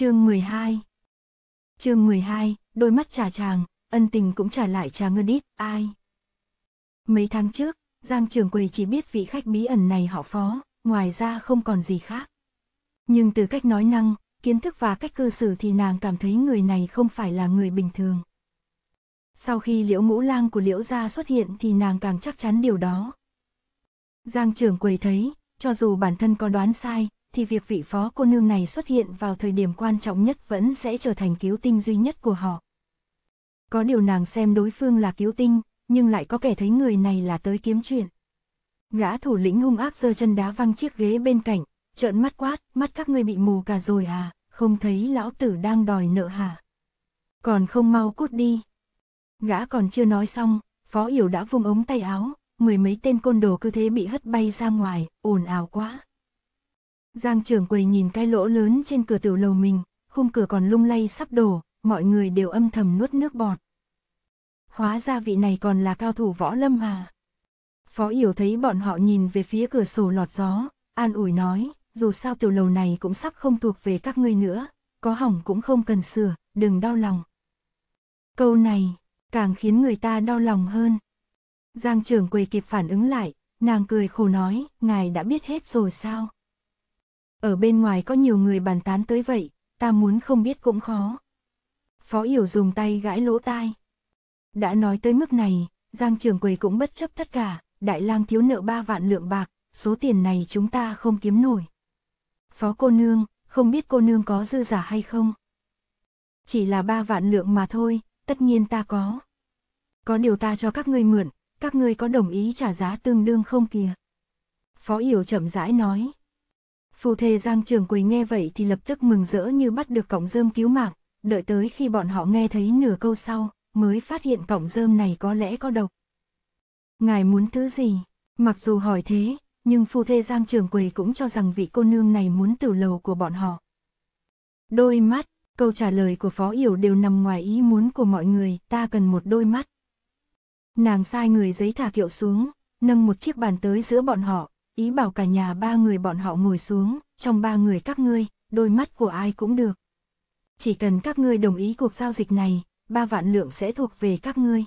Chương 12 Chương 12, đôi mắt trà chàng, ân tình cũng trả lại trà ngân ít, ai? Mấy tháng trước, Giang trường quầy chỉ biết vị khách bí ẩn này họ phó, ngoài ra không còn gì khác. Nhưng từ cách nói năng, kiến thức và cách cư xử thì nàng cảm thấy người này không phải là người bình thường. Sau khi liễu ngũ lang của liễu gia xuất hiện thì nàng càng chắc chắn điều đó. Giang trưởng quầy thấy, cho dù bản thân có đoán sai, thì việc vị phó cô nương này xuất hiện vào thời điểm quan trọng nhất vẫn sẽ trở thành cứu tinh duy nhất của họ. Có điều nàng xem đối phương là cứu tinh, nhưng lại có kẻ thấy người này là tới kiếm chuyện. Gã thủ lĩnh hung ác giơ chân đá văng chiếc ghế bên cạnh, trợn mắt quát, mắt các ngươi bị mù cả rồi à, không thấy lão tử đang đòi nợ hả? Còn không mau cút đi. Gã còn chưa nói xong, phó hiểu đã vung ống tay áo, mười mấy tên côn đồ cứ thế bị hất bay ra ngoài, ồn ào quá. Giang trưởng quầy nhìn cái lỗ lớn trên cửa tiểu lầu mình, khung cửa còn lung lay sắp đổ, mọi người đều âm thầm nuốt nước bọt. Hóa ra vị này còn là cao thủ võ lâm à? Phó Yểu thấy bọn họ nhìn về phía cửa sổ lọt gió, an ủi nói, dù sao tiểu lầu này cũng sắp không thuộc về các ngươi nữa, có hỏng cũng không cần sửa, đừng đau lòng. Câu này, càng khiến người ta đau lòng hơn. Giang trưởng quầy kịp phản ứng lại, nàng cười khổ nói, ngài đã biết hết rồi sao? ở bên ngoài có nhiều người bàn tán tới vậy, ta muốn không biết cũng khó. Phó Yểu dùng tay gãi lỗ tai. Đã nói tới mức này, Giang Trường Quầy cũng bất chấp tất cả, Đại lang thiếu nợ ba vạn lượng bạc, số tiền này chúng ta không kiếm nổi. Phó cô nương, không biết cô nương có dư giả hay không? Chỉ là ba vạn lượng mà thôi, tất nhiên ta có. Có điều ta cho các ngươi mượn, các ngươi có đồng ý trả giá tương đương không kìa? Phó Yểu chậm rãi nói. Phu thê Giang Trường Quỳ nghe vậy thì lập tức mừng rỡ như bắt được cọng rơm cứu mạng, đợi tới khi bọn họ nghe thấy nửa câu sau, mới phát hiện cọng rơm này có lẽ có độc. Ngài muốn thứ gì? Mặc dù hỏi thế, nhưng phu thê Giang Trường Quỳ cũng cho rằng vị cô nương này muốn tử lầu của bọn họ. Đôi mắt, câu trả lời của Phó Yểu đều nằm ngoài ý muốn của mọi người, ta cần một đôi mắt. Nàng sai người giấy thả kiệu xuống, nâng một chiếc bàn tới giữa bọn họ, ý bảo cả nhà ba người bọn họ ngồi xuống, trong ba người các ngươi, đôi mắt của ai cũng được. Chỉ cần các ngươi đồng ý cuộc giao dịch này, ba vạn lượng sẽ thuộc về các ngươi.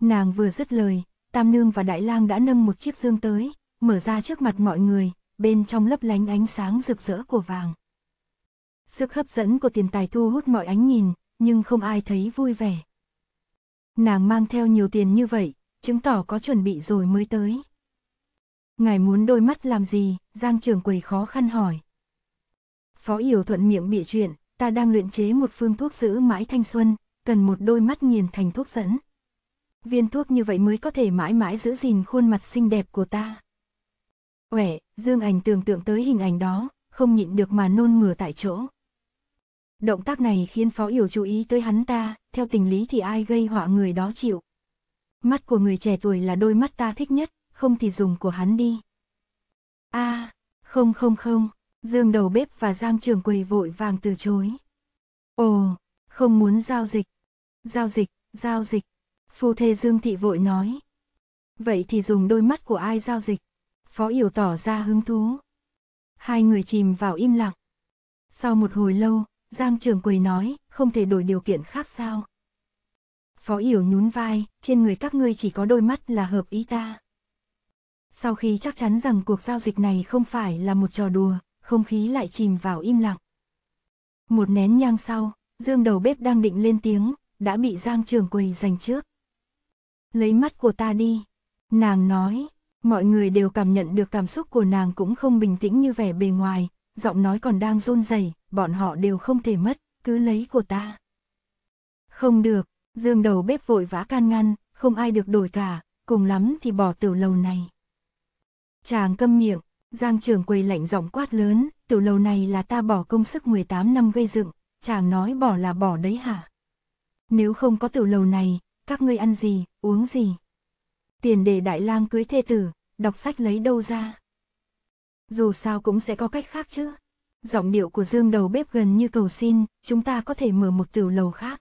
Nàng vừa dứt lời, Tam Nương và Đại Lang đã nâng một chiếc dương tới, mở ra trước mặt mọi người, bên trong lấp lánh ánh sáng rực rỡ của vàng. Sức hấp dẫn của tiền tài thu hút mọi ánh nhìn, nhưng không ai thấy vui vẻ. Nàng mang theo nhiều tiền như vậy, chứng tỏ có chuẩn bị rồi mới tới. Ngài muốn đôi mắt làm gì? Giang trưởng quầy khó khăn hỏi. Phó Yểu thuận miệng bịa chuyện, ta đang luyện chế một phương thuốc giữ mãi thanh xuân, cần một đôi mắt nghiền thành thuốc dẫn. Viên thuốc như vậy mới có thể mãi mãi giữ gìn khuôn mặt xinh đẹp của ta. Uẻ, Dương Ảnh tưởng tượng tới hình ảnh đó, không nhịn được mà nôn mửa tại chỗ. Động tác này khiến Phó Yểu chú ý tới hắn ta, theo tình lý thì ai gây họa người đó chịu. Mắt của người trẻ tuổi là đôi mắt ta thích nhất, không thì dùng của hắn đi. a à, không không không, dương đầu bếp và giang trường quầy vội vàng từ chối. Ồ, không muốn giao dịch. Giao dịch, giao dịch, phu thê dương thị vội nói. Vậy thì dùng đôi mắt của ai giao dịch? Phó Yểu tỏ ra hứng thú. Hai người chìm vào im lặng. Sau một hồi lâu, Giang trường quầy nói, không thể đổi điều kiện khác sao? Phó Yểu nhún vai, trên người các ngươi chỉ có đôi mắt là hợp ý ta. Sau khi chắc chắn rằng cuộc giao dịch này không phải là một trò đùa, không khí lại chìm vào im lặng. Một nén nhang sau, dương đầu bếp đang định lên tiếng, đã bị Giang Trường Quầy giành trước. Lấy mắt của ta đi, nàng nói, mọi người đều cảm nhận được cảm xúc của nàng cũng không bình tĩnh như vẻ bề ngoài, giọng nói còn đang run rẩy, bọn họ đều không thể mất, cứ lấy của ta. Không được, dương đầu bếp vội vã can ngăn, không ai được đổi cả, cùng lắm thì bỏ tiểu lầu này. Chàng câm miệng, Giang trưởng quầy lạnh giọng quát lớn, tiểu lầu này là ta bỏ công sức 18 năm gây dựng, chàng nói bỏ là bỏ đấy hả? Nếu không có tiểu lầu này, các ngươi ăn gì, uống gì? Tiền để đại lang cưới thê tử, đọc sách lấy đâu ra? Dù sao cũng sẽ có cách khác chứ. Giọng điệu của Dương đầu bếp gần như cầu xin, chúng ta có thể mở một tiểu lầu khác.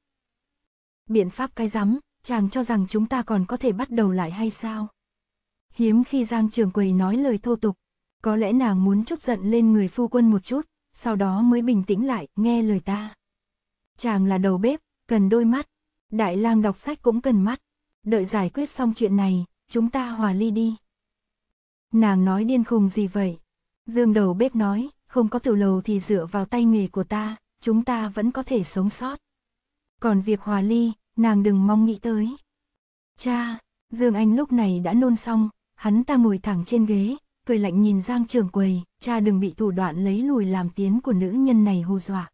Biện pháp cái rắm, chàng cho rằng chúng ta còn có thể bắt đầu lại hay sao? Hiếm khi Giang Trường Quầy nói lời thô tục, có lẽ nàng muốn chút giận lên người phu quân một chút, sau đó mới bình tĩnh lại, nghe lời ta. Chàng là đầu bếp, cần đôi mắt, đại lang đọc sách cũng cần mắt, đợi giải quyết xong chuyện này, chúng ta hòa ly đi. Nàng nói điên khùng gì vậy? Dương đầu bếp nói, không có tiểu lầu thì dựa vào tay nghề của ta, chúng ta vẫn có thể sống sót. Còn việc hòa ly, nàng đừng mong nghĩ tới. Cha, Dương Anh lúc này đã nôn xong, Hắn ta ngồi thẳng trên ghế, cười lạnh nhìn Giang trưởng quầy, cha đừng bị thủ đoạn lấy lùi làm tiếng của nữ nhân này hù dọa.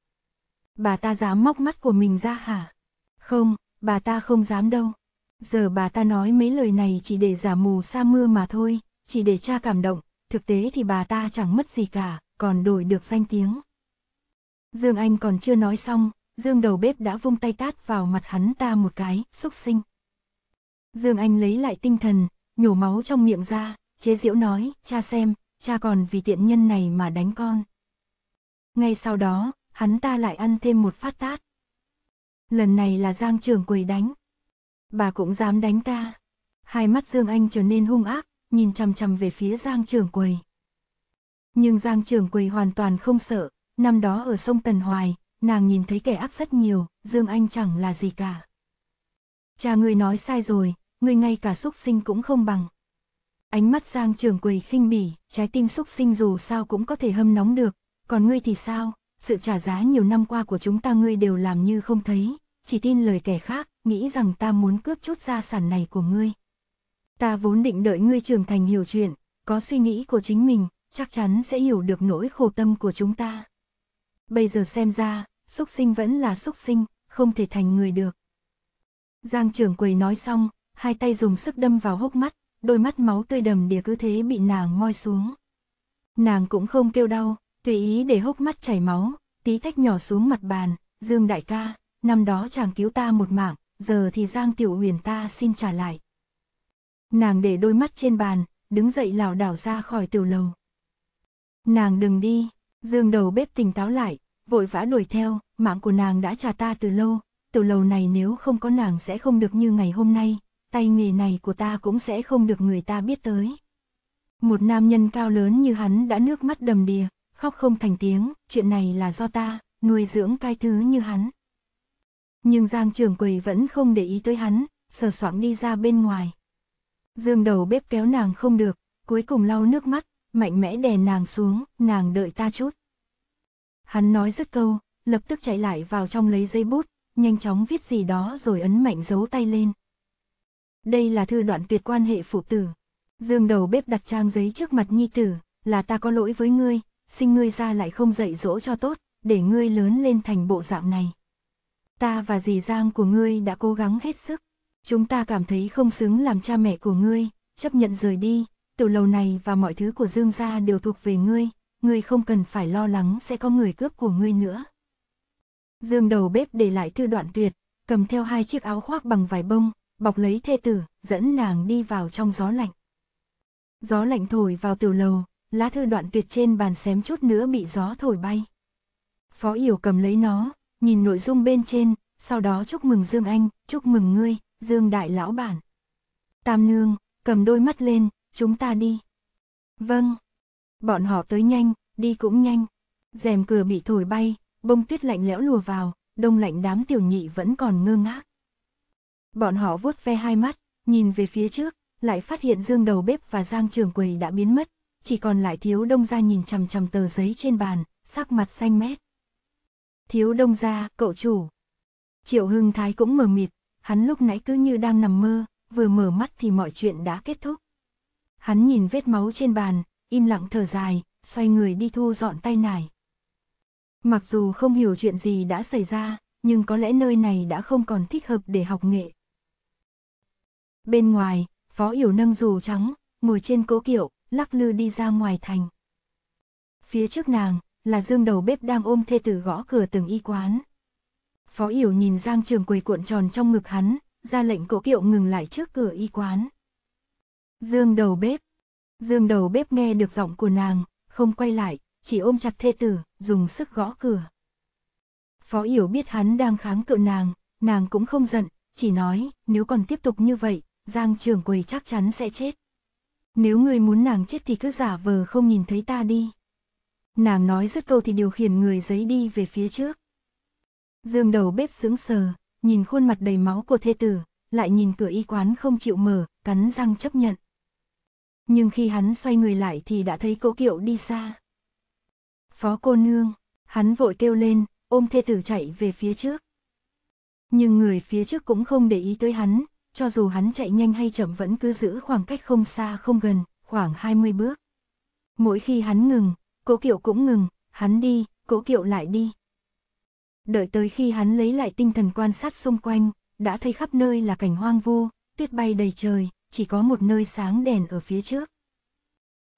Bà ta dám móc mắt của mình ra hả? Không, bà ta không dám đâu. Giờ bà ta nói mấy lời này chỉ để giả mù sa mưa mà thôi, chỉ để cha cảm động, thực tế thì bà ta chẳng mất gì cả, còn đổi được danh tiếng. Dương Anh còn chưa nói xong, Dương đầu bếp đã vung tay tát vào mặt hắn ta một cái, xúc sinh. Dương Anh lấy lại tinh thần, nhổ máu trong miệng ra, chế diễu nói, cha xem, cha còn vì tiện nhân này mà đánh con. Ngay sau đó, hắn ta lại ăn thêm một phát tát. Lần này là Giang trưởng quầy đánh. Bà cũng dám đánh ta. Hai mắt Dương Anh trở nên hung ác, nhìn chằm chằm về phía Giang trưởng quầy. Nhưng Giang trưởng quầy hoàn toàn không sợ, năm đó ở sông Tần Hoài, nàng nhìn thấy kẻ ác rất nhiều, Dương Anh chẳng là gì cả. Cha người nói sai rồi, ngươi ngay cả xúc sinh cũng không bằng. Ánh mắt Giang Trường Quỳ khinh bỉ, trái tim xúc sinh dù sao cũng có thể hâm nóng được, còn ngươi thì sao, sự trả giá nhiều năm qua của chúng ta ngươi đều làm như không thấy, chỉ tin lời kẻ khác, nghĩ rằng ta muốn cướp chút gia sản này của ngươi. Ta vốn định đợi ngươi trưởng thành hiểu chuyện, có suy nghĩ của chính mình, chắc chắn sẽ hiểu được nỗi khổ tâm của chúng ta. Bây giờ xem ra, xúc sinh vẫn là xúc sinh, không thể thành người được. Giang trưởng quầy nói xong, hai tay dùng sức đâm vào hốc mắt, đôi mắt máu tươi đầm đìa cứ thế bị nàng moi xuống. Nàng cũng không kêu đau, tùy ý để hốc mắt chảy máu, tí tách nhỏ xuống mặt bàn, Dương đại ca, năm đó chàng cứu ta một mạng, giờ thì Giang Tiểu Huyền ta xin trả lại. Nàng để đôi mắt trên bàn, đứng dậy lảo đảo ra khỏi tiểu lầu. Nàng đừng đi, Dương đầu bếp tỉnh táo lại, vội vã đuổi theo, mạng của nàng đã trả ta từ lâu, tiểu lầu này nếu không có nàng sẽ không được như ngày hôm nay, tay nghề này của ta cũng sẽ không được người ta biết tới. Một nam nhân cao lớn như hắn đã nước mắt đầm đìa, khóc không thành tiếng, chuyện này là do ta, nuôi dưỡng cai thứ như hắn. Nhưng Giang trưởng Quầy vẫn không để ý tới hắn, sờ soạn đi ra bên ngoài. Dương đầu bếp kéo nàng không được, cuối cùng lau nước mắt, mạnh mẽ đè nàng xuống, nàng đợi ta chút. Hắn nói rất câu, lập tức chạy lại vào trong lấy dây bút, nhanh chóng viết gì đó rồi ấn mạnh dấu tay lên, đây là thư đoạn tuyệt quan hệ phụ tử. Dương đầu bếp đặt trang giấy trước mặt nhi tử, là ta có lỗi với ngươi, sinh ngươi ra lại không dạy dỗ cho tốt, để ngươi lớn lên thành bộ dạng này. Ta và dì Giang của ngươi đã cố gắng hết sức, chúng ta cảm thấy không xứng làm cha mẹ của ngươi, chấp nhận rời đi, tiểu lầu này và mọi thứ của Dương gia đều thuộc về ngươi, ngươi không cần phải lo lắng sẽ có người cướp của ngươi nữa. Dương đầu bếp để lại thư đoạn tuyệt, cầm theo hai chiếc áo khoác bằng vải bông, bọc lấy thê tử, dẫn nàng đi vào trong gió lạnh. Gió lạnh thổi vào tiểu lầu, lá thư đoạn tuyệt trên bàn xém chút nữa bị gió thổi bay. Phó Yểu cầm lấy nó, nhìn nội dung bên trên, sau đó chúc mừng Dương Anh, chúc mừng ngươi, Dương Đại Lão Bản. Tam Nương, cầm đôi mắt lên, chúng ta đi. Vâng. Bọn họ tới nhanh, đi cũng nhanh. rèm cửa bị thổi bay, bông tuyết lạnh lẽo lùa vào, đông lạnh đám tiểu nhị vẫn còn ngơ ngác. Bọn họ vuốt ve hai mắt, nhìn về phía trước, lại phát hiện dương đầu bếp và giang trường quầy đã biến mất, chỉ còn lại thiếu đông ra nhìn chằm chằm tờ giấy trên bàn, sắc mặt xanh mét. Thiếu đông ra, cậu chủ. Triệu Hưng Thái cũng mờ mịt, hắn lúc nãy cứ như đang nằm mơ, vừa mở mắt thì mọi chuyện đã kết thúc. Hắn nhìn vết máu trên bàn, im lặng thở dài, xoay người đi thu dọn tay nải. Mặc dù không hiểu chuyện gì đã xảy ra, nhưng có lẽ nơi này đã không còn thích hợp để học nghệ. Bên ngoài, Phó Yểu nâng dù trắng, ngồi trên cố kiệu, lắc lư đi ra ngoài thành. Phía trước nàng, là dương đầu bếp đang ôm thê tử gõ cửa từng y quán. Phó Yểu nhìn Giang Trường Quỳ cuộn tròn trong ngực hắn, ra lệnh cố kiệu ngừng lại trước cửa y quán. Dương đầu bếp. Dương đầu bếp nghe được giọng của nàng, không quay lại, chỉ ôm chặt thê tử, dùng sức gõ cửa. Phó Yểu biết hắn đang kháng cự nàng, nàng cũng không giận, chỉ nói, nếu còn tiếp tục như vậy, Giang trưởng quầy chắc chắn sẽ chết. Nếu người muốn nàng chết thì cứ giả vờ không nhìn thấy ta đi. Nàng nói dứt câu thì điều khiển người giấy đi về phía trước. Dương đầu bếp sững sờ, nhìn khuôn mặt đầy máu của thê tử, lại nhìn cửa y quán không chịu mở, cắn răng chấp nhận. Nhưng khi hắn xoay người lại thì đã thấy cỗ kiệu đi xa. Phó cô nương, hắn vội kêu lên, ôm thê tử chạy về phía trước. Nhưng người phía trước cũng không để ý tới hắn, cho dù hắn chạy nhanh hay chậm vẫn cứ giữ khoảng cách không xa không gần, khoảng 20 bước. Mỗi khi hắn ngừng, cố kiệu cũng ngừng, hắn đi, cố kiệu lại đi. Đợi tới khi hắn lấy lại tinh thần quan sát xung quanh, đã thấy khắp nơi là cảnh hoang vu, tuyết bay đầy trời, chỉ có một nơi sáng đèn ở phía trước.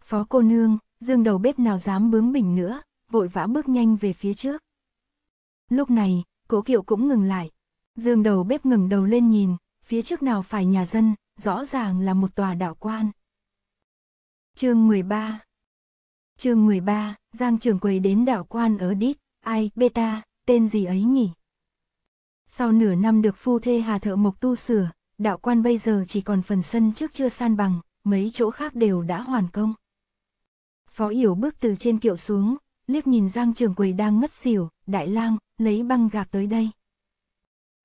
Phó cô nương, dương đầu bếp nào dám bướng bỉnh nữa, vội vã bước nhanh về phía trước. Lúc này, cố kiệu cũng ngừng lại. Dương đầu bếp ngừng đầu lên nhìn, phía trước nào phải nhà dân, rõ ràng là một tòa đạo quan. chương 13 chương 13, Giang Trường Quầy đến đạo quan ở Đít, ai, beta, tên gì ấy nhỉ? Sau nửa năm được phu thê Hà Thợ Mộc tu sửa, đạo quan bây giờ chỉ còn phần sân trước chưa san bằng, mấy chỗ khác đều đã hoàn công. Phó Yểu bước từ trên kiệu xuống, liếc nhìn Giang Trường Quầy đang ngất xỉu, đại lang, lấy băng gạc tới đây.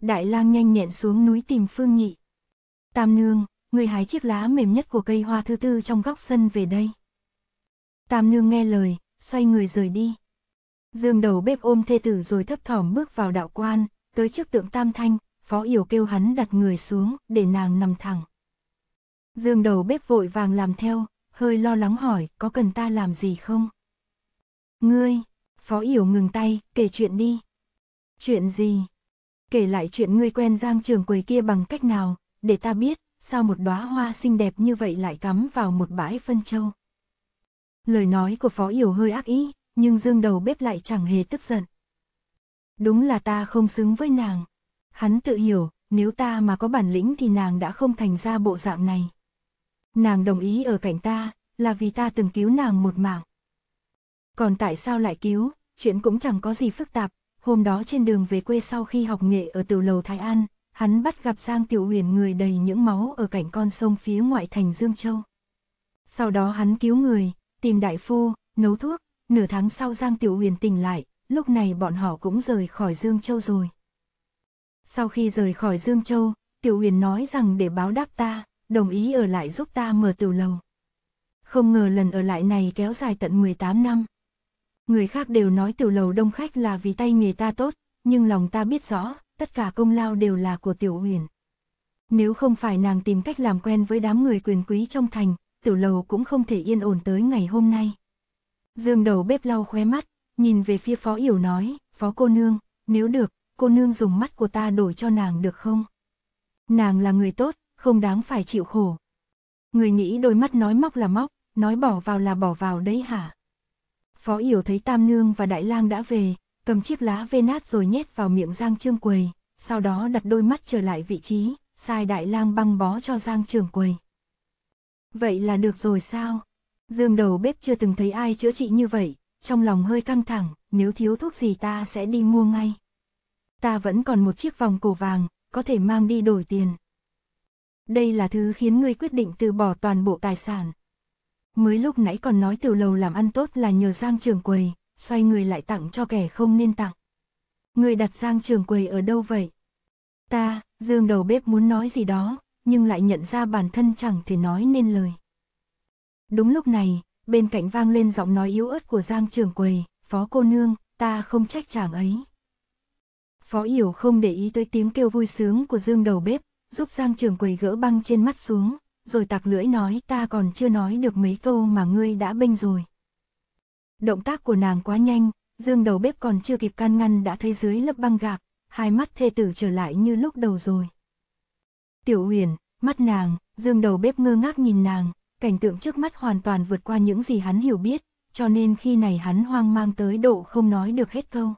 Đại lang nhanh nhẹn xuống núi tìm Phương Nhị. Tam nương, người hái chiếc lá mềm nhất của cây hoa thứ tư trong góc sân về đây. Tam nương nghe lời, xoay người rời đi. Dương đầu bếp ôm thê tử rồi thấp thỏm bước vào đạo quan, tới trước tượng tam thanh, phó yểu kêu hắn đặt người xuống để nàng nằm thẳng. Dương đầu bếp vội vàng làm theo, hơi lo lắng hỏi có cần ta làm gì không? Ngươi, phó yểu ngừng tay, kể chuyện đi. Chuyện gì? kể lại chuyện ngươi quen Giang Trường Quầy kia bằng cách nào, để ta biết, sao một đóa hoa xinh đẹp như vậy lại cắm vào một bãi phân châu. Lời nói của Phó Yểu hơi ác ý, nhưng Dương đầu bếp lại chẳng hề tức giận. Đúng là ta không xứng với nàng. Hắn tự hiểu, nếu ta mà có bản lĩnh thì nàng đã không thành ra bộ dạng này. Nàng đồng ý ở cạnh ta, là vì ta từng cứu nàng một mạng. Còn tại sao lại cứu, chuyện cũng chẳng có gì phức tạp, Hôm đó trên đường về quê sau khi học nghệ ở tiểu lầu Thái An, hắn bắt gặp Giang Tiểu Huyền người đầy những máu ở cạnh con sông phía ngoại thành Dương Châu. Sau đó hắn cứu người, tìm đại phu, nấu thuốc, nửa tháng sau Giang Tiểu Huyền tỉnh lại, lúc này bọn họ cũng rời khỏi Dương Châu rồi. Sau khi rời khỏi Dương Châu, Tiểu Huyền nói rằng để báo đáp ta, đồng ý ở lại giúp ta mở tiểu lầu. Không ngờ lần ở lại này kéo dài tận 18 năm. Người khác đều nói tiểu lầu đông khách là vì tay nghề ta tốt, nhưng lòng ta biết rõ, tất cả công lao đều là của tiểu huyền. Nếu không phải nàng tìm cách làm quen với đám người quyền quý trong thành, tiểu lầu cũng không thể yên ổn tới ngày hôm nay. Dương đầu bếp lau khóe mắt, nhìn về phía phó yểu nói, phó cô nương, nếu được, cô nương dùng mắt của ta đổi cho nàng được không? Nàng là người tốt, không đáng phải chịu khổ. Người nghĩ đôi mắt nói móc là móc, nói bỏ vào là bỏ vào đấy hả? Phó Yểu thấy Tam Nương và Đại Lang đã về, cầm chiếc lá vê nát rồi nhét vào miệng Giang Trương Quầy, sau đó đặt đôi mắt trở lại vị trí, sai Đại Lang băng bó cho Giang Trường Quầy. Vậy là được rồi sao? Dương đầu bếp chưa từng thấy ai chữa trị như vậy, trong lòng hơi căng thẳng, nếu thiếu thuốc gì ta sẽ đi mua ngay. Ta vẫn còn một chiếc vòng cổ vàng, có thể mang đi đổi tiền. Đây là thứ khiến ngươi quyết định từ bỏ toàn bộ tài sản, mới lúc nãy còn nói tiểu lầu làm ăn tốt là nhờ Giang Trường Quầy, xoay người lại tặng cho kẻ không nên tặng. Người đặt Giang Trường Quầy ở đâu vậy? Ta, Dương đầu bếp muốn nói gì đó, nhưng lại nhận ra bản thân chẳng thể nói nên lời. Đúng lúc này, bên cạnh vang lên giọng nói yếu ớt của Giang Trường Quầy, phó cô nương, ta không trách chàng ấy. Phó hiểu không để ý tới tiếng kêu vui sướng của Dương đầu bếp, giúp Giang Trường Quầy gỡ băng trên mắt xuống, rồi tạc lưỡi nói ta còn chưa nói được mấy câu mà ngươi đã bênh rồi. Động tác của nàng quá nhanh, dương đầu bếp còn chưa kịp can ngăn đã thấy dưới lớp băng gạc, hai mắt thê tử trở lại như lúc đầu rồi. Tiểu huyền, mắt nàng, dương đầu bếp ngơ ngác nhìn nàng, cảnh tượng trước mắt hoàn toàn vượt qua những gì hắn hiểu biết, cho nên khi này hắn hoang mang tới độ không nói được hết câu.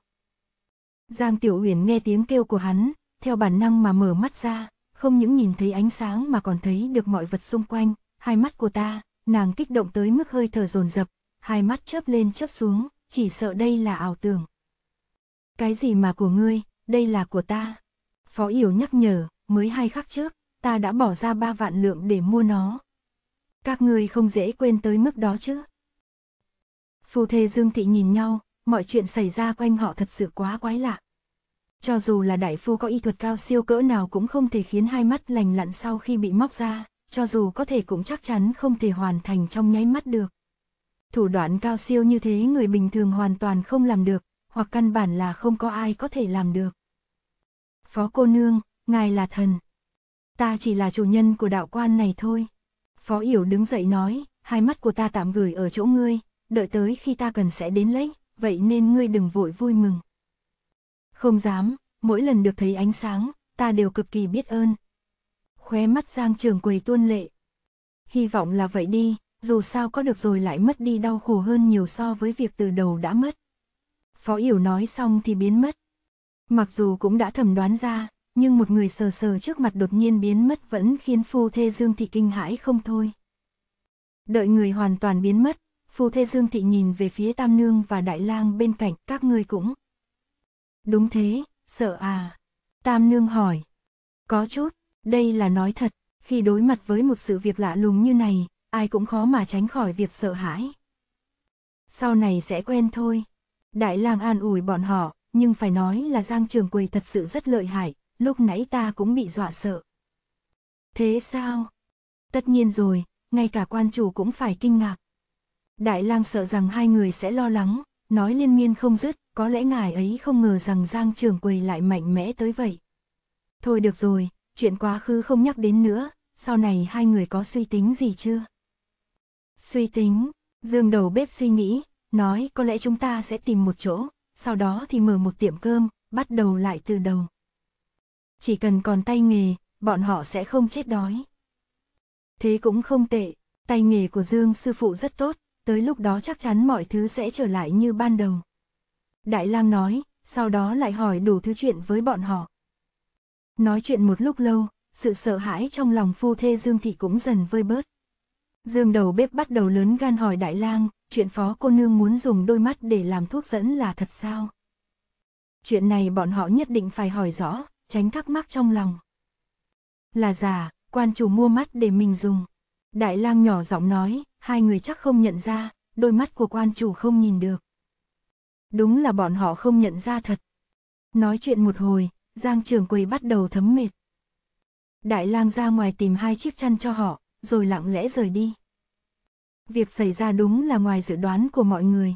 Giang Tiểu Uyển nghe tiếng kêu của hắn, theo bản năng mà mở mắt ra, không những nhìn thấy ánh sáng mà còn thấy được mọi vật xung quanh, hai mắt của ta, nàng kích động tới mức hơi thở dồn dập, hai mắt chớp lên chớp xuống, chỉ sợ đây là ảo tưởng. Cái gì mà của ngươi, đây là của ta. Phó Yểu nhắc nhở, mới hai khắc trước, ta đã bỏ ra ba vạn lượng để mua nó. Các ngươi không dễ quên tới mức đó chứ. Phù thê Dương Thị nhìn nhau, mọi chuyện xảy ra quanh họ thật sự quá quái lạ cho dù là đại phu có y thuật cao siêu cỡ nào cũng không thể khiến hai mắt lành lặn sau khi bị móc ra, cho dù có thể cũng chắc chắn không thể hoàn thành trong nháy mắt được. Thủ đoạn cao siêu như thế người bình thường hoàn toàn không làm được, hoặc căn bản là không có ai có thể làm được. Phó cô nương, ngài là thần. Ta chỉ là chủ nhân của đạo quan này thôi. Phó Yểu đứng dậy nói, hai mắt của ta tạm gửi ở chỗ ngươi, đợi tới khi ta cần sẽ đến lấy, vậy nên ngươi đừng vội vui mừng. Không dám, mỗi lần được thấy ánh sáng, ta đều cực kỳ biết ơn. Khóe mắt Giang Trường quỳ tuôn lệ. Hy vọng là vậy đi, dù sao có được rồi lại mất đi đau khổ hơn nhiều so với việc từ đầu đã mất. Phó Yểu nói xong thì biến mất. Mặc dù cũng đã thẩm đoán ra, nhưng một người sờ sờ trước mặt đột nhiên biến mất vẫn khiến phu thê Dương Thị kinh hãi không thôi. Đợi người hoàn toàn biến mất, phu thê Dương Thị nhìn về phía Tam Nương và Đại Lang bên cạnh các ngươi cũng. Đúng thế, sợ à? Tam nương hỏi. Có chút, đây là nói thật, khi đối mặt với một sự việc lạ lùng như này, ai cũng khó mà tránh khỏi việc sợ hãi. Sau này sẽ quen thôi. Đại lang an ủi bọn họ, nhưng phải nói là Giang Trường Quỳ thật sự rất lợi hại, lúc nãy ta cũng bị dọa sợ. Thế sao? Tất nhiên rồi, ngay cả quan chủ cũng phải kinh ngạc. Đại lang sợ rằng hai người sẽ lo lắng, nói liên miên không dứt, có lẽ ngài ấy không ngờ rằng Giang Trường Quầy lại mạnh mẽ tới vậy. Thôi được rồi, chuyện quá khứ không nhắc đến nữa, sau này hai người có suy tính gì chưa? Suy tính, dương đầu bếp suy nghĩ, nói có lẽ chúng ta sẽ tìm một chỗ, sau đó thì mở một tiệm cơm, bắt đầu lại từ đầu. Chỉ cần còn tay nghề, bọn họ sẽ không chết đói. Thế cũng không tệ, tay nghề của Dương sư phụ rất tốt, tới lúc đó chắc chắn mọi thứ sẽ trở lại như ban đầu. Đại lang nói, sau đó lại hỏi đủ thứ chuyện với bọn họ. Nói chuyện một lúc lâu, sự sợ hãi trong lòng phu thê Dương Thị cũng dần vơi bớt. Dương đầu bếp bắt đầu lớn gan hỏi Đại lang, chuyện phó cô nương muốn dùng đôi mắt để làm thuốc dẫn là thật sao? Chuyện này bọn họ nhất định phải hỏi rõ, tránh thắc mắc trong lòng. Là giả, quan chủ mua mắt để mình dùng. Đại lang nhỏ giọng nói, hai người chắc không nhận ra, đôi mắt của quan chủ không nhìn được. Đúng là bọn họ không nhận ra thật. Nói chuyện một hồi, Giang trưởng quầy bắt đầu thấm mệt. Đại lang ra ngoài tìm hai chiếc chăn cho họ, rồi lặng lẽ rời đi. Việc xảy ra đúng là ngoài dự đoán của mọi người.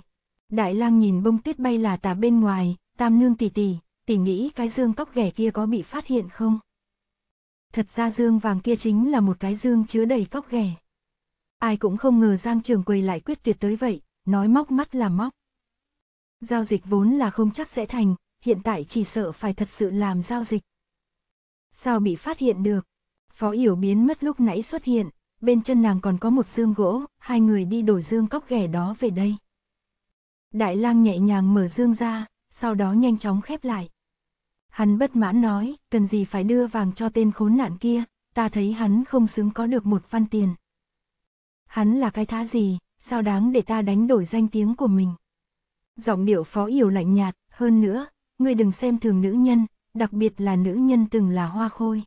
Đại lang nhìn bông tuyết bay là tà bên ngoài, tam nương tỉ tỉ, tỉ nghĩ cái dương tóc ghẻ kia có bị phát hiện không? thật ra dương vàng kia chính là một cái dương chứa đầy cóc ghẻ. Ai cũng không ngờ Giang Trường Quầy lại quyết tuyệt tới vậy, nói móc mắt là móc. Giao dịch vốn là không chắc sẽ thành, hiện tại chỉ sợ phải thật sự làm giao dịch. Sao bị phát hiện được? Phó Yểu biến mất lúc nãy xuất hiện, bên chân nàng còn có một dương gỗ, hai người đi đổi dương cóc ghẻ đó về đây. Đại lang nhẹ nhàng mở dương ra, sau đó nhanh chóng khép lại. Hắn bất mãn nói, cần gì phải đưa vàng cho tên khốn nạn kia, ta thấy hắn không xứng có được một văn tiền. Hắn là cái thá gì, sao đáng để ta đánh đổi danh tiếng của mình. Giọng điệu phó yểu lạnh nhạt, hơn nữa, ngươi đừng xem thường nữ nhân, đặc biệt là nữ nhân từng là hoa khôi.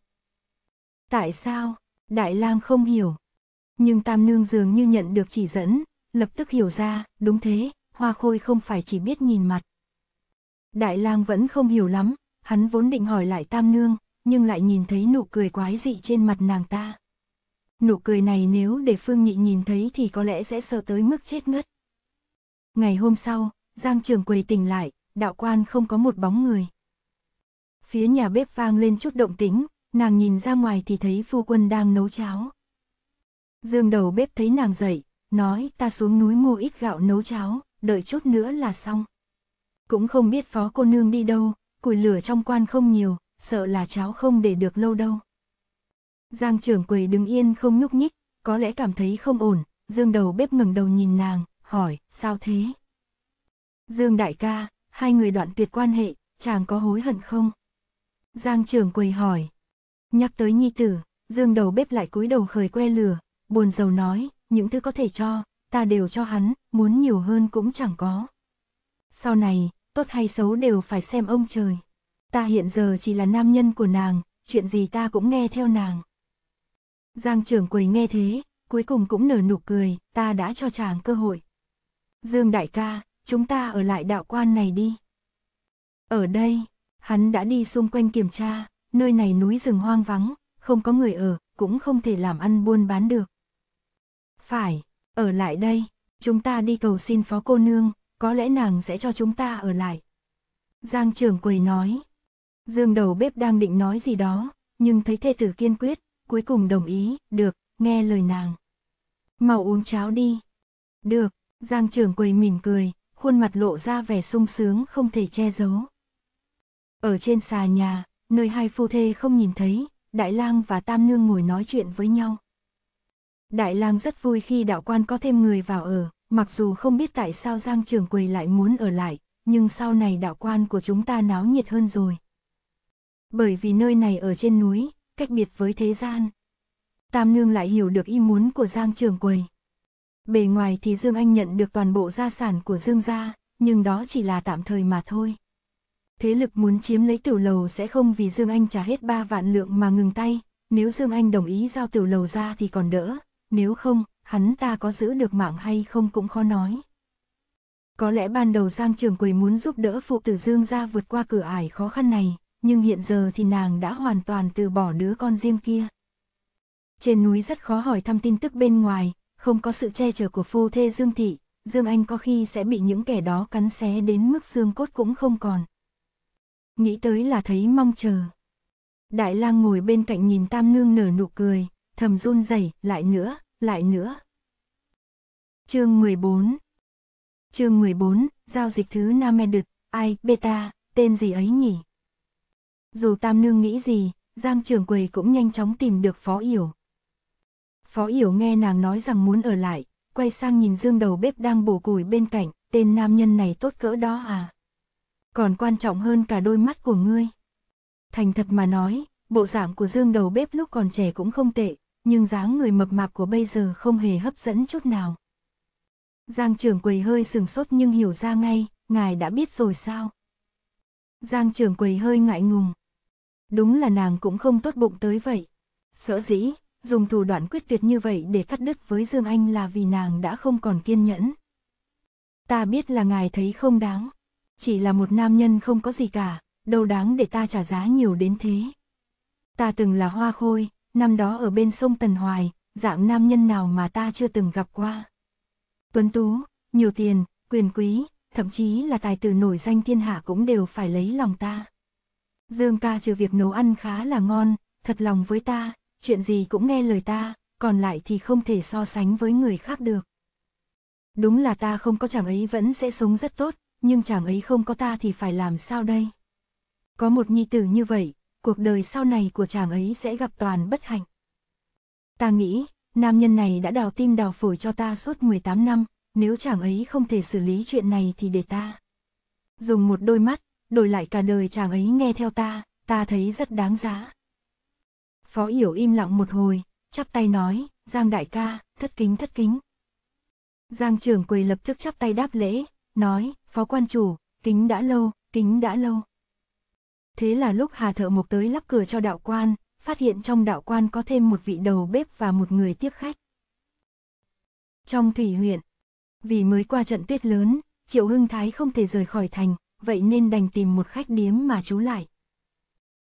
Tại sao? Đại lang không hiểu. Nhưng Tam Nương dường như nhận được chỉ dẫn, lập tức hiểu ra, đúng thế, hoa khôi không phải chỉ biết nhìn mặt. Đại lang vẫn không hiểu lắm, hắn vốn định hỏi lại tam nương, nhưng lại nhìn thấy nụ cười quái dị trên mặt nàng ta. Nụ cười này nếu để Phương Nhị nhìn thấy thì có lẽ sẽ sợ tới mức chết ngất. Ngày hôm sau, Giang Trường quỳ tỉnh lại, đạo quan không có một bóng người. Phía nhà bếp vang lên chút động tĩnh, nàng nhìn ra ngoài thì thấy phu quân đang nấu cháo. Dương đầu bếp thấy nàng dậy, nói ta xuống núi mua ít gạo nấu cháo, đợi chút nữa là xong. Cũng không biết phó cô nương đi đâu, củi lửa trong quan không nhiều, sợ là cháo không để được lâu đâu. Giang trưởng quầy đứng yên không nhúc nhích, có lẽ cảm thấy không ổn, Dương đầu bếp ngẩng đầu nhìn nàng, hỏi, sao thế? Dương đại ca, hai người đoạn tuyệt quan hệ, chàng có hối hận không? Giang trưởng quầy hỏi. Nhắc tới nhi tử, Dương đầu bếp lại cúi đầu khởi que lửa, buồn rầu nói, những thứ có thể cho, ta đều cho hắn, muốn nhiều hơn cũng chẳng có. Sau này, tốt hay xấu đều phải xem ông trời. Ta hiện giờ chỉ là nam nhân của nàng, chuyện gì ta cũng nghe theo nàng. Giang trưởng quầy nghe thế, cuối cùng cũng nở nụ cười, ta đã cho chàng cơ hội. Dương đại ca, chúng ta ở lại đạo quan này đi. Ở đây, hắn đã đi xung quanh kiểm tra, nơi này núi rừng hoang vắng, không có người ở, cũng không thể làm ăn buôn bán được. Phải, ở lại đây, chúng ta đi cầu xin phó cô nương, có lẽ nàng sẽ cho chúng ta ở lại. Giang trưởng quầy nói. Dương đầu bếp đang định nói gì đó, nhưng thấy thê tử kiên quyết, cuối cùng đồng ý, được, nghe lời nàng. Mau uống cháo đi. Được, Giang trưởng quầy mỉm cười, khuôn mặt lộ ra vẻ sung sướng không thể che giấu. Ở trên xà nhà, nơi hai phu thê không nhìn thấy, Đại Lang và Tam Nương ngồi nói chuyện với nhau. Đại Lang rất vui khi đạo quan có thêm người vào ở, Mặc dù không biết tại sao Giang Trường Quầy lại muốn ở lại, nhưng sau này đạo quan của chúng ta náo nhiệt hơn rồi. Bởi vì nơi này ở trên núi, cách biệt với thế gian. Tam Nương lại hiểu được ý muốn của Giang Trường Quầy. Bề ngoài thì Dương Anh nhận được toàn bộ gia sản của Dương gia, nhưng đó chỉ là tạm thời mà thôi. Thế lực muốn chiếm lấy tiểu lầu sẽ không vì Dương Anh trả hết 3 vạn lượng mà ngừng tay, nếu Dương Anh đồng ý giao tiểu lầu ra thì còn đỡ, nếu không, hắn ta có giữ được mạng hay không cũng khó nói. Có lẽ ban đầu Giang Trường Quỳ muốn giúp đỡ phụ tử Dương ra vượt qua cửa ải khó khăn này, nhưng hiện giờ thì nàng đã hoàn toàn từ bỏ đứa con riêng kia. Trên núi rất khó hỏi thăm tin tức bên ngoài, không có sự che chở của phu thê Dương Thị, Dương Anh có khi sẽ bị những kẻ đó cắn xé đến mức xương cốt cũng không còn. Nghĩ tới là thấy mong chờ. Đại lang ngồi bên cạnh nhìn Tam Nương nở nụ cười, thầm run rẩy lại nữa, lại nữa. Chương 14 Chương 14, giao dịch thứ năm Namedut, ai, beta, tên gì ấy nhỉ? Dù Tam Nương nghĩ gì, Giang trưởng quầy cũng nhanh chóng tìm được Phó Yểu. Phó Yểu nghe nàng nói rằng muốn ở lại, quay sang nhìn dương đầu bếp đang bổ củi bên cạnh, tên nam nhân này tốt cỡ đó à? Còn quan trọng hơn cả đôi mắt của ngươi. Thành thật mà nói, bộ dạng của dương đầu bếp lúc còn trẻ cũng không tệ, nhưng dáng người mập mạp của bây giờ không hề hấp dẫn chút nào. Giang trưởng quầy hơi sừng sốt nhưng hiểu ra ngay, ngài đã biết rồi sao? Giang trưởng quầy hơi ngại ngùng. Đúng là nàng cũng không tốt bụng tới vậy. Sở dĩ, dùng thủ đoạn quyết tuyệt như vậy để cắt đứt với Dương Anh là vì nàng đã không còn kiên nhẫn. Ta biết là ngài thấy không đáng. Chỉ là một nam nhân không có gì cả, đâu đáng để ta trả giá nhiều đến thế. Ta từng là hoa khôi, năm đó ở bên sông Tần Hoài, dạng nam nhân nào mà ta chưa từng gặp qua. Tuấn Tú, nhiều tiền, quyền quý, thậm chí là tài tử nổi danh thiên hạ cũng đều phải lấy lòng ta. Dương ca trừ việc nấu ăn khá là ngon, thật lòng với ta, chuyện gì cũng nghe lời ta, còn lại thì không thể so sánh với người khác được. Đúng là ta không có chàng ấy vẫn sẽ sống rất tốt, nhưng chàng ấy không có ta thì phải làm sao đây? Có một nhi tử như vậy, cuộc đời sau này của chàng ấy sẽ gặp toàn bất hạnh. Ta nghĩ, nam nhân này đã đào tim đào phổi cho ta suốt 18 năm, nếu chàng ấy không thể xử lý chuyện này thì để ta. Dùng một đôi mắt, đổi lại cả đời chàng ấy nghe theo ta, ta thấy rất đáng giá. Phó Yểu im lặng một hồi, chắp tay nói, Giang đại ca, thất kính thất kính. Giang trưởng quầy lập tức chắp tay đáp lễ, nói, Phó quan chủ, kính đã lâu, kính đã lâu. Thế là lúc Hà Thợ Mộc tới lắp cửa cho đạo quan, phát hiện trong đạo quan có thêm một vị đầu bếp và một người tiếp khách. Trong thủy huyện, vì mới qua trận tuyết lớn, Triệu Hưng Thái không thể rời khỏi thành, vậy nên đành tìm một khách điếm mà trú lại.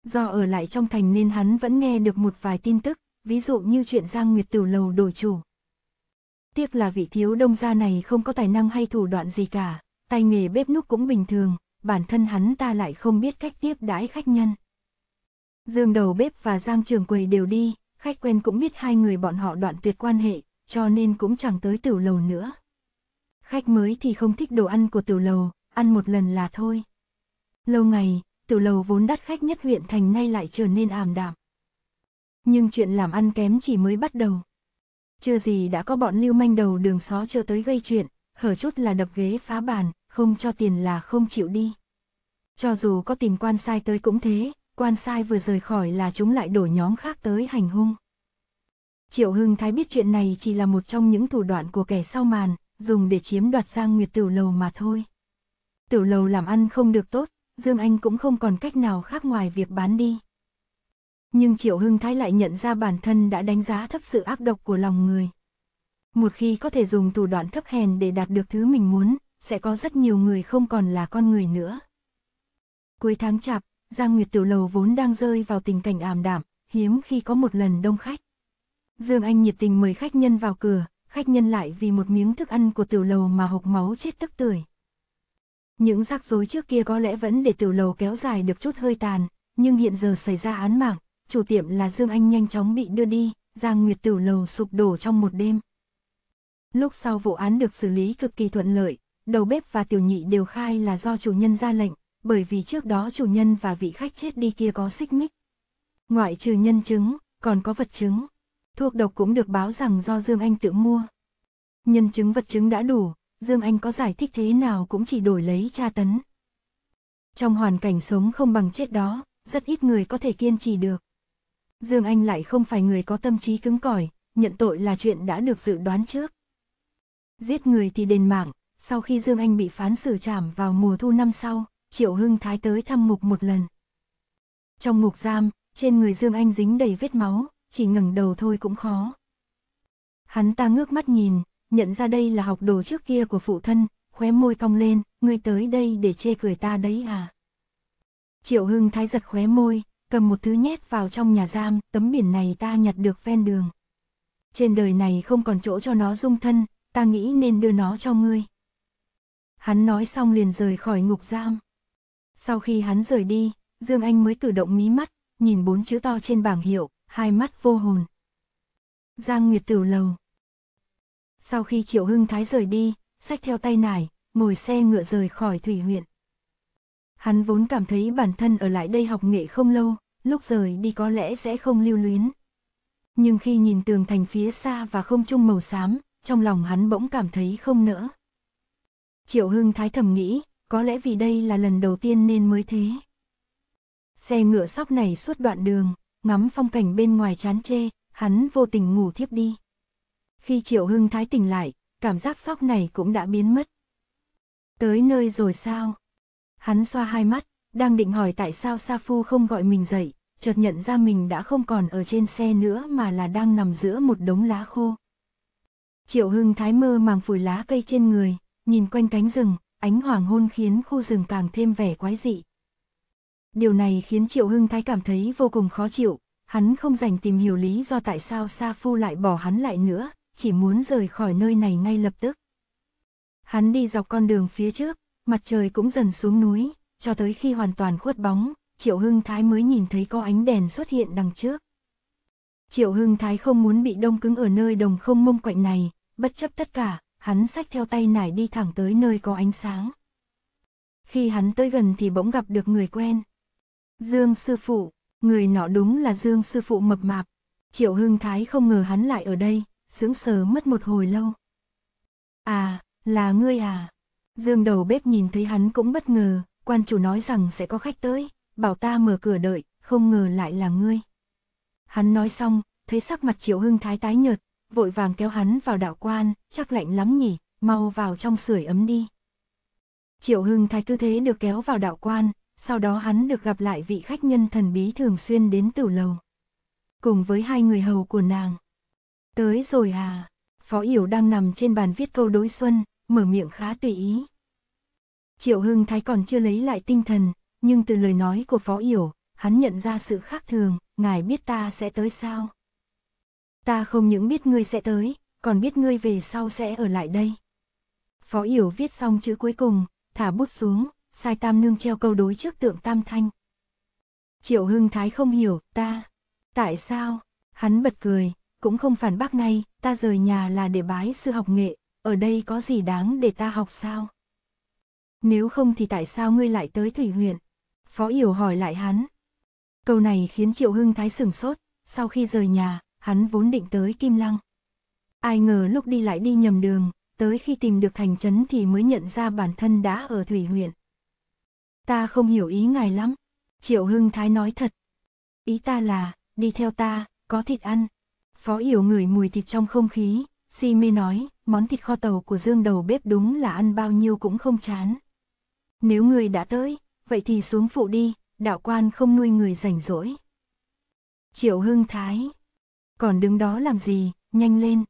Do ở lại trong thành nên hắn vẫn nghe được một vài tin tức, ví dụ như chuyện Giang Nguyệt Tử Lầu đổi chủ. Tiếc là vị thiếu đông gia này không có tài năng hay thủ đoạn gì cả, tay nghề bếp núc cũng bình thường, bản thân hắn ta lại không biết cách tiếp đãi khách nhân. Dương đầu bếp và giang trường quầy đều đi, khách quen cũng biết hai người bọn họ đoạn tuyệt quan hệ, cho nên cũng chẳng tới tiểu lầu nữa. Khách mới thì không thích đồ ăn của tiểu lầu, ăn một lần là thôi. Lâu ngày, tiểu lầu vốn đắt khách nhất huyện thành nay lại trở nên ảm đạm. Nhưng chuyện làm ăn kém chỉ mới bắt đầu. Chưa gì đã có bọn lưu manh đầu đường xó chưa tới gây chuyện, hở chút là đập ghế phá bàn, không cho tiền là không chịu đi. Cho dù có tìm quan sai tới cũng thế, quan sai vừa rời khỏi là chúng lại đổi nhóm khác tới hành hung. Triệu Hưng Thái biết chuyện này chỉ là một trong những thủ đoạn của kẻ sau màn, dùng để chiếm đoạt Giang Nguyệt Tiểu Lầu mà thôi. Tiểu Lầu làm ăn không được tốt, Dương Anh cũng không còn cách nào khác ngoài việc bán đi. Nhưng Triệu Hưng Thái lại nhận ra bản thân đã đánh giá thấp sự ác độc của lòng người. Một khi có thể dùng thủ đoạn thấp hèn để đạt được thứ mình muốn, sẽ có rất nhiều người không còn là con người nữa. Cuối tháng chạp, Giang Nguyệt Tiểu Lầu vốn đang rơi vào tình cảnh ảm đạm, hiếm khi có một lần đông khách. Dương Anh nhiệt tình mời khách nhân vào cửa, khách nhân lại vì một miếng thức ăn của tiểu lầu mà hộc máu chết tức tưởi. Những rắc rối trước kia có lẽ vẫn để tiểu lầu kéo dài được chút hơi tàn, nhưng hiện giờ xảy ra án mạng, chủ tiệm là Dương Anh nhanh chóng bị đưa đi, Giang Nguyệt tiểu lầu sụp đổ trong một đêm. Lúc sau vụ án được xử lý cực kỳ thuận lợi, đầu bếp và tiểu nhị đều khai là do chủ nhân ra lệnh, bởi vì trước đó chủ nhân và vị khách chết đi kia có xích mích. Ngoại trừ nhân chứng, còn có vật chứng. Thuốc độc cũng được báo rằng do Dương Anh tự mua. Nhân chứng vật chứng đã đủ, Dương Anh có giải thích thế nào cũng chỉ đổi lấy tra tấn. Trong hoàn cảnh sống không bằng chết đó, rất ít người có thể kiên trì được. Dương Anh lại không phải người có tâm trí cứng cỏi, nhận tội là chuyện đã được dự đoán trước. Giết người thì đền mạng, sau khi Dương Anh bị phán xử trảm vào mùa thu năm sau, Triệu Hưng Thái tới thăm ngục một lần. Trong ngục giam, trên người Dương Anh dính đầy vết máu, chỉ ngẩng đầu thôi cũng khó. Hắn ta ngước mắt nhìn, nhận ra đây là học đồ trước kia của phụ thân, khóe môi cong lên, ngươi tới đây để chê cười ta đấy à. Triệu Hưng Thái giật khóe môi, cầm một thứ nhét vào trong nhà giam, tấm biển này ta nhặt được ven đường. Trên đời này không còn chỗ cho nó dung thân, ta nghĩ nên đưa nó cho ngươi hắn nói xong liền rời khỏi ngục giam. Sau khi hắn rời đi, Dương Anh mới cử động mí mắt, nhìn bốn chữ to trên bảng hiệu, hai mắt vô hồn. Giang Nguyệt Tử Lầu Sau khi Triệu Hưng Thái rời đi, sách theo tay nải, ngồi xe ngựa rời khỏi thủy huyện. Hắn vốn cảm thấy bản thân ở lại đây học nghệ không lâu, lúc rời đi có lẽ sẽ không lưu luyến. Nhưng khi nhìn tường thành phía xa và không trung màu xám, trong lòng hắn bỗng cảm thấy không nỡ. Triệu Hưng Thái thầm nghĩ, có lẽ vì đây là lần đầu tiên nên mới thế. Xe ngựa sóc này suốt đoạn đường, ngắm phong cảnh bên ngoài chán chê, hắn vô tình ngủ thiếp đi. Khi Triệu Hưng Thái tỉnh lại, cảm giác sóc này cũng đã biến mất. Tới nơi rồi sao? Hắn xoa hai mắt, đang định hỏi tại sao Sa Phu không gọi mình dậy, chợt nhận ra mình đã không còn ở trên xe nữa mà là đang nằm giữa một đống lá khô. Triệu Hưng Thái mơ màng phủi lá cây trên người, nhìn quanh cánh rừng, ánh hoàng hôn khiến khu rừng càng thêm vẻ quái dị. Điều này khiến Triệu Hưng Thái cảm thấy vô cùng khó chịu, hắn không dành tìm hiểu lý do tại sao Sa Phu lại bỏ hắn lại nữa, chỉ muốn rời khỏi nơi này ngay lập tức. Hắn đi dọc con đường phía trước, mặt trời cũng dần xuống núi, cho tới khi hoàn toàn khuất bóng, Triệu Hưng Thái mới nhìn thấy có ánh đèn xuất hiện đằng trước. Triệu Hưng Thái không muốn bị đông cứng ở nơi đồng không mông quạnh này, bất chấp tất cả, hắn xách theo tay nải đi thẳng tới nơi có ánh sáng. Khi hắn tới gần thì bỗng gặp được người quen. Dương sư phụ, người nọ đúng là Dương sư phụ mập mạp. Triệu Hưng Thái không ngờ hắn lại ở đây, sững sờ mất một hồi lâu. À, là ngươi à? Dương đầu bếp nhìn thấy hắn cũng bất ngờ, quan chủ nói rằng sẽ có khách tới, bảo ta mở cửa đợi, không ngờ lại là ngươi. Hắn nói xong, thấy sắc mặt Triệu Hưng Thái tái nhợt, vội vàng kéo hắn vào đạo quan, chắc lạnh lắm nhỉ, mau vào trong sưởi ấm đi. Triệu Hưng Thái cứ thế được kéo vào đạo quan, sau đó hắn được gặp lại vị khách nhân thần bí thường xuyên đến tử lầu. Cùng với hai người hầu của nàng. Tới rồi à, Phó Yểu đang nằm trên bàn viết câu đối xuân, mở miệng khá tùy ý. Triệu Hưng Thái còn chưa lấy lại tinh thần, nhưng từ lời nói của Phó Yểu, hắn nhận ra sự khác thường, ngài biết ta sẽ tới sao ta không những biết ngươi sẽ tới, còn biết ngươi về sau sẽ ở lại đây. Phó Yểu viết xong chữ cuối cùng, thả bút xuống, sai tam nương treo câu đối trước tượng tam thanh. Triệu Hưng Thái không hiểu, ta, tại sao, hắn bật cười, cũng không phản bác ngay, ta rời nhà là để bái sư học nghệ, ở đây có gì đáng để ta học sao? Nếu không thì tại sao ngươi lại tới Thủy huyện? Phó Yểu hỏi lại hắn. Câu này khiến Triệu Hưng Thái sửng sốt, sau khi rời nhà, hắn vốn định tới Kim Lăng. Ai ngờ lúc đi lại đi nhầm đường, tới khi tìm được thành trấn thì mới nhận ra bản thân đã ở Thủy huyện. Ta không hiểu ý ngài lắm, Triệu Hưng Thái nói thật. Ý ta là, đi theo ta, có thịt ăn. Phó hiểu ngửi mùi thịt trong không khí, si mê nói, món thịt kho tàu của Dương đầu bếp đúng là ăn bao nhiêu cũng không chán. Nếu người đã tới, vậy thì xuống phụ đi, đạo quan không nuôi người rảnh rỗi. Triệu Hưng Thái còn đứng đó làm gì, nhanh lên.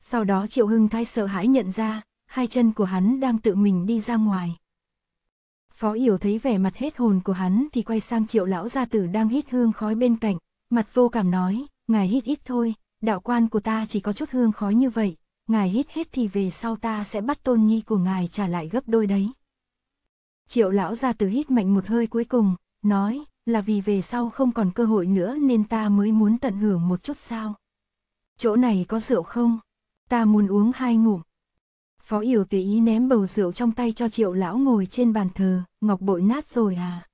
Sau đó Triệu Hưng Thái sợ hãi nhận ra, hai chân của hắn đang tự mình đi ra ngoài. Phó Yểu thấy vẻ mặt hết hồn của hắn thì quay sang Triệu lão gia tử đang hít hương khói bên cạnh, mặt vô cảm nói, ngài hít ít thôi, đạo quan của ta chỉ có chút hương khói như vậy, ngài hít hết thì về sau ta sẽ bắt tôn nhi của ngài trả lại gấp đôi đấy. Triệu lão gia tử hít mạnh một hơi cuối cùng, nói, là vì về sau không còn cơ hội nữa nên ta mới muốn tận hưởng một chút sao. Chỗ này có rượu không? Ta muốn uống hai ngụm. Phó Yểu tùy ý ném bầu rượu trong tay cho triệu lão ngồi trên bàn thờ, ngọc bội nát rồi à.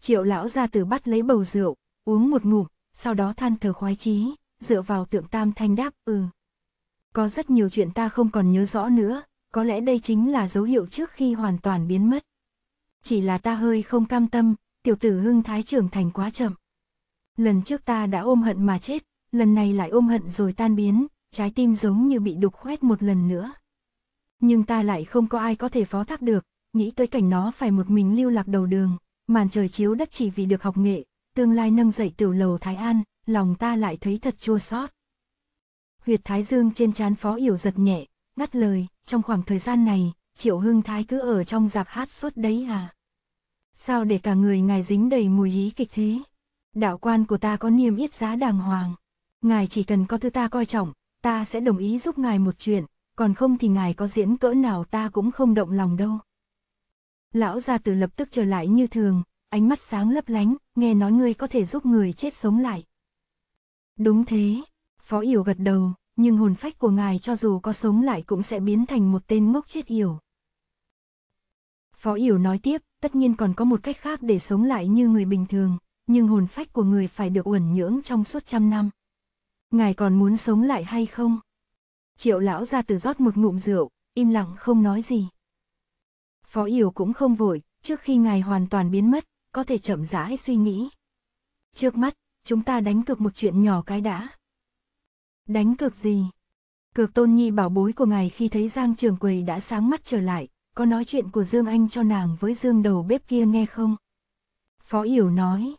Triệu lão ra từ bắt lấy bầu rượu, uống một ngụm, sau đó than thở khoái chí, dựa vào tượng tam thanh đáp ừ. Có rất nhiều chuyện ta không còn nhớ rõ nữa, có lẽ đây chính là dấu hiệu trước khi hoàn toàn biến mất. Chỉ là ta hơi không cam tâm, tiểu tử hưng thái trưởng thành quá chậm. Lần trước ta đã ôm hận mà chết, lần này lại ôm hận rồi tan biến, trái tim giống như bị đục khoét một lần nữa. Nhưng ta lại không có ai có thể phó thác được, nghĩ tới cảnh nó phải một mình lưu lạc đầu đường, màn trời chiếu đất chỉ vì được học nghệ, tương lai nâng dậy tiểu lầu Thái An, lòng ta lại thấy thật chua xót. Huyệt Thái Dương trên trán Phó hiểu giật nhẹ, ngắt lời, trong khoảng thời gian này, Triệu Hưng Thái cứ ở trong giạp hát suốt đấy à sao để cả người ngài dính đầy mùi hí kịch thế? Đạo quan của ta có niêm yết giá đàng hoàng. Ngài chỉ cần có thứ ta coi trọng, ta sẽ đồng ý giúp ngài một chuyện, còn không thì ngài có diễn cỡ nào ta cũng không động lòng đâu. Lão gia tử lập tức trở lại như thường, ánh mắt sáng lấp lánh, nghe nói ngươi có thể giúp người chết sống lại. Đúng thế, Phó Yểu gật đầu, nhưng hồn phách của ngài cho dù có sống lại cũng sẽ biến thành một tên mốc chết yểu. Phó Yểu nói tiếp, tất nhiên còn có một cách khác để sống lại như người bình thường, nhưng hồn phách của người phải được uẩn nhưỡng trong suốt trăm năm. Ngài còn muốn sống lại hay không? Triệu lão ra từ rót một ngụm rượu, im lặng không nói gì. Phó Yểu cũng không vội, trước khi ngài hoàn toàn biến mất, có thể chậm rãi suy nghĩ. Trước mắt, chúng ta đánh cược một chuyện nhỏ cái đã. Đánh cược gì? Cược tôn nhi bảo bối của ngài khi thấy Giang Trường Quầy đã sáng mắt trở lại, có nói chuyện của Dương Anh cho nàng với Dương đầu bếp kia nghe không? Phó Yểu nói,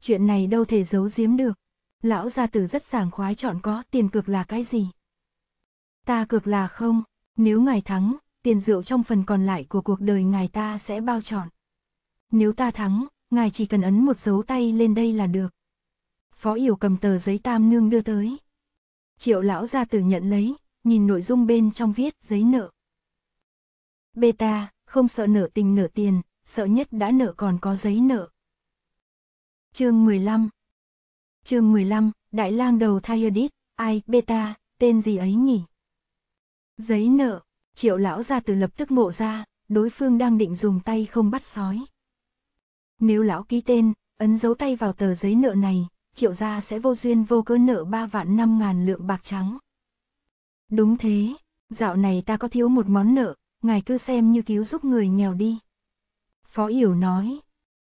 chuyện này đâu thể giấu giếm được, lão gia tử rất sảng khoái chọn có tiền cược là cái gì? Ta cược là không, nếu ngài thắng, tiền rượu trong phần còn lại của cuộc đời ngài ta sẽ bao chọn. Nếu ta thắng, ngài chỉ cần ấn một dấu tay lên đây là được. Phó Yểu cầm tờ giấy tam nương đưa tới. Triệu lão gia tử nhận lấy, nhìn nội dung bên trong viết giấy nợ. Beta, không sợ nợ tình nợ tiền, sợ nhất đã nợ còn có giấy nợ. Chương 15 Chương 15, Đại lang đầu Thayodit, ai, Beta, tên gì ấy nhỉ? Giấy nợ, triệu lão ra từ lập tức ngộ ra, đối phương đang định dùng tay không bắt sói. Nếu lão ký tên, ấn dấu tay vào tờ giấy nợ này, triệu gia sẽ vô duyên vô cớ nợ 3 vạn 5 ngàn lượng bạc trắng. Đúng thế, dạo này ta có thiếu một món nợ, ngài cứ xem như cứu giúp người nghèo đi. Phó Yểu nói,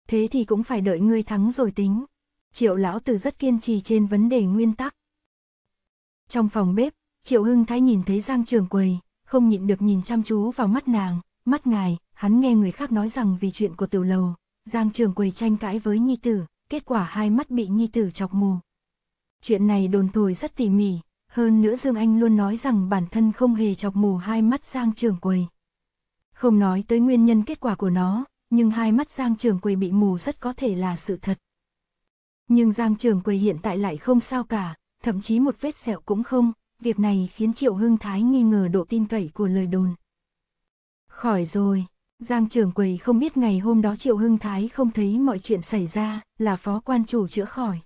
thế thì cũng phải đợi ngươi thắng rồi tính. Triệu lão tử rất kiên trì trên vấn đề nguyên tắc. Trong phòng bếp, Triệu Hưng Thái nhìn thấy Giang Trường Quầy, không nhịn được nhìn chăm chú vào mắt nàng, mắt ngài, hắn nghe người khác nói rằng vì chuyện của tiểu lầu, Giang Trường Quầy tranh cãi với Nhi Tử, kết quả hai mắt bị Nhi Tử chọc mù. Chuyện này đồn thổi rất tỉ mỉ, hơn nữa Dương Anh luôn nói rằng bản thân không hề chọc mù hai mắt Giang Trường Quầy. Không nói tới nguyên nhân kết quả của nó, nhưng hai mắt Giang Trường Quầy bị mù rất có thể là sự thật. Nhưng Giang Trường Quầy hiện tại lại không sao cả, thậm chí một vết sẹo cũng không, việc này khiến Triệu Hưng Thái nghi ngờ độ tin cậy của lời đồn. Khỏi rồi, Giang Trường Quầy không biết ngày hôm đó Triệu Hưng Thái không thấy mọi chuyện xảy ra, là phó quan chủ chữa khỏi.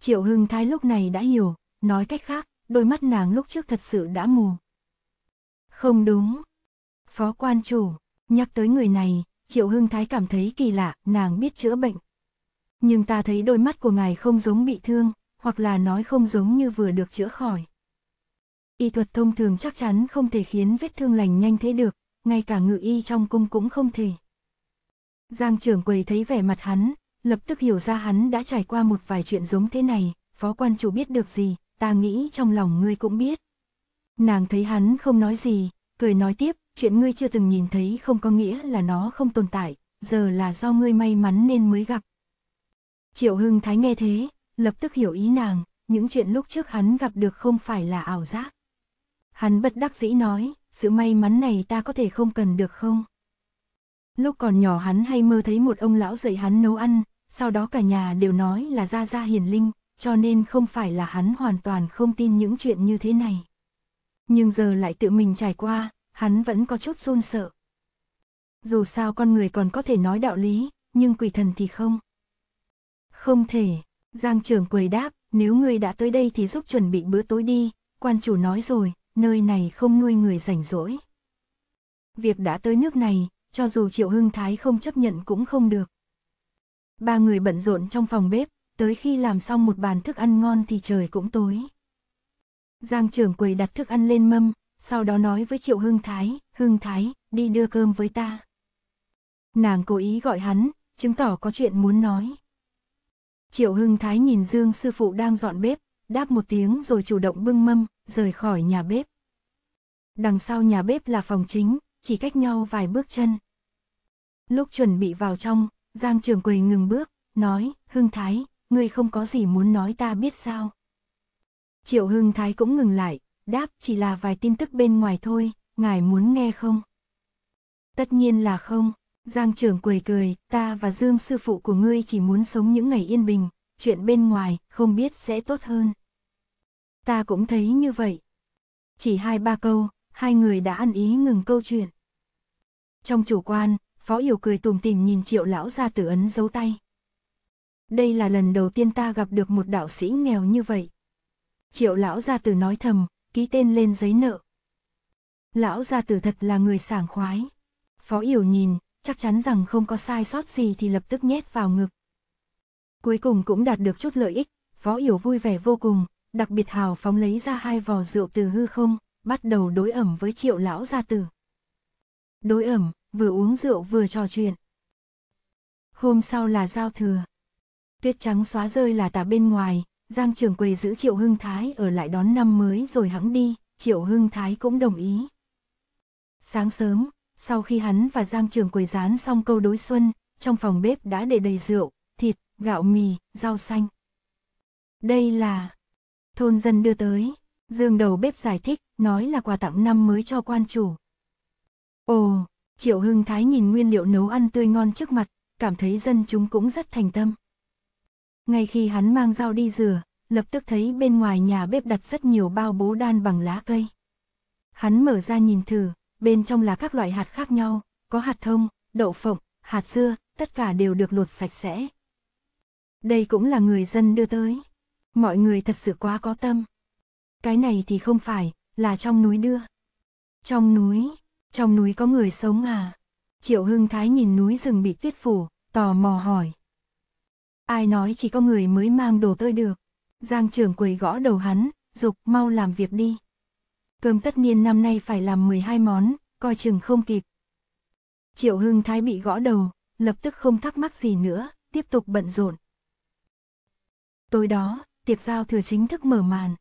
Triệu Hưng Thái lúc này đã hiểu, nói cách khác, đôi mắt nàng lúc trước thật sự đã mù. Không đúng. Phó quan chủ, nhắc tới người này, Triệu Hưng Thái cảm thấy kỳ lạ, nàng biết chữa bệnh. Nhưng ta thấy đôi mắt của ngài không giống bị thương, hoặc là nói không giống như vừa được chữa khỏi. Y thuật thông thường chắc chắn không thể khiến vết thương lành nhanh thế được, ngay cả ngự y trong cung cũng không thể. Giang trưởng quầy thấy vẻ mặt hắn, lập tức hiểu ra hắn đã trải qua một vài chuyện giống thế này, phó quan chủ biết được gì, ta nghĩ trong lòng ngươi cũng biết. Nàng thấy hắn không nói gì, cười nói tiếp, chuyện ngươi chưa từng nhìn thấy không có nghĩa là nó không tồn tại, giờ là do ngươi may mắn nên mới gặp. Triệu Hưng Thái nghe thế, lập tức hiểu ý nàng, những chuyện lúc trước hắn gặp được không phải là ảo giác. Hắn bất đắc dĩ nói, sự may mắn này ta có thể không cần được không? Lúc còn nhỏ hắn hay mơ thấy một ông lão dạy hắn nấu ăn, sau đó cả nhà đều nói là Gia Gia hiền linh, cho nên không phải là hắn hoàn toàn không tin những chuyện như thế này. Nhưng giờ lại tự mình trải qua, hắn vẫn có chút run sợ. Dù sao con người còn có thể nói đạo lý, nhưng quỷ thần thì không. Không thể, Giang trưởng quầy đáp, nếu ngươi đã tới đây thì giúp chuẩn bị bữa tối đi, quan chủ nói rồi, nơi này không nuôi người rảnh rỗi. Việc đã tới nước này, cho dù Triệu Hưng Thái không chấp nhận cũng không được. Ba người bận rộn trong phòng bếp, tới khi làm xong một bàn thức ăn ngon thì trời cũng tối. Giang trưởng quầy đặt thức ăn lên mâm, sau đó nói với Triệu Hưng Thái, Hưng Thái, đi đưa cơm với ta. Nàng cố ý gọi hắn, chứng tỏ có chuyện muốn nói. Triệu Hưng Thái nhìn Dương sư phụ đang dọn bếp, đáp một tiếng rồi chủ động bưng mâm, rời khỏi nhà bếp. Đằng sau nhà bếp là phòng chính, chỉ cách nhau vài bước chân. Lúc chuẩn bị vào trong, Giang trưởng Quầy ngừng bước, nói, Hưng Thái, ngươi không có gì muốn nói ta biết sao. Triệu Hưng Thái cũng ngừng lại, đáp chỉ là vài tin tức bên ngoài thôi, ngài muốn nghe không? Tất nhiên là không, Giang trưởng quầy cười, ta và Dương sư phụ của ngươi chỉ muốn sống những ngày yên bình, chuyện bên ngoài không biết sẽ tốt hơn. Ta cũng thấy như vậy. Chỉ hai ba câu, hai người đã ăn ý ngừng câu chuyện. Trong chủ quan, Phó Yểu cười tùm tìm nhìn triệu lão ra tử ấn giấu tay. Đây là lần đầu tiên ta gặp được một đạo sĩ nghèo như vậy. Triệu lão gia tử nói thầm, ký tên lên giấy nợ. Lão gia tử thật là người sảng khoái. Phó hiểu nhìn, chắc chắn rằng không có sai sót gì thì lập tức nhét vào ngực. Cuối cùng cũng đạt được chút lợi ích, Phó hiểu vui vẻ vô cùng, đặc biệt hào phóng lấy ra hai vò rượu từ hư không, bắt đầu đối ẩm với triệu lão gia tử. Đối ẩm, vừa uống rượu vừa trò chuyện. Hôm sau là giao thừa, tuyết trắng xóa rơi là tà bên ngoài, Giang Trường quầy giữ Triệu Hưng Thái ở lại đón năm mới rồi hắn đi, Triệu Hưng Thái cũng đồng ý. Sáng sớm, sau khi hắn và Giang Trường quầy dán xong câu đối xuân, trong phòng bếp đã để đầy rượu, thịt, gạo mì, rau xanh. Đây là... Thôn dân đưa tới, dương đầu bếp giải thích, nói là quà tặng năm mới cho quan chủ. Ồ, Triệu Hưng Thái nhìn nguyên liệu nấu ăn tươi ngon trước mặt, cảm thấy dân chúng cũng rất thành tâm. Ngay khi hắn mang dao đi rửa, lập tức thấy bên ngoài nhà bếp đặt rất nhiều bao bố đan bằng lá cây. Hắn mở ra nhìn thử, bên trong là các loại hạt khác nhau, có hạt thông, đậu phộng, hạt dưa, tất cả đều được lột sạch sẽ. Đây cũng là người dân đưa tới. Mọi người thật sự quá có tâm. Cái này thì không phải, là trong núi đưa. Trong núi, trong núi có người sống à? Triệu Hưng Thái nhìn núi rừng bị tuyết phủ, tò mò hỏi. Ai nói chỉ có người mới mang đồ tơi được. Giang trưởng quầy gõ đầu hắn, dục mau làm việc đi. Cơm tất niên năm nay phải làm 12 món, coi chừng không kịp. Triệu Hưng Thái bị gõ đầu, lập tức không thắc mắc gì nữa, tiếp tục bận rộn. Tối đó, tiệc giao thừa chính thức mở màn.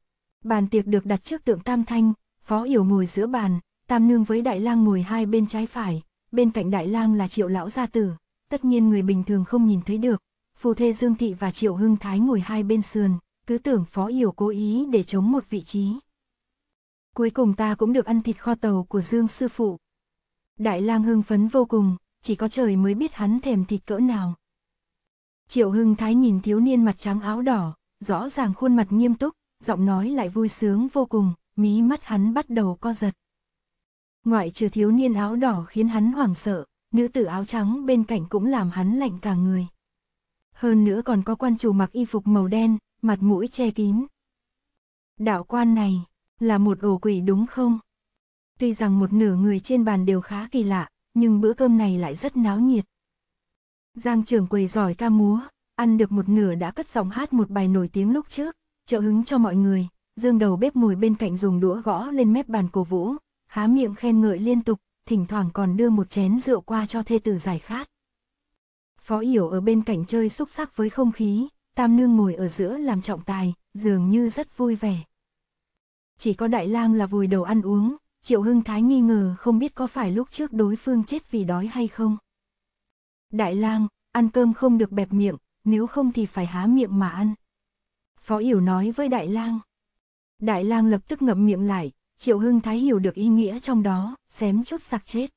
Bàn tiệc được đặt trước tượng Tam Thanh, Phó Yểu ngồi giữa bàn, Tam Nương với Đại Lang ngồi hai bên trái phải, bên cạnh Đại Lang là Triệu Lão Gia Tử. Tất nhiên người bình thường không nhìn thấy được, Phu Thê Dương Thị và Triệu Hưng Thái ngồi hai bên sườn, cứ tưởng Phó Yểu cố ý để chống một vị trí. Cuối cùng ta cũng được ăn thịt kho tàu của Dương Sư Phụ. Đại lang hưng phấn vô cùng, chỉ có trời mới biết hắn thèm thịt cỡ nào. Triệu Hưng Thái nhìn thiếu niên mặt trắng áo đỏ, rõ ràng khuôn mặt nghiêm túc, giọng nói lại vui sướng vô cùng, mí mắt hắn bắt đầu co giật. Ngoại trừ thiếu niên áo đỏ khiến hắn hoảng sợ, nữ tử áo trắng bên cạnh cũng làm hắn lạnh cả người hơn nữa còn có quan chủ mặc y phục màu đen, mặt mũi che kín. Đạo quan này, là một ổ quỷ đúng không? Tuy rằng một nửa người trên bàn đều khá kỳ lạ, nhưng bữa cơm này lại rất náo nhiệt. Giang trưởng quầy giỏi ca múa, ăn được một nửa đã cất giọng hát một bài nổi tiếng lúc trước, trợ hứng cho mọi người, dương đầu bếp ngồi bên cạnh dùng đũa gõ lên mép bàn cổ vũ, há miệng khen ngợi liên tục, thỉnh thoảng còn đưa một chén rượu qua cho thê tử giải khát. Phó Yểu ở bên cạnh chơi xúc sắc với không khí, Tam Nương ngồi ở giữa làm trọng tài, dường như rất vui vẻ. Chỉ có Đại Lang là vùi đầu ăn uống, Triệu Hưng Thái nghi ngờ không biết có phải lúc trước đối phương chết vì đói hay không. Đại Lang, ăn cơm không được bẹp miệng, nếu không thì phải há miệng mà ăn. Phó Yểu nói với Đại Lang. Đại Lang lập tức ngậm miệng lại, Triệu Hưng Thái hiểu được ý nghĩa trong đó, xém chút sặc chết.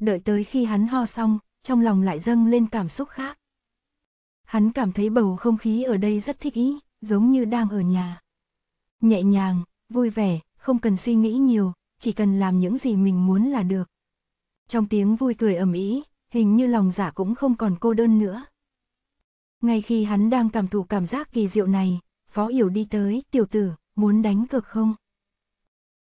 Đợi tới khi hắn ho xong, trong lòng lại dâng lên cảm xúc khác. Hắn cảm thấy bầu không khí ở đây rất thích ý, giống như đang ở nhà. Nhẹ nhàng, vui vẻ, không cần suy nghĩ nhiều, chỉ cần làm những gì mình muốn là được. Trong tiếng vui cười ầm ĩ, hình như lòng giả dạ cũng không còn cô đơn nữa. Ngay khi hắn đang cảm thụ cảm giác kỳ diệu này, Phó Yểu đi tới, tiểu tử, muốn đánh cược không?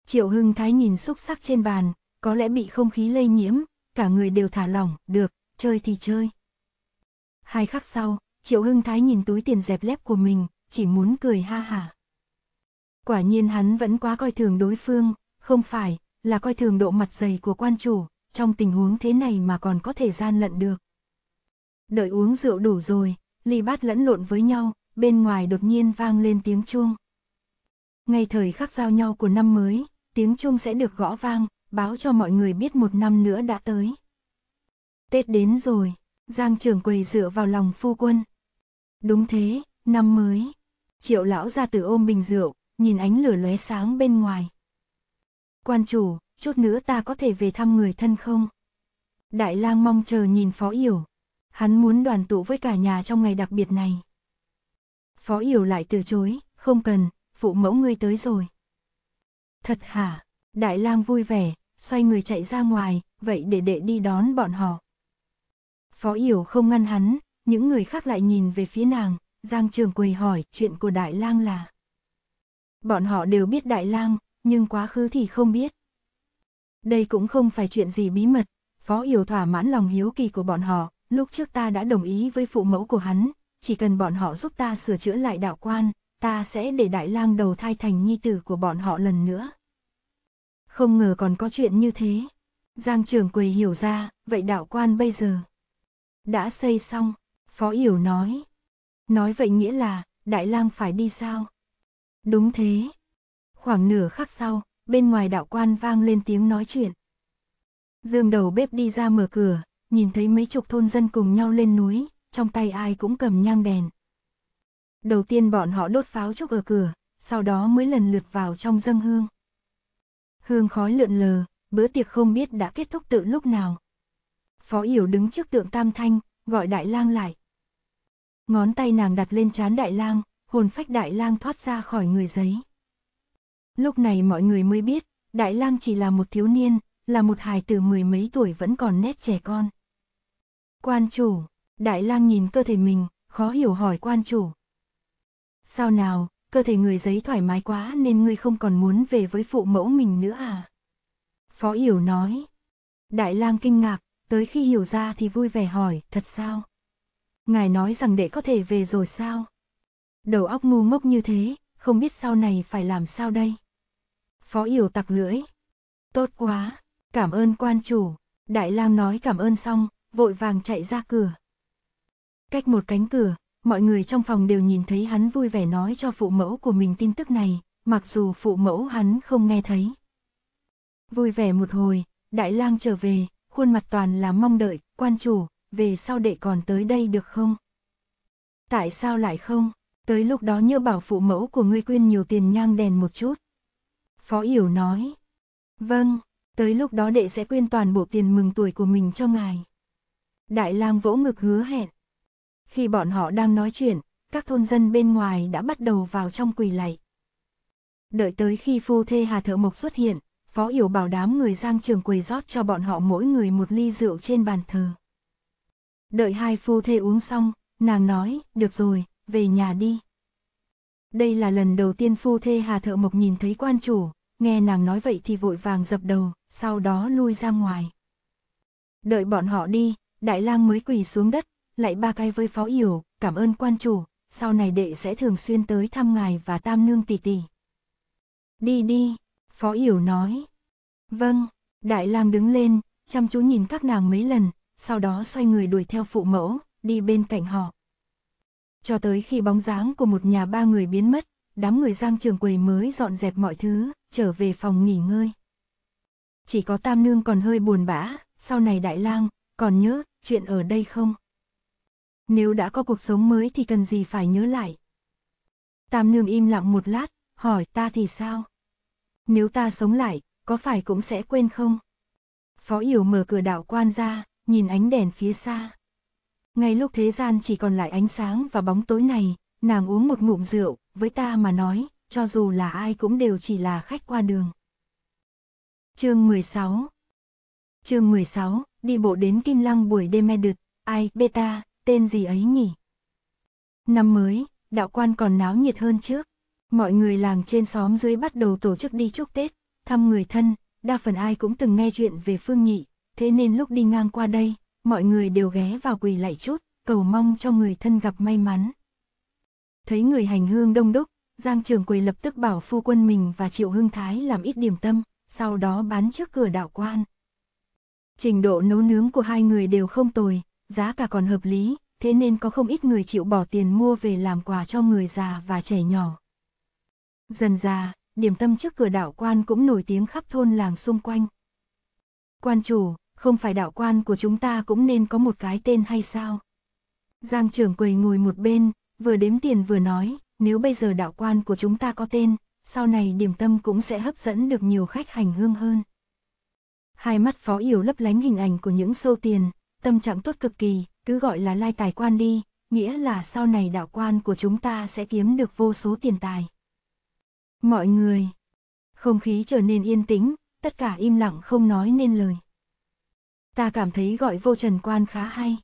Triệu Hưng Thái nhìn xúc sắc trên bàn, có lẽ bị không khí lây nhiễm, cả người đều thả lỏng, được, chơi thì chơi. Hai khắc sau, Triệu Hưng Thái nhìn túi tiền dẹp lép của mình, chỉ muốn cười ha hả. Quả nhiên hắn vẫn quá coi thường đối phương, không phải là coi thường độ mặt dày của quan chủ, trong tình huống thế này mà còn có thể gian lận được. Đợi uống rượu đủ rồi, ly bát lẫn lộn với nhau, bên ngoài đột nhiên vang lên tiếng chuông. Ngay thời khắc giao nhau của năm mới, tiếng chuông sẽ được gõ vang, báo cho mọi người biết một năm nữa đã tới. Tết đến rồi, Giang trưởng quầy dựa vào lòng phu quân. Đúng thế, năm mới. Triệu lão ra từ ôm bình rượu, nhìn ánh lửa lóe sáng bên ngoài. Quan chủ, chút nữa ta có thể về thăm người thân không? Đại lang mong chờ nhìn Phó Yểu. Hắn muốn đoàn tụ với cả nhà trong ngày đặc biệt này. Phó Yểu lại từ chối, không cần, phụ mẫu ngươi tới rồi. Thật hả? Đại lang vui vẻ, xoay người chạy ra ngoài, vậy để đệ đi đón bọn họ. Phó Yểu không ngăn hắn, những người khác lại nhìn về phía nàng, Giang Trường Quỳ hỏi chuyện của Đại Lang là. Bọn họ đều biết Đại Lang, nhưng quá khứ thì không biết. Đây cũng không phải chuyện gì bí mật, Phó Yểu thỏa mãn lòng hiếu kỳ của bọn họ, lúc trước ta đã đồng ý với phụ mẫu của hắn, chỉ cần bọn họ giúp ta sửa chữa lại đạo quan, ta sẽ để Đại Lang đầu thai thành nhi tử của bọn họ lần nữa. Không ngờ còn có chuyện như thế. Giang Trường Quỳ hiểu ra, vậy đạo quan bây giờ đã xây xong, Phó Yểu nói. Nói vậy nghĩa là, Đại lang phải đi sao? Đúng thế. Khoảng nửa khắc sau, bên ngoài đạo quan vang lên tiếng nói chuyện. Dương đầu bếp đi ra mở cửa, nhìn thấy mấy chục thôn dân cùng nhau lên núi, trong tay ai cũng cầm nhang đèn. Đầu tiên bọn họ đốt pháo trúc ở cửa, sau đó mới lần lượt vào trong dâng hương. Hương khói lượn lờ, bữa tiệc không biết đã kết thúc tự lúc nào. Phó Yểu đứng trước tượng tam thanh, gọi đại lang lại. Ngón tay nàng đặt lên trán đại lang, hồn phách đại lang thoát ra khỏi người giấy. Lúc này mọi người mới biết, đại lang chỉ là một thiếu niên, là một hài từ mười mấy tuổi vẫn còn nét trẻ con. Quan chủ, đại lang nhìn cơ thể mình, khó hiểu hỏi quan chủ. Sao nào, cơ thể người giấy thoải mái quá nên ngươi không còn muốn về với phụ mẫu mình nữa à? Phó Yểu nói. Đại lang kinh ngạc, tới khi hiểu ra thì vui vẻ hỏi, thật sao? Ngài nói rằng đệ có thể về rồi sao? Đầu óc ngu ngốc như thế, không biết sau này phải làm sao đây? Phó Yểu tặc lưỡi. Tốt quá, cảm ơn quan chủ. Đại lang nói cảm ơn xong, vội vàng chạy ra cửa. Cách một cánh cửa, mọi người trong phòng đều nhìn thấy hắn vui vẻ nói cho phụ mẫu của mình tin tức này, mặc dù phụ mẫu hắn không nghe thấy. Vui vẻ một hồi, Đại lang trở về, khuôn mặt toàn là mong đợi, quan chủ, về sau đệ còn tới đây được không? Tại sao lại không? Tới lúc đó như bảo phụ mẫu của ngươi quyên nhiều tiền nhang đèn một chút. Phó Yểu nói. Vâng, tới lúc đó đệ sẽ quyên toàn bộ tiền mừng tuổi của mình cho ngài. Đại lang vỗ ngực hứa hẹn. Khi bọn họ đang nói chuyện, các thôn dân bên ngoài đã bắt đầu vào trong quỳ lạy. Đợi tới khi phu thê Hà Thợ Mộc xuất hiện, Phó Hiểu bảo đám người giang trường quầy rót cho bọn họ mỗi người một ly rượu trên bàn thờ. Đợi hai phu thê uống xong, nàng nói, được rồi, về nhà đi. Đây là lần đầu tiên phu thê Hà Thợ Mộc nhìn thấy quan chủ, nghe nàng nói vậy thì vội vàng dập đầu, sau đó lui ra ngoài. Đợi bọn họ đi, Đại lang mới quỳ xuống đất, lại ba cái với Phó Hiểu, cảm ơn quan chủ, sau này đệ sẽ thường xuyên tới thăm ngài và tam nương tỷ tỷ. Đi đi, Phó Yểu nói. Vâng, Đại Lang đứng lên, chăm chú nhìn các nàng mấy lần, sau đó xoay người đuổi theo phụ mẫu, đi bên cạnh họ. Cho tới khi bóng dáng của một nhà ba người biến mất, đám người giam trường quầy mới dọn dẹp mọi thứ, trở về phòng nghỉ ngơi. Chỉ có Tam Nương còn hơi buồn bã, sau này Đại Lang còn nhớ chuyện ở đây không? Nếu đã có cuộc sống mới thì cần gì phải nhớ lại. Tam Nương im lặng một lát, hỏi ta thì sao? nếu ta sống lại, có phải cũng sẽ quên không? Phó Yểu mở cửa đạo quan ra, nhìn ánh đèn phía xa. Ngay lúc thế gian chỉ còn lại ánh sáng và bóng tối này, nàng uống một ngụm rượu, với ta mà nói, cho dù là ai cũng đều chỉ là khách qua đường. chương 16 chương 16, đi bộ đến Kim Lăng buổi đêm me đượt, ai, beta, tên gì ấy nhỉ? Năm mới, đạo quan còn náo nhiệt hơn trước, mọi người làng trên xóm dưới bắt đầu tổ chức đi chúc Tết, thăm người thân, đa phần ai cũng từng nghe chuyện về Phương Nhị, thế nên lúc đi ngang qua đây, mọi người đều ghé vào quỳ lạy chút, cầu mong cho người thân gặp may mắn. Thấy người hành hương đông đúc, Giang Trường Quỳ lập tức bảo phu quân mình và Triệu Hưng Thái làm ít điểm tâm, sau đó bán trước cửa đạo quan. Trình độ nấu nướng của hai người đều không tồi, giá cả còn hợp lý, thế nên có không ít người chịu bỏ tiền mua về làm quà cho người già và trẻ nhỏ. Dần già điểm tâm trước cửa đạo quan cũng nổi tiếng khắp thôn làng xung quanh. Quan chủ, không phải đạo quan của chúng ta cũng nên có một cái tên hay sao? Giang trưởng quầy ngồi một bên, vừa đếm tiền vừa nói, nếu bây giờ đạo quan của chúng ta có tên, sau này điểm tâm cũng sẽ hấp dẫn được nhiều khách hành hương hơn. Hai mắt phó yểu lấp lánh hình ảnh của những sâu tiền, tâm trạng tốt cực kỳ, cứ gọi là lai tài quan đi, nghĩa là sau này đạo quan của chúng ta sẽ kiếm được vô số tiền tài. Mọi người. Không khí trở nên yên tĩnh, tất cả im lặng không nói nên lời. Ta cảm thấy gọi vô trần quan khá hay.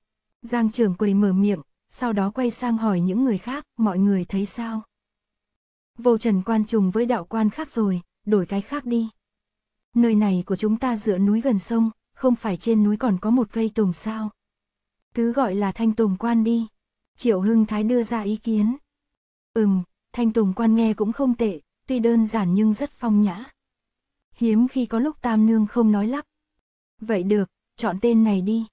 Giang trưởng quầy mở miệng, sau đó quay sang hỏi những người khác, mọi người thấy sao? Vô trần quan trùng với đạo quan khác rồi, đổi cái khác đi. Nơi này của chúng ta dựa núi gần sông, không phải trên núi còn có một cây tùng sao. Cứ gọi là thanh tùng quan đi. Triệu Hưng Thái đưa ra ý kiến. Ừm, thanh tùng quan nghe cũng không tệ, tuy đơn giản nhưng rất phong nhã. Hiếm khi có lúc Tam Nương không nói lắp. Vậy được, chọn tên này đi.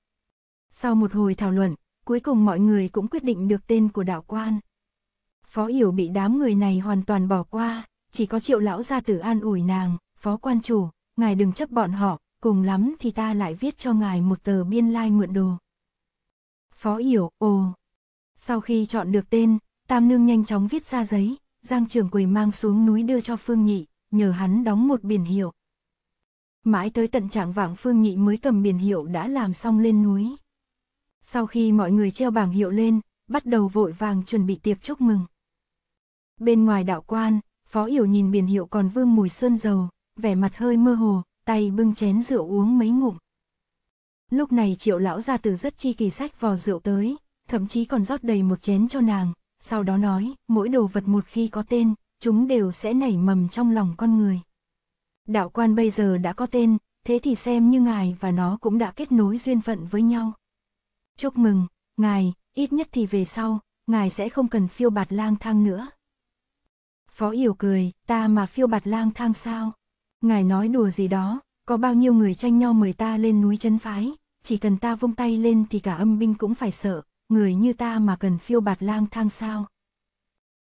Sau một hồi thảo luận, cuối cùng mọi người cũng quyết định được tên của đạo quan. Phó Yểu bị đám người này hoàn toàn bỏ qua, chỉ có triệu lão gia tử an ủi nàng, phó quan chủ, ngài đừng chấp bọn họ, cùng lắm thì ta lại viết cho ngài một tờ biên lai mượn đồ. Phó Yểu, ồ. Sau khi chọn được tên, Tam Nương nhanh chóng viết ra giấy, Giang Trường Quỳ mang xuống núi đưa cho Phương Nhị, nhờ hắn đóng một biển hiệu. Mãi tới tận trạng vạng Phương Nhị mới cầm biển hiệu đã làm xong lên núi. Sau khi mọi người treo bảng hiệu lên, bắt đầu vội vàng chuẩn bị tiệc chúc mừng. Bên ngoài đạo quan, Phó Hiểu nhìn biển hiệu còn vương mùi sơn dầu, vẻ mặt hơi mơ hồ, tay bưng chén rượu uống mấy ngụm. Lúc này triệu lão ra từ rất chi kỳ sách vò rượu tới, thậm chí còn rót đầy một chén cho nàng, sau đó nói, mỗi đồ vật một khi có tên, chúng đều sẽ nảy mầm trong lòng con người. Đạo quan bây giờ đã có tên, thế thì xem như ngài và nó cũng đã kết nối duyên phận với nhau. Chúc mừng, ngài, ít nhất thì về sau, ngài sẽ không cần phiêu bạt lang thang nữa. Phó Yểu cười, ta mà phiêu bạt lang thang sao? Ngài nói đùa gì đó, có bao nhiêu người tranh nhau mời ta lên núi chân phái, chỉ cần ta vung tay lên thì cả âm binh cũng phải sợ, người như ta mà cần phiêu bạt lang thang sao?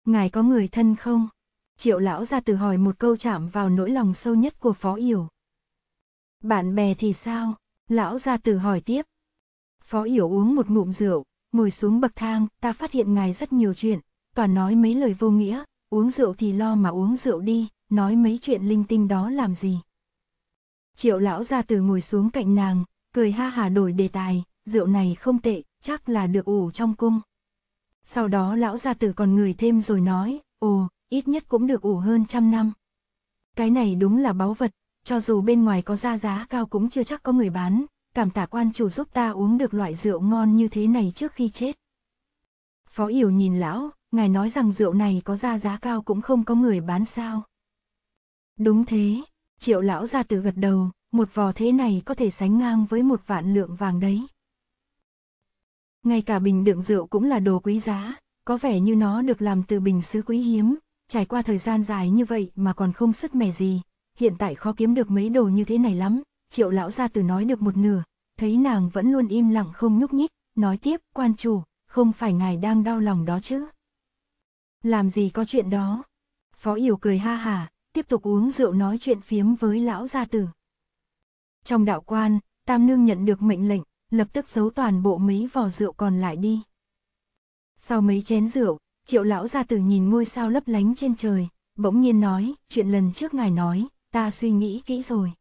Ngài có người thân không? Triệu lão ra từ hỏi một câu chạm vào nỗi lòng sâu nhất của Phó Yểu. Bạn bè thì sao? Lão ra từ hỏi tiếp. Phó Yểu uống một ngụm rượu, ngồi xuống bậc thang, ta phát hiện ngài rất nhiều chuyện, toàn nói mấy lời vô nghĩa, uống rượu thì lo mà uống rượu đi, nói mấy chuyện linh tinh đó làm gì. Triệu lão ra từ ngồi xuống cạnh nàng, cười ha hà đổi đề tài, rượu này không tệ, chắc là được ủ trong cung. Sau đó lão gia tử còn người thêm rồi nói, ồ, ít nhất cũng được ủ hơn trăm năm. Cái này đúng là báu vật, cho dù bên ngoài có giá giá cao cũng chưa chắc có người bán, cảm tạ quan chủ giúp ta uống được loại rượu ngon như thế này trước khi chết. Phó Yểu nhìn lão, ngài nói rằng rượu này có giá giá cao cũng không có người bán sao. Đúng thế, triệu lão gia tử gật đầu, một vò thế này có thể sánh ngang với một vạn lượng vàng đấy. Ngay cả bình đựng rượu cũng là đồ quý giá, có vẻ như nó được làm từ bình sứ quý hiếm, trải qua thời gian dài như vậy mà còn không sức mẻ gì, hiện tại khó kiếm được mấy đồ như thế này lắm, triệu lão gia từ nói được một nửa, thấy nàng vẫn luôn im lặng không nhúc nhích, nói tiếp, quan chủ, không phải ngài đang đau lòng đó chứ. Làm gì có chuyện đó? Phó Yểu cười ha hả, tiếp tục uống rượu nói chuyện phiếm với lão gia tử. Trong đạo quan, Tam Nương nhận được mệnh lệnh, lập tức giấu toàn bộ mấy vò rượu còn lại đi. Sau mấy chén rượu, triệu lão gia tử nhìn ngôi sao lấp lánh trên trời, bỗng nhiên nói, chuyện lần trước ngài nói, ta suy nghĩ kỹ rồi.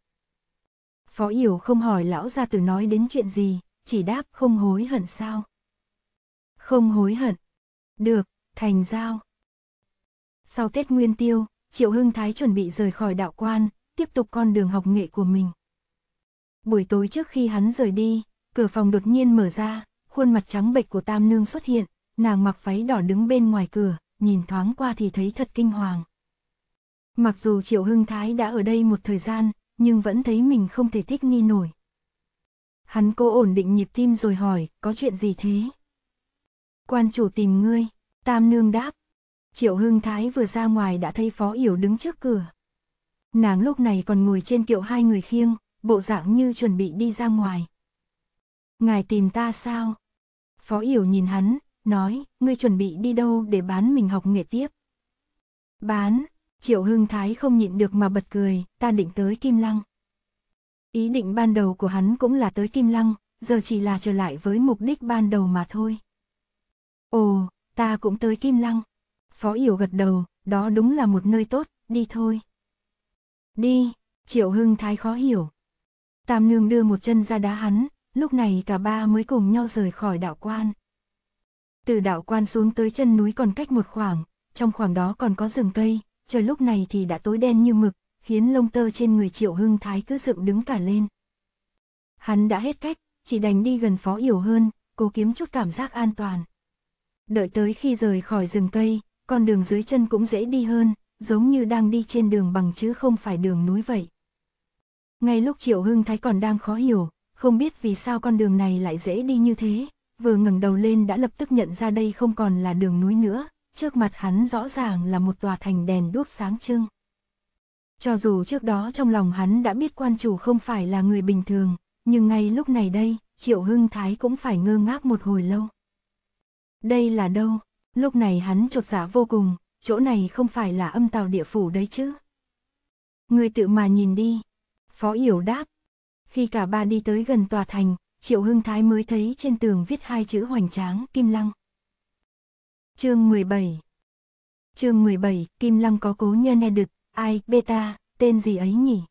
Phó Yểu không hỏi lão gia tử nói đến chuyện gì, chỉ đáp không hối hận sao. Không hối hận. Được, thành giao. Sau Tết Nguyên Tiêu, Triệu Hưng Thái chuẩn bị rời khỏi đạo quan, tiếp tục con đường học nghệ của mình. Buổi tối trước khi hắn rời đi, Cửa phòng đột nhiên mở ra, khuôn mặt trắng bệch của Tam Nương xuất hiện, nàng mặc váy đỏ đứng bên ngoài cửa, nhìn thoáng qua thì thấy thật kinh hoàng. Mặc dù Triệu Hưng Thái đã ở đây một thời gian, nhưng vẫn thấy mình không thể thích nghi nổi. Hắn cố ổn định nhịp tim rồi hỏi, có chuyện gì thế? Quan chủ tìm ngươi, Tam Nương đáp. Triệu Hưng Thái vừa ra ngoài đã thấy Phó Yểu đứng trước cửa. Nàng lúc này còn ngồi trên kiệu hai người khiêng, bộ dạng như chuẩn bị đi ra ngoài, Ngài tìm ta sao? Phó Yểu nhìn hắn, nói, ngươi chuẩn bị đi đâu để bán mình học nghề tiếp? Bán, Triệu Hưng Thái không nhịn được mà bật cười, ta định tới Kim Lăng. Ý định ban đầu của hắn cũng là tới Kim Lăng, giờ chỉ là trở lại với mục đích ban đầu mà thôi. Ồ, ta cũng tới Kim Lăng. Phó Yểu gật đầu, đó đúng là một nơi tốt, đi thôi. Đi, Triệu Hưng Thái khó hiểu. Tam Nương đưa một chân ra đá hắn, lúc này cả ba mới cùng nhau rời khỏi đạo quan. Từ đạo quan xuống tới chân núi còn cách một khoảng, trong khoảng đó còn có rừng cây, trời lúc này thì đã tối đen như mực, khiến lông tơ trên người triệu hưng thái cứ dựng đứng cả lên. Hắn đã hết cách, chỉ đành đi gần phó yểu hơn, cố kiếm chút cảm giác an toàn. Đợi tới khi rời khỏi rừng cây, con đường dưới chân cũng dễ đi hơn, giống như đang đi trên đường bằng chứ không phải đường núi vậy. Ngay lúc Triệu Hưng Thái còn đang khó hiểu, không biết vì sao con đường này lại dễ đi như thế, vừa ngẩng đầu lên đã lập tức nhận ra đây không còn là đường núi nữa, trước mặt hắn rõ ràng là một tòa thành đèn đuốc sáng trưng. Cho dù trước đó trong lòng hắn đã biết quan chủ không phải là người bình thường, nhưng ngay lúc này đây, Triệu Hưng Thái cũng phải ngơ ngác một hồi lâu. Đây là đâu? Lúc này hắn chột dạ vô cùng, chỗ này không phải là âm tàu địa phủ đấy chứ. Người tự mà nhìn đi. Phó Yểu đáp, khi cả ba đi tới gần tòa thành, Triệu Hưng Thái mới thấy trên tường viết hai chữ hoành tráng Kim Lăng. Chương 17 Chương 17, Kim Lăng có cố nhân e được ai, beta, tên gì ấy nhỉ?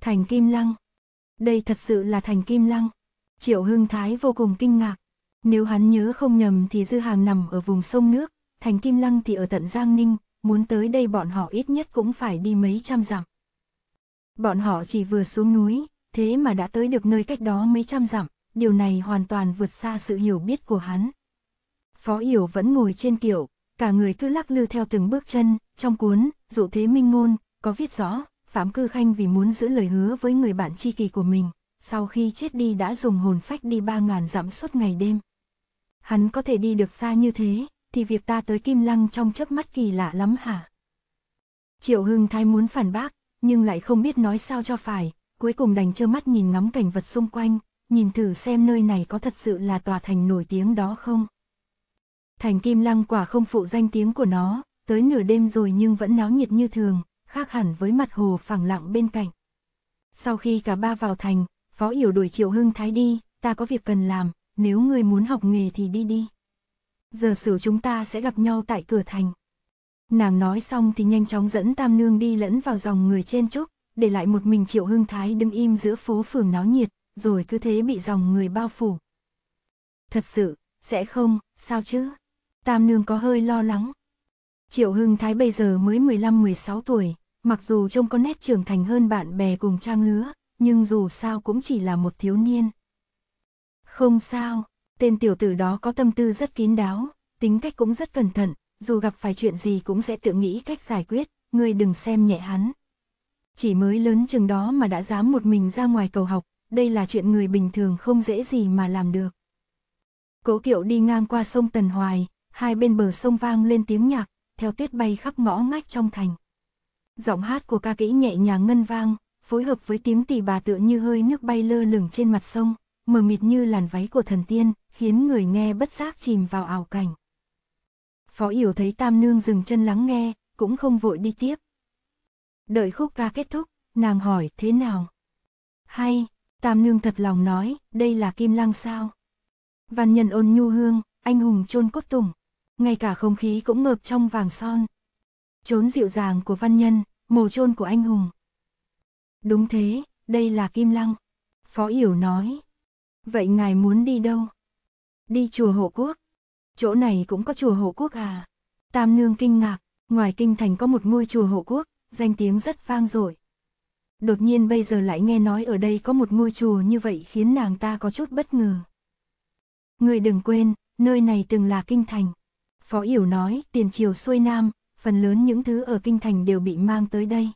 Thành Kim Lăng. Đây thật sự là thành Kim Lăng. Triệu Hưng Thái vô cùng kinh ngạc. Nếu hắn nhớ không nhầm thì Dư Hàng nằm ở vùng sông nước, thành Kim Lăng thì ở tận Giang Ninh, muốn tới đây bọn họ ít nhất cũng phải đi mấy trăm dặm. Bọn họ chỉ vừa xuống núi, thế mà đã tới được nơi cách đó mấy trăm dặm, điều này hoàn toàn vượt xa sự hiểu biết của hắn. Phó Yểu vẫn ngồi trên kiệu, cả người cứ lắc lư theo từng bước chân, trong cuốn, dụ thế minh ngôn, có viết rõ, Phạm Cư Khanh vì muốn giữ lời hứa với người bạn tri kỳ của mình, sau khi chết đi đã dùng hồn phách đi ba ngàn dặm suốt ngày đêm. Hắn có thể đi được xa như thế, thì việc ta tới Kim Lăng trong chớp mắt kỳ lạ lắm hả? Triệu Hưng Thái muốn phản bác, nhưng lại không biết nói sao cho phải, cuối cùng đành trơ mắt nhìn ngắm cảnh vật xung quanh, nhìn thử xem nơi này có thật sự là tòa thành nổi tiếng đó không. Thành Kim Lăng quả không phụ danh tiếng của nó, tới nửa đêm rồi nhưng vẫn náo nhiệt như thường, khác hẳn với mặt hồ phẳng lặng bên cạnh. Sau khi cả ba vào thành, Phó Yểu đuổi Triệu Hưng Thái đi, ta có việc cần làm, nếu ngươi muốn học nghề thì đi đi. Giờ sử chúng ta sẽ gặp nhau tại cửa thành. Nàng nói xong thì nhanh chóng dẫn Tam Nương đi lẫn vào dòng người trên trúc để lại một mình Triệu Hưng Thái đứng im giữa phố phường náo nhiệt, rồi cứ thế bị dòng người bao phủ. Thật sự, sẽ không, sao chứ? Tam Nương có hơi lo lắng. Triệu Hưng Thái bây giờ mới 15-16 tuổi, mặc dù trông có nét trưởng thành hơn bạn bè cùng trang lứa, nhưng dù sao cũng chỉ là một thiếu niên. Không sao, tên tiểu tử đó có tâm tư rất kín đáo, tính cách cũng rất cẩn thận, dù gặp phải chuyện gì cũng sẽ tự nghĩ cách giải quyết, ngươi đừng xem nhẹ hắn. Chỉ mới lớn chừng đó mà đã dám một mình ra ngoài cầu học, đây là chuyện người bình thường không dễ gì mà làm được. Cố kiệu đi ngang qua sông Tần Hoài, hai bên bờ sông vang lên tiếng nhạc, theo tuyết bay khắp ngõ ngách trong thành. Giọng hát của ca kỹ nhẹ nhàng ngân vang, phối hợp với tiếng tỳ bà tựa như hơi nước bay lơ lửng trên mặt sông, mờ mịt như làn váy của thần tiên, khiến người nghe bất giác chìm vào ảo cảnh. Phó Yểu thấy Tam Nương dừng chân lắng nghe, cũng không vội đi tiếp, Đợi khúc ca kết thúc, nàng hỏi thế nào? Hay, Tam Nương thật lòng nói, đây là kim lăng sao? Văn nhân ôn nhu hương, anh hùng chôn cốt tùng, ngay cả không khí cũng ngợp trong vàng son. Trốn dịu dàng của văn nhân, mồ chôn của anh hùng. Đúng thế, đây là kim lăng. Phó Yểu nói. Vậy ngài muốn đi đâu? Đi chùa hộ quốc. Chỗ này cũng có chùa hộ quốc à? Tam Nương kinh ngạc, ngoài kinh thành có một ngôi chùa hộ quốc, danh tiếng rất vang dội. Đột nhiên bây giờ lại nghe nói ở đây có một ngôi chùa như vậy khiến nàng ta có chút bất ngờ. Người đừng quên, nơi này từng là kinh thành. Phó Yểu nói, tiền triều xuôi nam, phần lớn những thứ ở kinh thành đều bị mang tới đây.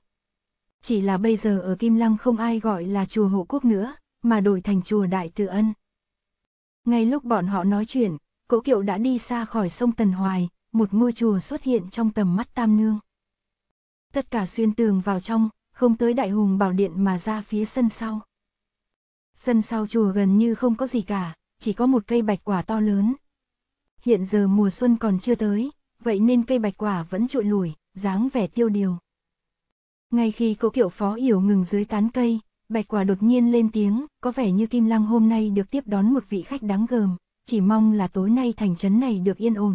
Chỉ là bây giờ ở Kim Lăng không ai gọi là chùa hộ quốc nữa, mà đổi thành chùa Đại Tự Ân. Ngay lúc bọn họ nói chuyện, Cố Kiệu đã đi xa khỏi sông Tần Hoài, một ngôi chùa xuất hiện trong tầm mắt Tam Nương tất cả xuyên tường vào trong, không tới đại hùng bảo điện mà ra phía sân sau. Sân sau chùa gần như không có gì cả, chỉ có một cây bạch quả to lớn. Hiện giờ mùa xuân còn chưa tới, vậy nên cây bạch quả vẫn trụi lùi, dáng vẻ tiêu điều. Ngay khi cỗ kiệu phó hiểu ngừng dưới tán cây, bạch quả đột nhiên lên tiếng, có vẻ như Kim Lăng hôm nay được tiếp đón một vị khách đáng gờm, chỉ mong là tối nay thành trấn này được yên ổn.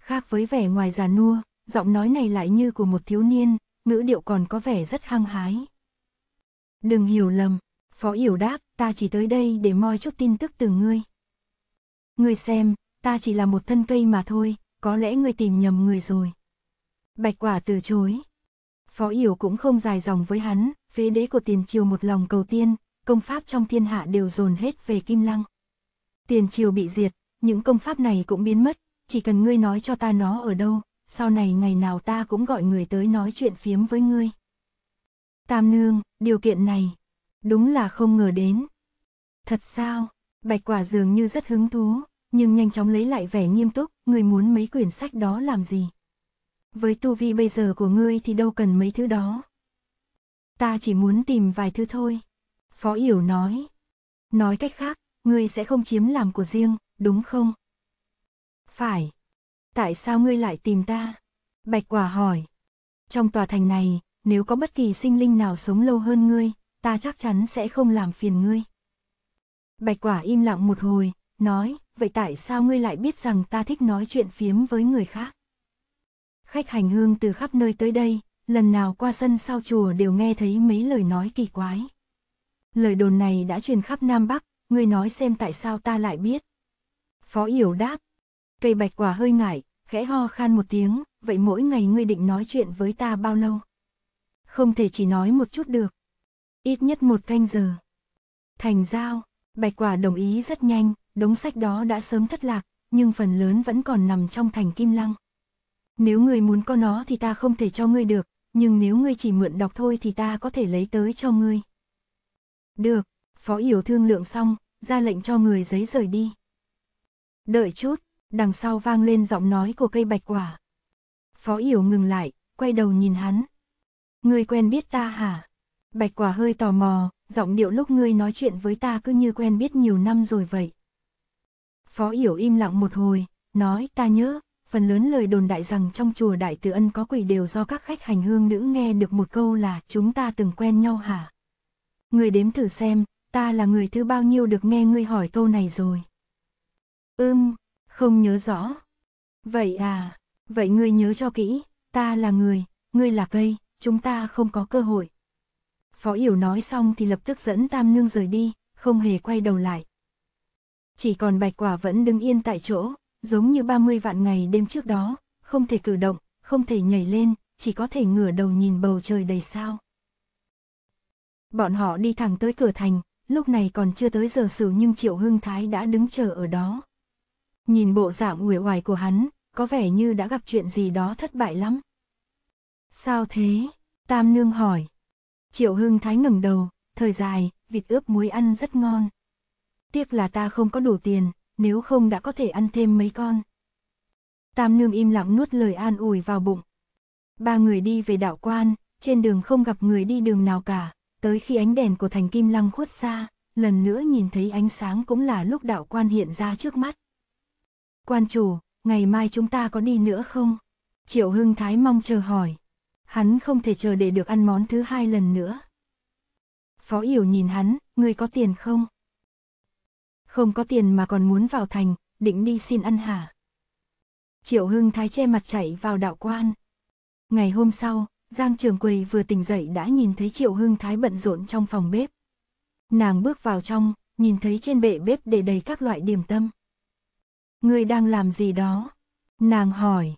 Khác với vẻ ngoài già nua, giọng nói này lại như của một thiếu niên, ngữ điệu còn có vẻ rất hăng hái. Đừng hiểu lầm, Phó Yểu đáp, ta chỉ tới đây để moi chút tin tức từ ngươi. Ngươi xem, ta chỉ là một thân cây mà thôi, có lẽ ngươi tìm nhầm người rồi. Bạch quả từ chối. Phó Yểu cũng không dài dòng với hắn, phế đế của tiền triều một lòng cầu tiên, công pháp trong thiên hạ đều dồn hết về kim lăng. Tiền triều bị diệt, những công pháp này cũng biến mất, chỉ cần ngươi nói cho ta nó ở đâu, sau này ngày nào ta cũng gọi người tới nói chuyện phiếm với ngươi. Tam nương, điều kiện này, đúng là không ngờ đến. Thật sao, bạch quả dường như rất hứng thú, nhưng nhanh chóng lấy lại vẻ nghiêm túc, ngươi muốn mấy quyển sách đó làm gì? Với tu vi bây giờ của ngươi thì đâu cần mấy thứ đó. Ta chỉ muốn tìm vài thứ thôi. Phó Yểu nói. Nói cách khác, ngươi sẽ không chiếm làm của riêng, đúng không? Phải, Tại sao ngươi lại tìm ta? Bạch quả hỏi. Trong tòa thành này, nếu có bất kỳ sinh linh nào sống lâu hơn ngươi, ta chắc chắn sẽ không làm phiền ngươi. Bạch quả im lặng một hồi, nói, vậy tại sao ngươi lại biết rằng ta thích nói chuyện phiếm với người khác? Khách hành hương từ khắp nơi tới đây, lần nào qua sân sau chùa đều nghe thấy mấy lời nói kỳ quái. Lời đồn này đã truyền khắp Nam Bắc, ngươi nói xem tại sao ta lại biết. Phó Yểu đáp, Cây bạch quả hơi ngại, khẽ ho khan một tiếng, vậy mỗi ngày ngươi định nói chuyện với ta bao lâu? Không thể chỉ nói một chút được. Ít nhất một canh giờ. Thành giao, bạch quả đồng ý rất nhanh, đống sách đó đã sớm thất lạc, nhưng phần lớn vẫn còn nằm trong thành kim lăng. Nếu ngươi muốn có nó thì ta không thể cho ngươi được, nhưng nếu ngươi chỉ mượn đọc thôi thì ta có thể lấy tới cho ngươi. Được, phó yểu thương lượng xong, ra lệnh cho người giấy rời đi. Đợi chút, đằng sau vang lên giọng nói của cây bạch quả. Phó Yểu ngừng lại, quay đầu nhìn hắn. Ngươi quen biết ta hả? Bạch quả hơi tò mò, giọng điệu lúc ngươi nói chuyện với ta cứ như quen biết nhiều năm rồi vậy. Phó Yểu im lặng một hồi, nói ta nhớ, phần lớn lời đồn đại rằng trong chùa Đại Từ Ân có quỷ đều do các khách hành hương nữ nghe được một câu là chúng ta từng quen nhau hả? Ngươi đếm thử xem, ta là người thứ bao nhiêu được nghe ngươi hỏi câu này rồi. Ưm, không nhớ rõ. Vậy à, vậy ngươi nhớ cho kỹ, ta là người, ngươi là cây, chúng ta không có cơ hội. Phó Yểu nói xong thì lập tức dẫn Tam Nương rời đi, không hề quay đầu lại. Chỉ còn bạch quả vẫn đứng yên tại chỗ, giống như 30 vạn ngày đêm trước đó, không thể cử động, không thể nhảy lên, chỉ có thể ngửa đầu nhìn bầu trời đầy sao. Bọn họ đi thẳng tới cửa thành, lúc này còn chưa tới giờ sử nhưng Triệu Hưng Thái đã đứng chờ ở đó. Nhìn bộ dạng uể oải của hắn, có vẻ như đã gặp chuyện gì đó thất bại lắm. Sao thế? Tam Nương hỏi. Triệu Hưng Thái ngẩng đầu, thời dài, vịt ướp muối ăn rất ngon. Tiếc là ta không có đủ tiền, nếu không đã có thể ăn thêm mấy con. Tam Nương im lặng nuốt lời an ủi vào bụng. Ba người đi về đạo quan, trên đường không gặp người đi đường nào cả, tới khi ánh đèn của thành kim lăng khuất xa, lần nữa nhìn thấy ánh sáng cũng là lúc đạo quan hiện ra trước mắt. Quan chủ, ngày mai chúng ta có đi nữa không? Triệu Hưng Thái mong chờ hỏi. Hắn không thể chờ để được ăn món thứ hai lần nữa. Phó Yểu nhìn hắn, ngươi có tiền không? Không có tiền mà còn muốn vào thành, định đi xin ăn hả? Triệu Hưng Thái che mặt chạy vào đạo quan. Ngày hôm sau, Giang Trường Quỳ vừa tỉnh dậy đã nhìn thấy Triệu Hưng Thái bận rộn trong phòng bếp. Nàng bước vào trong, nhìn thấy trên bệ bếp để đầy các loại điểm tâm. Ngươi đang làm gì đó? Nàng hỏi.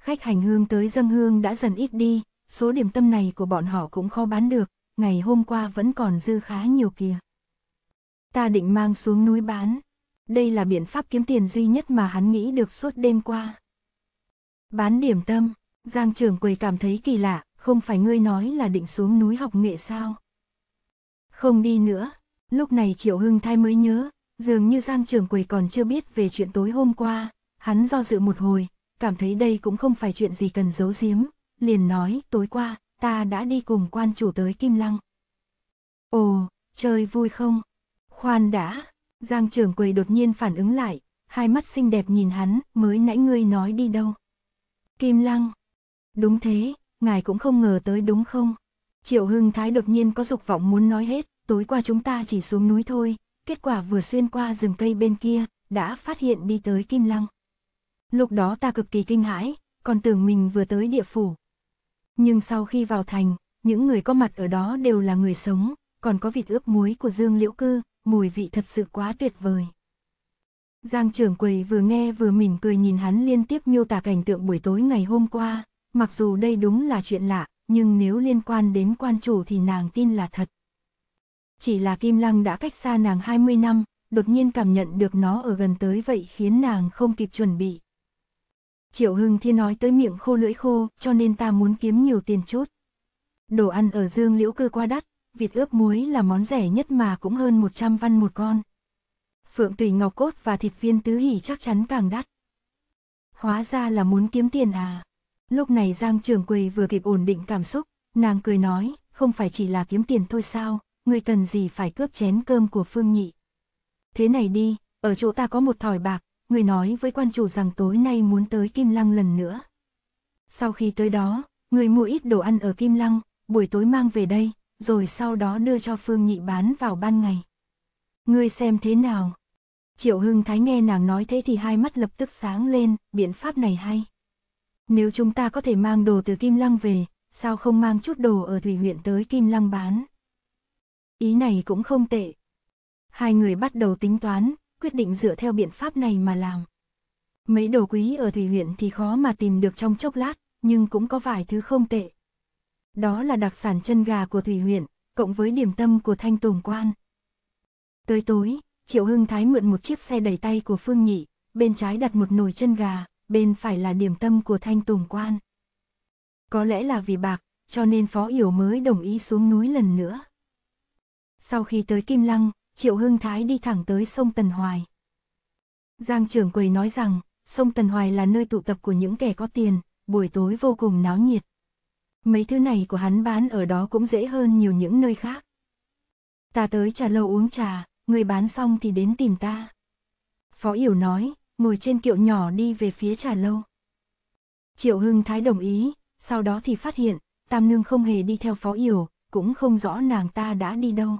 Khách hành hương tới dâng hương đã dần ít đi, số điểm tâm này của bọn họ cũng khó bán được, ngày hôm qua vẫn còn dư khá nhiều kìa. Ta định mang xuống núi bán. Đây là biện pháp kiếm tiền duy nhất mà hắn nghĩ được suốt đêm qua. Bán điểm tâm, Giang trưởng quầy cảm thấy kỳ lạ, không phải ngươi nói là định xuống núi học nghệ sao? Không đi nữa, lúc này Triệu Hưng Thai mới nhớ, Dường như Giang Trường Quầy còn chưa biết về chuyện tối hôm qua, hắn do dự một hồi, cảm thấy đây cũng không phải chuyện gì cần giấu giếm, liền nói tối qua, ta đã đi cùng quan chủ tới Kim Lăng. Ồ, chơi vui không? Khoan đã, Giang Trường Quầy đột nhiên phản ứng lại, hai mắt xinh đẹp nhìn hắn, mới nãy ngươi nói đi đâu? Kim Lăng. Đúng thế, ngài cũng không ngờ tới đúng không? Triệu Hưng Thái đột nhiên có dục vọng muốn nói hết, tối qua chúng ta chỉ xuống núi thôi, kết quả vừa xuyên qua rừng cây bên kia, đã phát hiện đi tới Kim Lăng. Lúc đó ta cực kỳ kinh hãi, còn tưởng mình vừa tới địa phủ. Nhưng sau khi vào thành, những người có mặt ở đó đều là người sống, còn có vịt ướp muối của Dương Liễu Cư, mùi vị thật sự quá tuyệt vời. Giang trưởng quầy vừa nghe vừa mỉm cười nhìn hắn liên tiếp miêu tả cảnh tượng buổi tối ngày hôm qua, mặc dù đây đúng là chuyện lạ, nhưng nếu liên quan đến quan chủ thì nàng tin là thật chỉ là Kim Lăng đã cách xa nàng 20 năm, đột nhiên cảm nhận được nó ở gần tới vậy khiến nàng không kịp chuẩn bị. Triệu Hưng Thiên nói tới miệng khô lưỡi khô, cho nên ta muốn kiếm nhiều tiền chút. Đồ ăn ở Dương Liễu Cơ qua đắt, vịt ướp muối là món rẻ nhất mà cũng hơn 100 văn một con. Phượng tùy ngọc cốt và thịt viên tứ hỉ chắc chắn càng đắt. Hóa ra là muốn kiếm tiền à. Lúc này Giang Trường Quỳ vừa kịp ổn định cảm xúc, nàng cười nói, không phải chỉ là kiếm tiền thôi sao, ngươi cần gì phải cướp chén cơm của Phương Nhị. Thế này đi, ở chỗ ta có một thỏi bạc, ngươi nói với quan chủ rằng tối nay muốn tới Kim Lăng lần nữa. Sau khi tới đó, ngươi mua ít đồ ăn ở Kim Lăng, buổi tối mang về đây, rồi sau đó đưa cho Phương Nhị bán vào ban ngày. Ngươi xem thế nào? Triệu Hưng Thái nghe nàng nói thế thì hai mắt lập tức sáng lên, biện pháp này hay. Nếu chúng ta có thể mang đồ từ Kim Lăng về, sao không mang chút đồ ở Thủy huyện tới Kim Lăng bán? ý này cũng không tệ. Hai người bắt đầu tính toán, quyết định dựa theo biện pháp này mà làm. Mấy đồ quý ở Thủy huyện thì khó mà tìm được trong chốc lát, nhưng cũng có vài thứ không tệ. Đó là đặc sản chân gà của Thủy huyện, cộng với điểm tâm của Thanh Tùng Quan. Tới tối, Triệu Hưng Thái mượn một chiếc xe đẩy tay của Phương Nhị, bên trái đặt một nồi chân gà, bên phải là điểm tâm của Thanh Tùng Quan. Có lẽ là vì bạc, cho nên Phó Yểu mới đồng ý xuống núi lần nữa. Sau khi tới Kim Lăng, Triệu Hưng Thái đi thẳng tới sông Tần Hoài. Giang trưởng quầy nói rằng, sông Tần Hoài là nơi tụ tập của những kẻ có tiền, buổi tối vô cùng náo nhiệt. Mấy thứ này của hắn bán ở đó cũng dễ hơn nhiều những nơi khác. Ta tới trà lâu uống trà, người bán xong thì đến tìm ta. Phó Yểu nói, ngồi trên kiệu nhỏ đi về phía trà lâu. Triệu Hưng Thái đồng ý, sau đó thì phát hiện, Tam Nương không hề đi theo Phó Yểu, cũng không rõ nàng ta đã đi đâu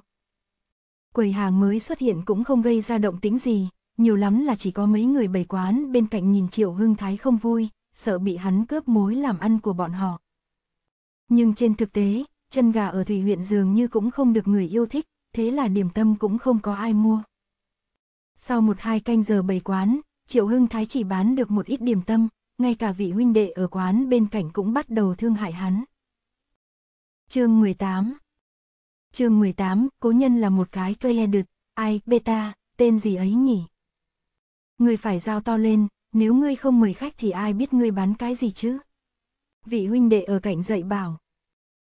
quầy hàng mới xuất hiện cũng không gây ra động tính gì, nhiều lắm là chỉ có mấy người bày quán bên cạnh nhìn Triệu Hưng Thái không vui, sợ bị hắn cướp mối làm ăn của bọn họ. Nhưng trên thực tế, chân gà ở Thủy huyện dường như cũng không được người yêu thích, thế là điểm tâm cũng không có ai mua. Sau một hai canh giờ bày quán, Triệu Hưng Thái chỉ bán được một ít điểm tâm, ngay cả vị huynh đệ ở quán bên cạnh cũng bắt đầu thương hại hắn. chương 18 chương 18, cố nhân là một cái cây e đực, ai, beta, tên gì ấy nhỉ? Người phải giao to lên, nếu ngươi không mời khách thì ai biết ngươi bán cái gì chứ? Vị huynh đệ ở cạnh dậy bảo.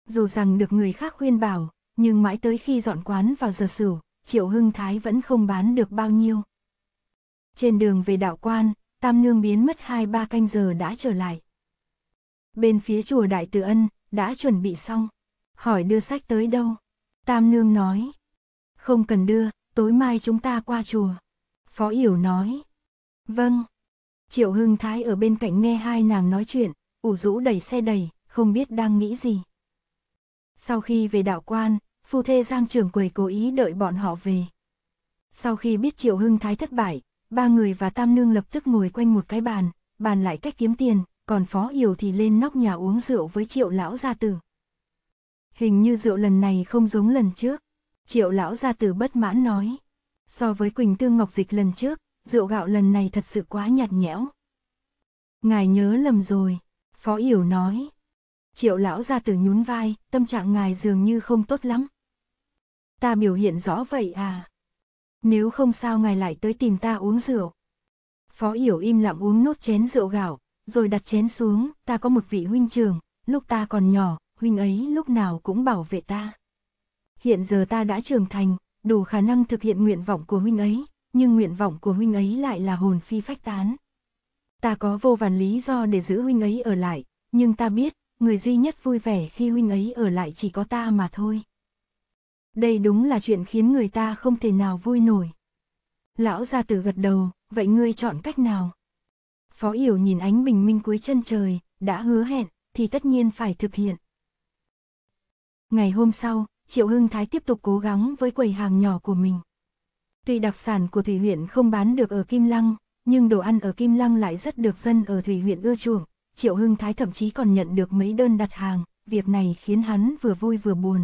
Dù rằng được người khác khuyên bảo, nhưng mãi tới khi dọn quán vào giờ sửu, Triệu Hưng Thái vẫn không bán được bao nhiêu. Trên đường về đạo quan, Tam Nương biến mất hai ba canh giờ đã trở lại. Bên phía chùa Đại Từ Ân, đã chuẩn bị xong. Hỏi đưa sách tới đâu? Tam Nương nói. Không cần đưa, tối mai chúng ta qua chùa. Phó Yểu nói. Vâng. Triệu Hưng Thái ở bên cạnh nghe hai nàng nói chuyện, ủ rũ đẩy xe đẩy, không biết đang nghĩ gì. Sau khi về đạo quan, phu thê Giang trưởng quầy cố ý đợi bọn họ về. Sau khi biết Triệu Hưng Thái thất bại, ba người và Tam Nương lập tức ngồi quanh một cái bàn, bàn lại cách kiếm tiền, còn Phó Yểu thì lên nóc nhà uống rượu với Triệu Lão Gia Tử hình như rượu lần này không giống lần trước. Triệu lão gia tử bất mãn nói. So với Quỳnh Tương Ngọc Dịch lần trước, rượu gạo lần này thật sự quá nhạt nhẽo. Ngài nhớ lầm rồi, Phó Yểu nói. Triệu lão gia tử nhún vai, tâm trạng ngài dường như không tốt lắm. Ta biểu hiện rõ vậy à? Nếu không sao ngài lại tới tìm ta uống rượu. Phó Yểu im lặng uống nốt chén rượu gạo, rồi đặt chén xuống, ta có một vị huynh trường, lúc ta còn nhỏ, huynh ấy lúc nào cũng bảo vệ ta. Hiện giờ ta đã trưởng thành, đủ khả năng thực hiện nguyện vọng của huynh ấy, nhưng nguyện vọng của huynh ấy lại là hồn phi phách tán. Ta có vô vàn lý do để giữ huynh ấy ở lại, nhưng ta biết, người duy nhất vui vẻ khi huynh ấy ở lại chỉ có ta mà thôi. Đây đúng là chuyện khiến người ta không thể nào vui nổi. Lão gia tử gật đầu, vậy ngươi chọn cách nào? Phó Yểu nhìn ánh bình minh cuối chân trời, đã hứa hẹn, thì tất nhiên phải thực hiện. Ngày hôm sau, Triệu Hưng Thái tiếp tục cố gắng với quầy hàng nhỏ của mình. Tuy đặc sản của Thủy huyện không bán được ở Kim Lăng, nhưng đồ ăn ở Kim Lăng lại rất được dân ở Thủy huyện ưa chuộng. Triệu Hưng Thái thậm chí còn nhận được mấy đơn đặt hàng, việc này khiến hắn vừa vui vừa buồn.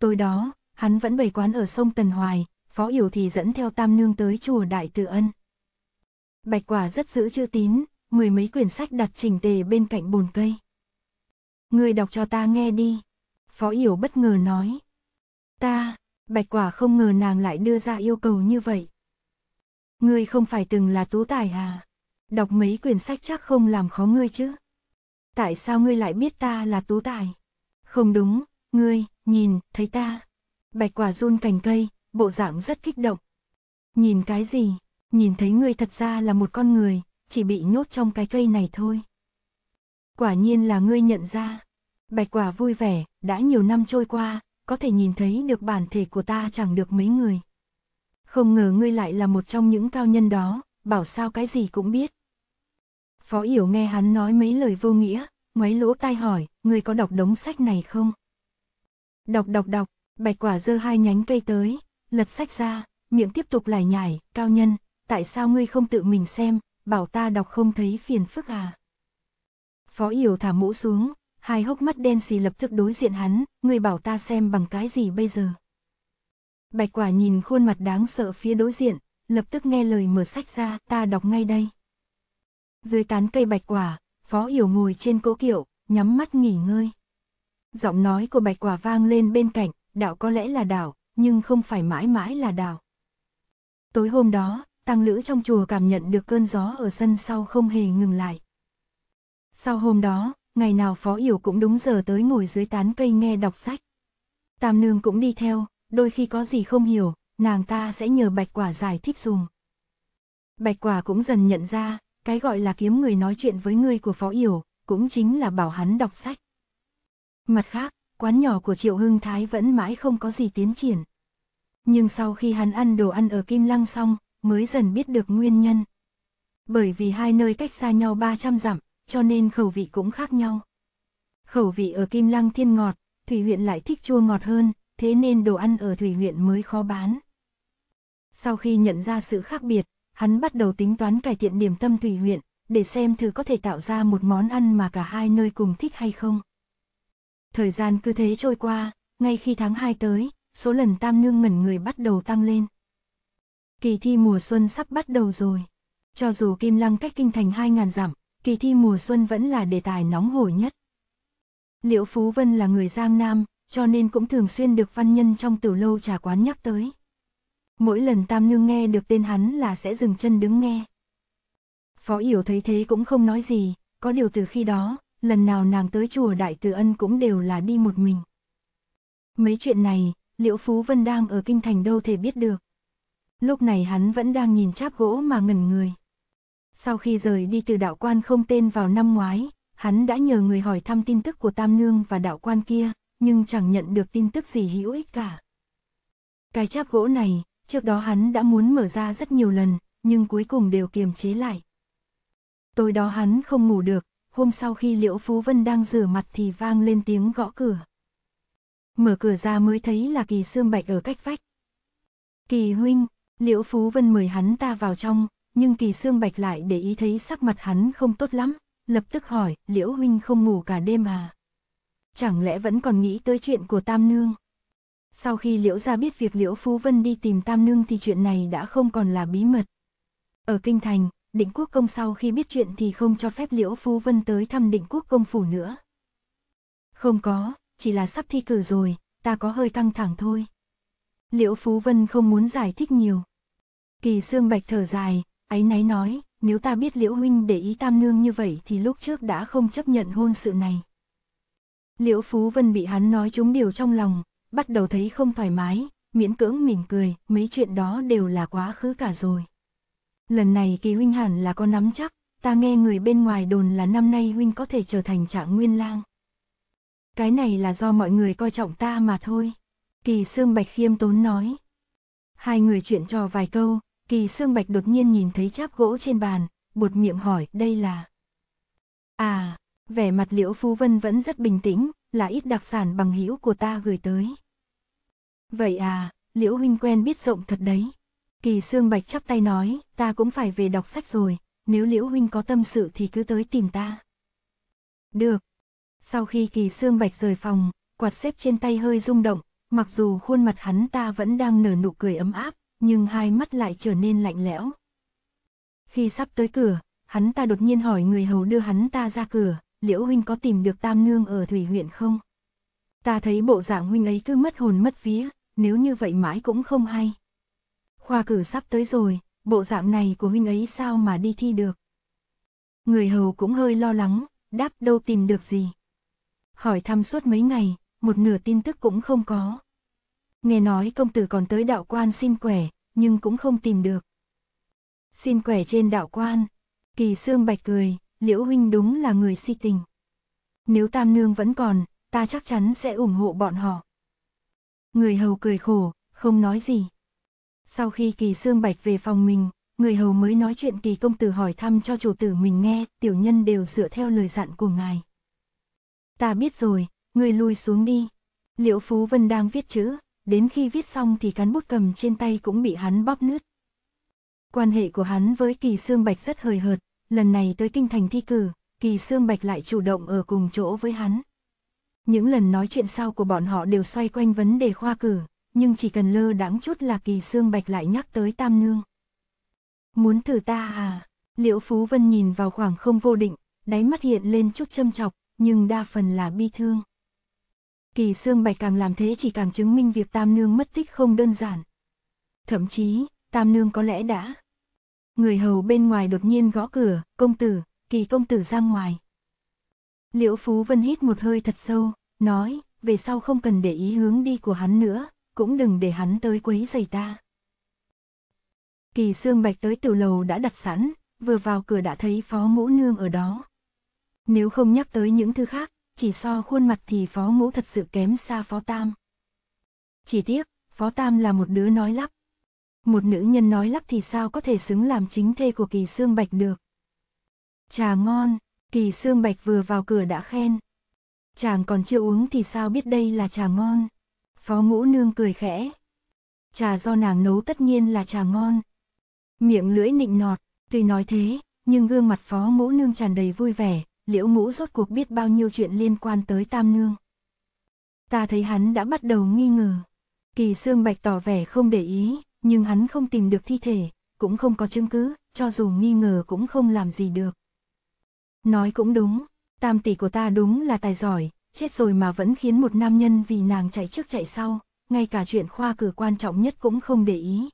Tối đó, hắn vẫn bày quán ở sông Tần Hoài, Phó Yểu thì dẫn theo Tam Nương tới chùa Đại Tự Ân. Bạch quả rất giữ chữ tín, mười mấy quyển sách đặt chỉnh tề bên cạnh bồn cây. Người đọc cho ta nghe đi. Phó Yểu bất ngờ nói. Ta, bạch quả không ngờ nàng lại đưa ra yêu cầu như vậy. Ngươi không phải từng là tú tài à? Đọc mấy quyển sách chắc không làm khó ngươi chứ? Tại sao ngươi lại biết ta là tú tài? Không đúng, ngươi, nhìn, thấy ta. Bạch quả run cành cây, bộ dạng rất kích động. Nhìn cái gì? Nhìn thấy ngươi thật ra là một con người, chỉ bị nhốt trong cái cây này thôi. Quả nhiên là ngươi nhận ra. Bạch quả vui vẻ, đã nhiều năm trôi qua, có thể nhìn thấy được bản thể của ta chẳng được mấy người. Không ngờ ngươi lại là một trong những cao nhân đó, bảo sao cái gì cũng biết. Phó Yểu nghe hắn nói mấy lời vô nghĩa, ngoáy lỗ tai hỏi, ngươi có đọc đống sách này không? Đọc đọc đọc, bạch quả giơ hai nhánh cây tới, lật sách ra, miệng tiếp tục lải nhải, cao nhân, tại sao ngươi không tự mình xem, bảo ta đọc không thấy phiền phức à? Phó Yểu thả mũ xuống, hai hốc mắt đen xì lập tức đối diện hắn, người bảo ta xem bằng cái gì bây giờ. Bạch quả nhìn khuôn mặt đáng sợ phía đối diện, lập tức nghe lời mở sách ra, ta đọc ngay đây. Dưới tán cây bạch quả, phó hiểu ngồi trên cỗ kiệu, nhắm mắt nghỉ ngơi. Giọng nói của bạch quả vang lên bên cạnh, đạo có lẽ là đạo, nhưng không phải mãi mãi là đạo. Tối hôm đó, tăng lữ trong chùa cảm nhận được cơn gió ở sân sau không hề ngừng lại. Sau hôm đó, ngày nào Phó Yểu cũng đúng giờ tới ngồi dưới tán cây nghe đọc sách. Tam Nương cũng đi theo, đôi khi có gì không hiểu, nàng ta sẽ nhờ Bạch Quả giải thích dùm. Bạch Quả cũng dần nhận ra, cái gọi là kiếm người nói chuyện với người của Phó Yểu, cũng chính là bảo hắn đọc sách. Mặt khác, quán nhỏ của Triệu Hưng Thái vẫn mãi không có gì tiến triển. Nhưng sau khi hắn ăn đồ ăn ở Kim Lăng xong, mới dần biết được nguyên nhân. Bởi vì hai nơi cách xa nhau 300 dặm, cho nên khẩu vị cũng khác nhau. Khẩu vị ở Kim Lăng thiên ngọt, Thủy huyện lại thích chua ngọt hơn, thế nên đồ ăn ở Thủy huyện mới khó bán. Sau khi nhận ra sự khác biệt, hắn bắt đầu tính toán cải thiện điểm tâm Thủy huyện, để xem thử có thể tạo ra một món ăn mà cả hai nơi cùng thích hay không. Thời gian cứ thế trôi qua, ngay khi tháng 2 tới, số lần tam nương mẩn người bắt đầu tăng lên. Kỳ thi mùa xuân sắp bắt đầu rồi. Cho dù Kim Lăng cách kinh thành 2.000 dặm, kỳ thi mùa xuân vẫn là đề tài nóng hổi nhất. Liễu Phú Vân là người Giang Nam, cho nên cũng thường xuyên được văn nhân trong tiểu lâu trà quán nhắc tới. Mỗi lần Tam Nương nghe được tên hắn là sẽ dừng chân đứng nghe. Phó Yểu thấy thế cũng không nói gì, có điều từ khi đó, lần nào nàng tới chùa Đại Từ Ân cũng đều là đi một mình. Mấy chuyện này, Liễu Phú Vân đang ở kinh thành đâu thể biết được. Lúc này hắn vẫn đang nhìn cháp gỗ mà ngẩn người. Sau khi rời đi từ đạo quan không tên vào năm ngoái, hắn đã nhờ người hỏi thăm tin tức của Tam Nương và đạo quan kia, nhưng chẳng nhận được tin tức gì hữu ích cả. Cái cháp gỗ này, trước đó hắn đã muốn mở ra rất nhiều lần, nhưng cuối cùng đều kiềm chế lại. Tối đó hắn không ngủ được, hôm sau khi Liễu Phú Vân đang rửa mặt thì vang lên tiếng gõ cửa. Mở cửa ra mới thấy là Kỳ xương Bạch ở cách vách. Kỳ huynh, Liễu Phú Vân mời hắn ta vào trong, nhưng kỳ xương bạch lại để ý thấy sắc mặt hắn không tốt lắm, lập tức hỏi, liễu huynh không ngủ cả đêm à? Chẳng lẽ vẫn còn nghĩ tới chuyện của Tam Nương? Sau khi liễu ra biết việc liễu Phú Vân đi tìm Tam Nương thì chuyện này đã không còn là bí mật. Ở Kinh Thành, định quốc công sau khi biết chuyện thì không cho phép liễu Phú Vân tới thăm định quốc công phủ nữa. Không có, chỉ là sắp thi cử rồi, ta có hơi căng thẳng thôi. Liễu Phú Vân không muốn giải thích nhiều. Kỳ xương Bạch thở dài, Ấy náy nói, nếu ta biết Liễu Huynh để ý Tam Nương như vậy thì lúc trước đã không chấp nhận hôn sự này. Liễu Phú Vân bị hắn nói chúng điều trong lòng, bắt đầu thấy không thoải mái, miễn cưỡng mỉm cười, mấy chuyện đó đều là quá khứ cả rồi. Lần này kỳ huynh hẳn là có nắm chắc, ta nghe người bên ngoài đồn là năm nay huynh có thể trở thành trạng nguyên lang. Cái này là do mọi người coi trọng ta mà thôi. Kỳ Sương Bạch Khiêm Tốn nói. Hai người chuyện trò vài câu, Kỳ Sương Bạch đột nhiên nhìn thấy cháp gỗ trên bàn, buột miệng hỏi đây là... À, vẻ mặt Liễu Phú Vân vẫn rất bình tĩnh, là ít đặc sản bằng hữu của ta gửi tới. Vậy à, Liễu Huynh quen biết rộng thật đấy. Kỳ Sương Bạch chắp tay nói, ta cũng phải về đọc sách rồi, nếu Liễu Huynh có tâm sự thì cứ tới tìm ta. Được. Sau khi Kỳ Sương Bạch rời phòng, quạt xếp trên tay hơi rung động, mặc dù khuôn mặt hắn ta vẫn đang nở nụ cười ấm áp, nhưng hai mắt lại trở nên lạnh lẽo. Khi sắp tới cửa, hắn ta đột nhiên hỏi người hầu đưa hắn ta ra cửa, liễu huynh có tìm được tam nương ở thủy huyện không? Ta thấy bộ dạng huynh ấy cứ mất hồn mất vía, nếu như vậy mãi cũng không hay. Khoa cử sắp tới rồi, bộ dạng này của huynh ấy sao mà đi thi được? Người hầu cũng hơi lo lắng, đáp đâu tìm được gì. Hỏi thăm suốt mấy ngày, một nửa tin tức cũng không có nghe nói công tử còn tới đạo quan xin quẻ, nhưng cũng không tìm được. Xin quẻ trên đạo quan, kỳ xương bạch cười, liễu huynh đúng là người si tình. Nếu tam nương vẫn còn, ta chắc chắn sẽ ủng hộ bọn họ. Người hầu cười khổ, không nói gì. Sau khi kỳ xương bạch về phòng mình, người hầu mới nói chuyện kỳ công tử hỏi thăm cho chủ tử mình nghe, tiểu nhân đều dựa theo lời dặn của ngài. Ta biết rồi, người lui xuống đi. Liễu Phú Vân đang viết chữ, đến khi viết xong thì cán bút cầm trên tay cũng bị hắn bóp nứt. Quan hệ của hắn với Kỳ Sương Bạch rất hời hợt, lần này tới kinh thành thi cử, Kỳ Sương Bạch lại chủ động ở cùng chỗ với hắn. Những lần nói chuyện sau của bọn họ đều xoay quanh vấn đề khoa cử, nhưng chỉ cần lơ đãng chút là Kỳ Sương Bạch lại nhắc tới Tam Nương. Muốn thử ta à? Liễu Phú Vân nhìn vào khoảng không vô định, đáy mắt hiện lên chút châm chọc, nhưng đa phần là bi thương. Kỳ Sương Bạch càng làm thế chỉ càng chứng minh việc Tam Nương mất tích không đơn giản. Thậm chí, Tam Nương có lẽ đã. Người hầu bên ngoài đột nhiên gõ cửa, công tử, kỳ công tử ra ngoài. Liễu Phú Vân hít một hơi thật sâu, nói, về sau không cần để ý hướng đi của hắn nữa, cũng đừng để hắn tới quấy giày ta. Kỳ Sương Bạch tới tiểu lầu đã đặt sẵn, vừa vào cửa đã thấy phó ngũ nương ở đó. Nếu không nhắc tới những thứ khác, chỉ so khuôn mặt thì phó ngũ thật sự kém xa phó tam. Chỉ tiếc, phó tam là một đứa nói lắp. Một nữ nhân nói lắp thì sao có thể xứng làm chính thê của kỳ xương bạch được. Trà ngon, kỳ xương bạch vừa vào cửa đã khen. Chàng còn chưa uống thì sao biết đây là trà ngon. Phó ngũ nương cười khẽ. Trà do nàng nấu tất nhiên là trà ngon. Miệng lưỡi nịnh nọt, tuy nói thế, nhưng gương mặt phó ngũ nương tràn đầy vui vẻ, liễu ngũ rốt cuộc biết bao nhiêu chuyện liên quan tới tam nương. Ta thấy hắn đã bắt đầu nghi ngờ. Kỳ xương Bạch tỏ vẻ không để ý, nhưng hắn không tìm được thi thể, cũng không có chứng cứ, cho dù nghi ngờ cũng không làm gì được. Nói cũng đúng, tam tỷ của ta đúng là tài giỏi, chết rồi mà vẫn khiến một nam nhân vì nàng chạy trước chạy sau, ngay cả chuyện khoa cử quan trọng nhất cũng không để ý.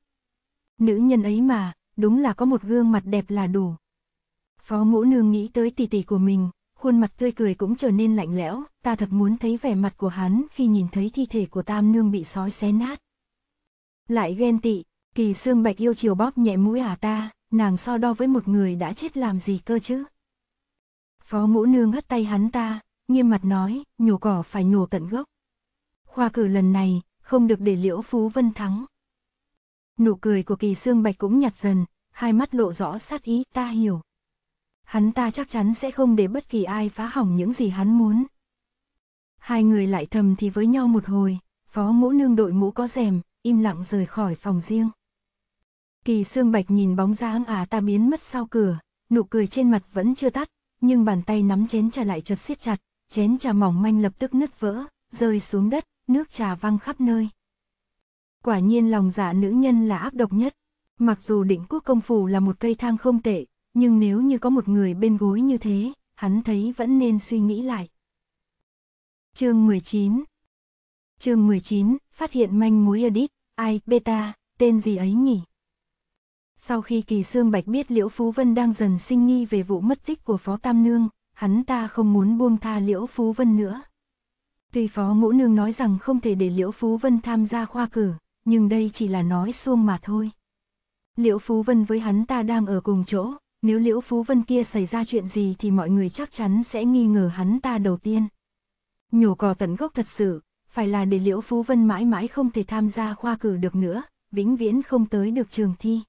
Nữ nhân ấy mà, đúng là có một gương mặt đẹp là đủ. Phó ngũ nương nghĩ tới tỷ tỷ của mình, khuôn mặt tươi cười cũng trở nên lạnh lẽo, ta thật muốn thấy vẻ mặt của hắn khi nhìn thấy thi thể của tam nương bị sói xé nát. Lại ghen tị, kỳ xương bạch yêu chiều bóp nhẹ mũi à ta, nàng so đo với một người đã chết làm gì cơ chứ. Phó ngũ nương hất tay hắn ta, nghiêm mặt nói, nhổ cỏ phải nhổ tận gốc. Khoa cử lần này, không được để liễu phú vân thắng. Nụ cười của kỳ xương bạch cũng nhạt dần, hai mắt lộ rõ sát ý ta hiểu hắn ta chắc chắn sẽ không để bất kỳ ai phá hỏng những gì hắn muốn. Hai người lại thầm thì với nhau một hồi, phó ngũ nương đội mũ có rèm, im lặng rời khỏi phòng riêng. Kỳ xương Bạch nhìn bóng dáng à ta biến mất sau cửa, nụ cười trên mặt vẫn chưa tắt, nhưng bàn tay nắm chén trà lại chợt siết chặt, chén trà mỏng manh lập tức nứt vỡ, rơi xuống đất, nước trà văng khắp nơi. Quả nhiên lòng dạ nữ nhân là áp độc nhất. Mặc dù định quốc công phủ là một cây thang không tệ, nhưng nếu như có một người bên gối như thế, hắn thấy vẫn nên suy nghĩ lại. Chương 19 Chương 19, phát hiện manh mối edit ai, beta, tên gì ấy nhỉ? Sau khi Kỳ Sương Bạch biết Liễu Phú Vân đang dần sinh nghi về vụ mất tích của Phó Tam Nương, hắn ta không muốn buông tha Liễu Phú Vân nữa. Tuy Phó Ngũ Nương nói rằng không thể để Liễu Phú Vân tham gia khoa cử, nhưng đây chỉ là nói suông mà thôi. Liễu Phú Vân với hắn ta đang ở cùng chỗ, nếu Liễu Phú Vân kia xảy ra chuyện gì thì mọi người chắc chắn sẽ nghi ngờ hắn ta đầu tiên. Nhổ cò tận gốc thật sự, phải là để Liễu Phú Vân mãi mãi không thể tham gia khoa cử được nữa, vĩnh viễn không tới được trường thi.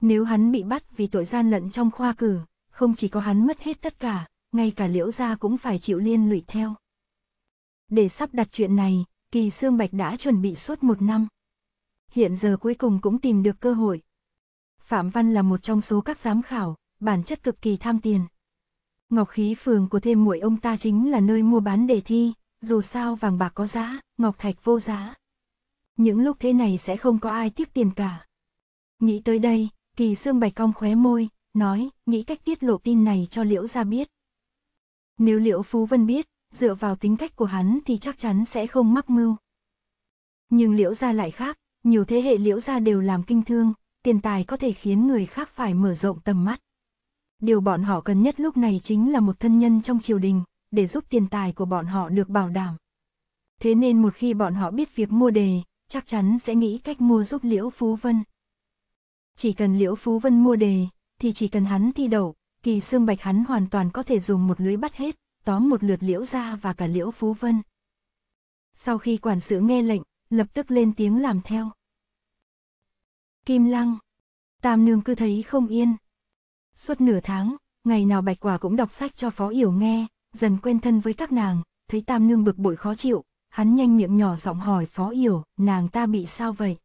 Nếu hắn bị bắt vì tội gian lận trong khoa cử, không chỉ có hắn mất hết tất cả, ngay cả Liễu gia cũng phải chịu liên lụy theo. Để sắp đặt chuyện này, Kỳ Sương Bạch đã chuẩn bị suốt một năm. Hiện giờ cuối cùng cũng tìm được cơ hội, Phạm Văn là một trong số các giám khảo, bản chất cực kỳ tham tiền. Ngọc khí phường của thêm muội ông ta chính là nơi mua bán đề thi, dù sao vàng bạc có giá, ngọc thạch vô giá. Những lúc thế này sẽ không có ai tiếc tiền cả. Nghĩ tới đây, kỳ sương bạch cong khóe môi, nói, nghĩ cách tiết lộ tin này cho liễu ra biết. Nếu liễu Phú Vân biết, dựa vào tính cách của hắn thì chắc chắn sẽ không mắc mưu. Nhưng liễu gia lại khác, nhiều thế hệ liễu gia đều làm kinh thương, tiền tài có thể khiến người khác phải mở rộng tầm mắt. Điều bọn họ cần nhất lúc này chính là một thân nhân trong triều đình, để giúp tiền tài của bọn họ được bảo đảm. Thế nên một khi bọn họ biết việc mua đề, chắc chắn sẽ nghĩ cách mua giúp Liễu Phú Vân. Chỉ cần Liễu Phú Vân mua đề, thì chỉ cần hắn thi đậu, kỳ xương bạch hắn hoàn toàn có thể dùng một lưới bắt hết, tóm một lượt Liễu ra và cả Liễu Phú Vân. Sau khi quản sự nghe lệnh, lập tức lên tiếng làm theo. Kim Lăng. Tam nương cứ thấy không yên. Suốt nửa tháng, ngày nào Bạch Quả cũng đọc sách cho Phó Yểu nghe, dần quen thân với các nàng, thấy Tam nương bực bội khó chịu, hắn nhanh miệng nhỏ giọng hỏi Phó Yểu, nàng ta bị sao vậy?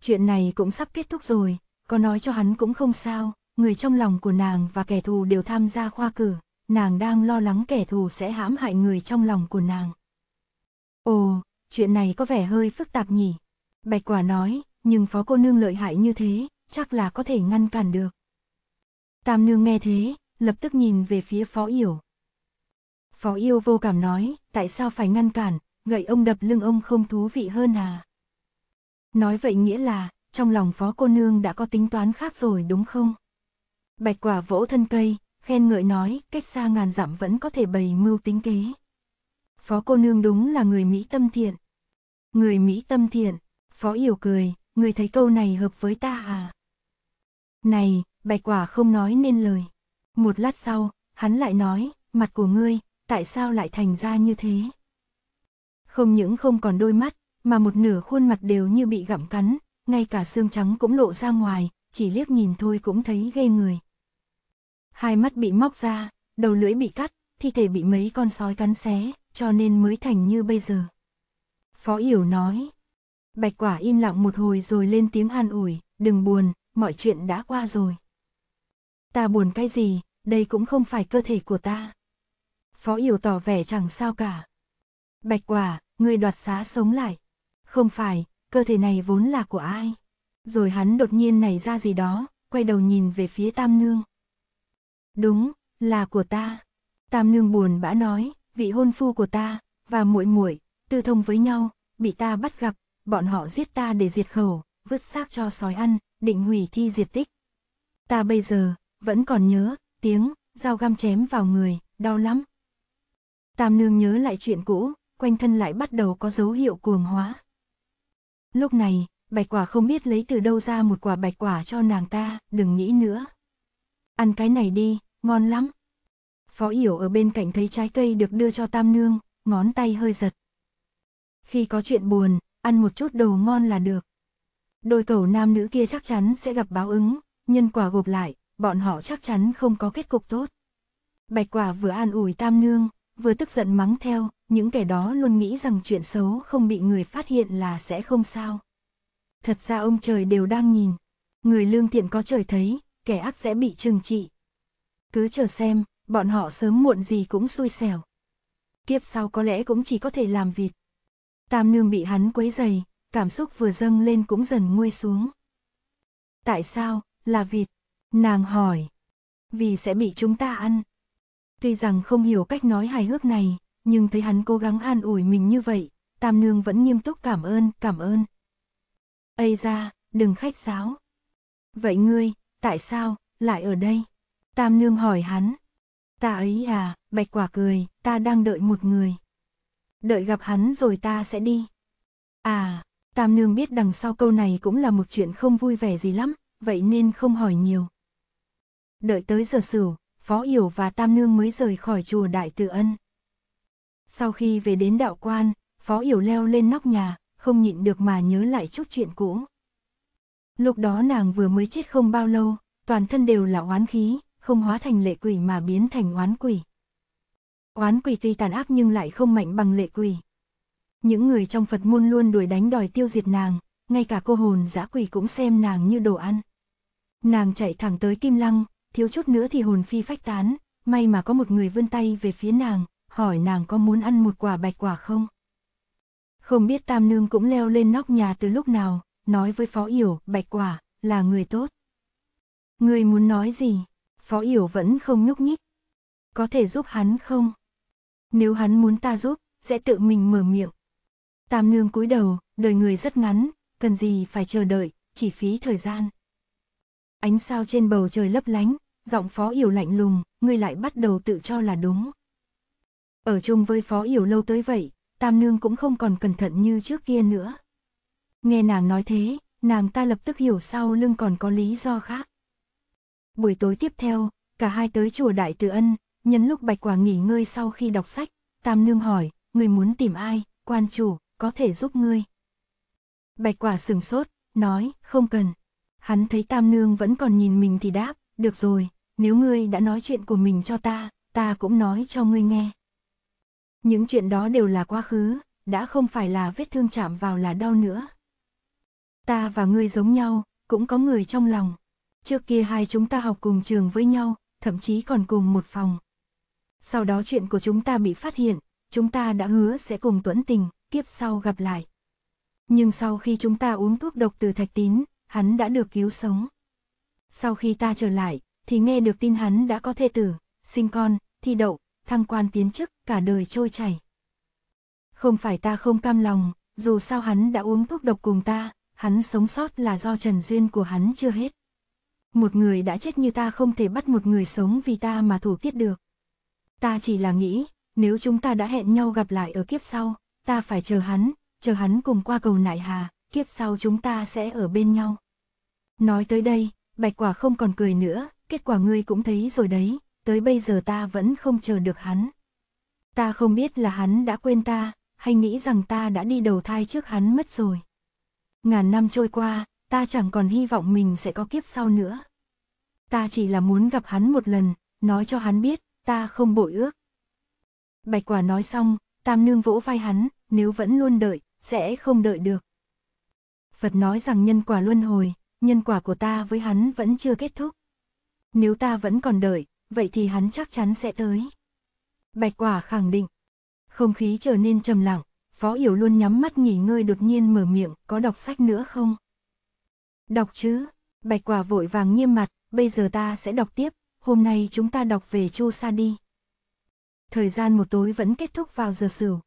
Chuyện này cũng sắp kết thúc rồi, có nói cho hắn cũng không sao, người trong lòng của nàng và kẻ thù đều tham gia khoa cử, nàng đang lo lắng kẻ thù sẽ hãm hại người trong lòng của nàng. Ồ, chuyện này có vẻ hơi phức tạp nhỉ? Bạch Quả nói, nhưng phó cô nương lợi hại như thế, chắc là có thể ngăn cản được. Tam nương nghe thế, lập tức nhìn về phía phó yểu. Phó yêu vô cảm nói, tại sao phải ngăn cản, gậy ông đập lưng ông không thú vị hơn à? Nói vậy nghĩa là, trong lòng phó cô nương đã có tính toán khác rồi đúng không? Bạch quả vỗ thân cây, khen ngợi nói, cách xa ngàn dặm vẫn có thể bày mưu tính kế. Phó cô nương đúng là người Mỹ tâm thiện. Người Mỹ tâm thiện, phó yêu cười, người thấy câu này hợp với ta à? Này, bạch quả không nói nên lời. Một lát sau, hắn lại nói, mặt của ngươi, tại sao lại thành ra như thế? Không những không còn đôi mắt, mà một nửa khuôn mặt đều như bị gặm cắn, ngay cả xương trắng cũng lộ ra ngoài, chỉ liếc nhìn thôi cũng thấy ghê người. Hai mắt bị móc ra, đầu lưỡi bị cắt, thi thể bị mấy con sói cắn xé, cho nên mới thành như bây giờ. Phó Yểu nói, Bạch quả im lặng một hồi rồi lên tiếng an ủi, đừng buồn, mọi chuyện đã qua rồi. Ta buồn cái gì, đây cũng không phải cơ thể của ta. Phó Yểu tỏ vẻ chẳng sao cả. Bạch quả, người đoạt xá sống lại. Không phải, cơ thể này vốn là của ai. Rồi hắn đột nhiên nảy ra gì đó, quay đầu nhìn về phía Tam Nương. Đúng, là của ta. Tam Nương buồn bã nói, vị hôn phu của ta, và muội muội tư thông với nhau, bị ta bắt gặp, bọn họ giết ta để diệt khẩu, vứt xác cho sói ăn, định hủy thi diệt tích. Ta bây giờ, vẫn còn nhớ, tiếng, dao găm chém vào người, đau lắm. Tam nương nhớ lại chuyện cũ, quanh thân lại bắt đầu có dấu hiệu cuồng hóa. Lúc này, bạch quả không biết lấy từ đâu ra một quả bạch quả cho nàng ta, đừng nghĩ nữa. Ăn cái này đi, ngon lắm. Phó Yểu ở bên cạnh thấy trái cây được đưa cho Tam Nương, ngón tay hơi giật. Khi có chuyện buồn, ăn một chút đồ ngon là được. Đôi cầu nam nữ kia chắc chắn sẽ gặp báo ứng, nhân quả gộp lại, bọn họ chắc chắn không có kết cục tốt. Bạch quả vừa an ủi tam nương, vừa tức giận mắng theo, những kẻ đó luôn nghĩ rằng chuyện xấu không bị người phát hiện là sẽ không sao. Thật ra ông trời đều đang nhìn, người lương thiện có trời thấy, kẻ ác sẽ bị trừng trị. Cứ chờ xem, bọn họ sớm muộn gì cũng xui xẻo. Kiếp sau có lẽ cũng chỉ có thể làm vịt. Tam nương bị hắn quấy dày, cảm xúc vừa dâng lên cũng dần nguôi xuống. Tại sao, là vịt? Nàng hỏi. Vì sẽ bị chúng ta ăn. Tuy rằng không hiểu cách nói hài hước này, nhưng thấy hắn cố gắng an ủi mình như vậy, Tam Nương vẫn nghiêm túc cảm ơn, cảm ơn. Ây ra, đừng khách sáo. Vậy ngươi, tại sao, lại ở đây? Tam Nương hỏi hắn. Ta ấy à, bạch quả cười, ta đang đợi một người đợi gặp hắn rồi ta sẽ đi. À, Tam Nương biết đằng sau câu này cũng là một chuyện không vui vẻ gì lắm, vậy nên không hỏi nhiều. Đợi tới giờ sửu, Phó Yểu và Tam Nương mới rời khỏi chùa Đại Tự Ân. Sau khi về đến đạo quan, Phó Yểu leo lên nóc nhà, không nhịn được mà nhớ lại chút chuyện cũ. Lúc đó nàng vừa mới chết không bao lâu, toàn thân đều là oán khí, không hóa thành lệ quỷ mà biến thành oán quỷ. Oán quỷ tuy tàn ác nhưng lại không mạnh bằng lệ quỷ. Những người trong Phật môn luôn đuổi đánh đòi tiêu diệt nàng, ngay cả cô hồn dã quỷ cũng xem nàng như đồ ăn. Nàng chạy thẳng tới Kim Lăng, thiếu chút nữa thì hồn phi phách tán, may mà có một người vươn tay về phía nàng, hỏi nàng có muốn ăn một quả bạch quả không. Không biết Tam Nương cũng leo lên nóc nhà từ lúc nào, nói với Phó Yểu, bạch quả, là người tốt. Người muốn nói gì? Phó Yểu vẫn không nhúc nhích. Có thể giúp hắn không? nếu hắn muốn ta giúp, sẽ tự mình mở miệng. Tam nương cúi đầu, đời người rất ngắn, cần gì phải chờ đợi, chỉ phí thời gian. Ánh sao trên bầu trời lấp lánh, giọng phó yểu lạnh lùng, ngươi lại bắt đầu tự cho là đúng. Ở chung với phó yểu lâu tới vậy, tam nương cũng không còn cẩn thận như trước kia nữa. Nghe nàng nói thế, nàng ta lập tức hiểu sau lưng còn có lý do khác. Buổi tối tiếp theo, cả hai tới chùa Đại Từ Ân, Nhân lúc Bạch Quả nghỉ ngơi sau khi đọc sách, Tam Nương hỏi, người muốn tìm ai, quan chủ, có thể giúp ngươi. Bạch Quả sừng sốt, nói, không cần. Hắn thấy Tam Nương vẫn còn nhìn mình thì đáp, được rồi, nếu ngươi đã nói chuyện của mình cho ta, ta cũng nói cho ngươi nghe. Những chuyện đó đều là quá khứ, đã không phải là vết thương chạm vào là đau nữa. Ta và ngươi giống nhau, cũng có người trong lòng. Trước kia hai chúng ta học cùng trường với nhau, thậm chí còn cùng một phòng, sau đó chuyện của chúng ta bị phát hiện, chúng ta đã hứa sẽ cùng tuẫn tình, tiếp sau gặp lại. Nhưng sau khi chúng ta uống thuốc độc từ thạch tín, hắn đã được cứu sống. Sau khi ta trở lại, thì nghe được tin hắn đã có thê tử, sinh con, thi đậu, thăng quan tiến chức, cả đời trôi chảy. Không phải ta không cam lòng, dù sao hắn đã uống thuốc độc cùng ta, hắn sống sót là do trần duyên của hắn chưa hết. Một người đã chết như ta không thể bắt một người sống vì ta mà thủ tiết được. Ta chỉ là nghĩ, nếu chúng ta đã hẹn nhau gặp lại ở kiếp sau, ta phải chờ hắn, chờ hắn cùng qua cầu nại hà, kiếp sau chúng ta sẽ ở bên nhau. Nói tới đây, bạch quả không còn cười nữa, kết quả ngươi cũng thấy rồi đấy, tới bây giờ ta vẫn không chờ được hắn. Ta không biết là hắn đã quên ta, hay nghĩ rằng ta đã đi đầu thai trước hắn mất rồi. Ngàn năm trôi qua, ta chẳng còn hy vọng mình sẽ có kiếp sau nữa. Ta chỉ là muốn gặp hắn một lần, nói cho hắn biết, ta không bội ước. Bạch quả nói xong, tam nương vỗ vai hắn, nếu vẫn luôn đợi, sẽ không đợi được. Phật nói rằng nhân quả luân hồi, nhân quả của ta với hắn vẫn chưa kết thúc. Nếu ta vẫn còn đợi, vậy thì hắn chắc chắn sẽ tới. Bạch quả khẳng định. Không khí trở nên trầm lặng, Phó hiểu luôn nhắm mắt nghỉ ngơi đột nhiên mở miệng, có đọc sách nữa không? Đọc chứ, Bạch quả vội vàng nghiêm mặt, bây giờ ta sẽ đọc tiếp, hôm nay chúng ta đọc về Chu Sa đi. Thời gian một tối vẫn kết thúc vào giờ sửu.